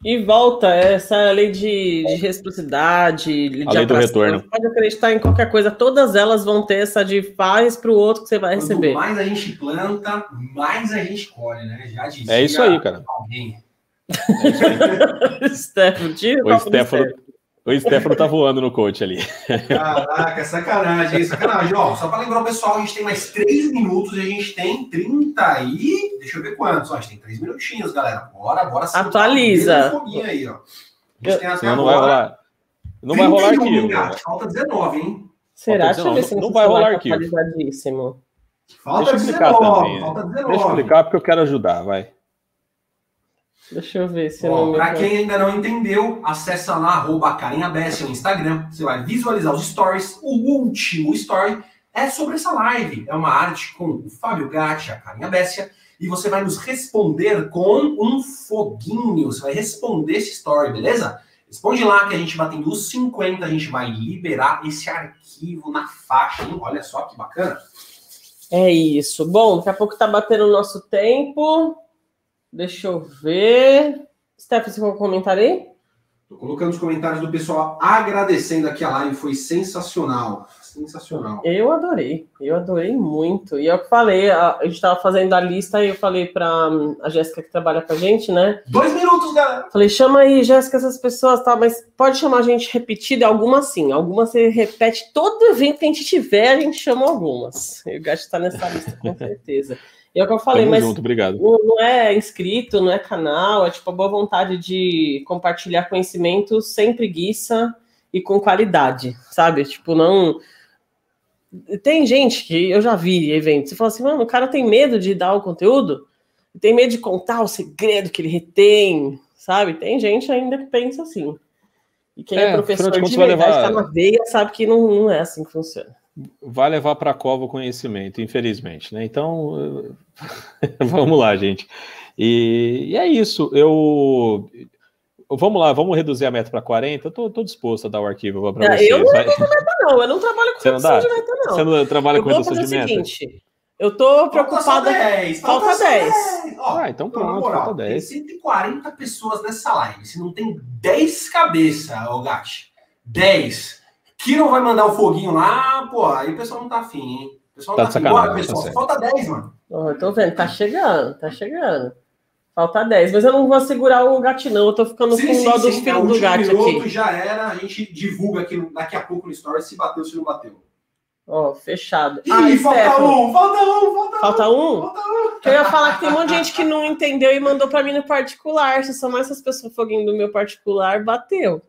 E volta essa lei de, de reciprocidade, de a lei do retorno. Pode acreditar em qualquer coisa, todas elas vão ter essa de faz para o outro que você vai Quanto receber. mais a gente planta, mais a gente colhe, né? Já disse. é isso aí, cara. Alguém. É isso aí. Stefano, o Stefano. O Stefano tá voando no coach ali. Caraca, sacanagem, sacanagem. Ó, só para lembrar o pessoal, a gente tem mais 3 minutos e a gente tem 30 e. Deixa eu ver quantos. Ó, a gente tem 3 minutinhos, galera. Bora, bora Atualiza. Tá aí, ó. A gente agora. Não vai rolar. Não vai rolar aqui. Falta 19, hein? Será? Falta 19. Deixa eu ver se não vai rolar aqui. Falta Deixa eu 19, também, né? falta 19. Deixa eu explicar porque eu quero ajudar, vai. Deixa eu ver se Bom, Pra quem ainda não entendeu, acessa lá, arroba no Instagram. Você vai visualizar os stories. O último story é sobre essa live. É uma arte com o Fábio Gatti, a Karen Abessia. E você vai nos responder com um foguinho. Você vai responder esse story, beleza? Responde lá que a gente batendo os 50, a gente vai liberar esse arquivo na faixa. Hein? Olha só que bacana. É isso. Bom, daqui a pouco tá batendo o nosso tempo. Deixa eu ver. Steph, você vai comentar aí? Tô colocando os comentários do pessoal agradecendo aqui a live, foi sensacional. Sensacional. Eu adorei, eu adorei muito. E é eu falei, a, gente estava fazendo a lista e eu falei para hum, a Jéssica que trabalha com a gente, né? Dois minutos, galera! Falei, chama aí, Jéssica, essas pessoas, tá? Mas pode chamar a gente repetida, algumas sim. Algumas você repete, todo evento que a gente tiver, a gente chama algumas. Eu o Gato está nessa lista, com certeza. E é o que eu falei, Tamo mas junto, obrigado. Não, não, é inscrito, não é canal, é tipo a boa vontade de compartilhar conhecimento sem preguiça e com qualidade, sabe? Tipo, não. Tem gente que eu já vi eventos, você fala assim, mano, o cara tem medo de dar o conteúdo, tem medo de contar o segredo que ele retém, sabe? Tem gente ainda que pensa assim. E quem é, é professor de, de verdade, levar... tá na veia, sabe que não, não é assim que funciona vai levar para a cova o conhecimento, infelizmente, né? Então, vamos lá, gente. E, e, é isso. Eu vamos lá, vamos reduzir a meta para 40. Eu estou disposto a dar o arquivo para vocês. Eu não vai... meta não. Eu não trabalho com redução de meta não. Você não trabalha com redução de meta. Seguinte, eu estou preocupada. Falta 10. Falta, falta 10. 10. Ó, ah, então, então pronto, moral, falta 10. Tem 140 pessoas nessa live. Se não tem 10 cabeças, ô Gatti. 10 que não vai mandar o foguinho lá, pô, aí o pessoal não tá afim, hein? O pessoal tá, tá afim. Bora, tá pessoal, tá falta 10, mano. Oh, eu tô vendo, tá chegando, tá chegando. Falta 10, mas eu não vou segurar o gato, não. Eu tô ficando sim, com sim, dó dos é filhos do gato aqui. já era, a gente divulga aqui daqui a pouco no story se bateu, se não bateu. Ó, oh, fechado. Ih, Ai, falta um, falta um, falta, falta um. um. Falta um? Eu ia falar que tem um monte de gente que não entendeu e mandou pra mim no particular. Se são mais essas pessoas foguinho do meu particular, bateu.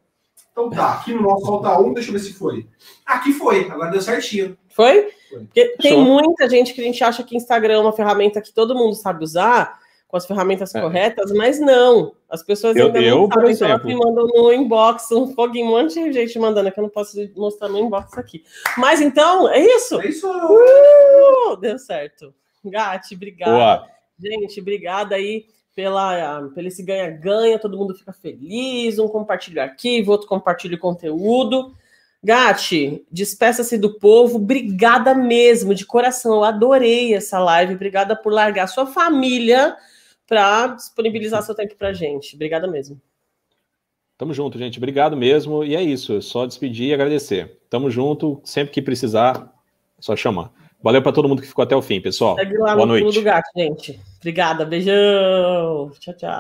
Então tá, aqui no nosso falta um, deixa eu ver se foi. Aqui foi, agora deu certinho. Foi? foi. Porque tem Show. muita gente que a gente acha que Instagram é uma ferramenta que todo mundo sabe usar, com as ferramentas é. corretas, mas não. As pessoas eu, ainda eu, não sabem, então elas me mandam no inbox, um foguinho, um monte de gente mandando, é que eu não posso mostrar no inbox aqui. Mas então, é isso. É isso. Uh, deu certo. Gati, obrigada. Gente, obrigada aí pela, pelo esse ganha-ganha, todo mundo fica feliz, um compartilha arquivo, outro compartilha conteúdo. Gati, despeça-se do povo, obrigada mesmo, de coração, eu adorei essa live, obrigada por largar sua família para disponibilizar seu tempo para gente, obrigada mesmo. Tamo junto, gente, obrigado mesmo, e é isso, só despedir e agradecer. Tamo junto, sempre que precisar, é só chamar. Valeu para todo mundo que ficou até o fim, pessoal. Segue lá Boa no noite. Pulo do Gato, gente. Obrigada, beijão. Tchau, tchau.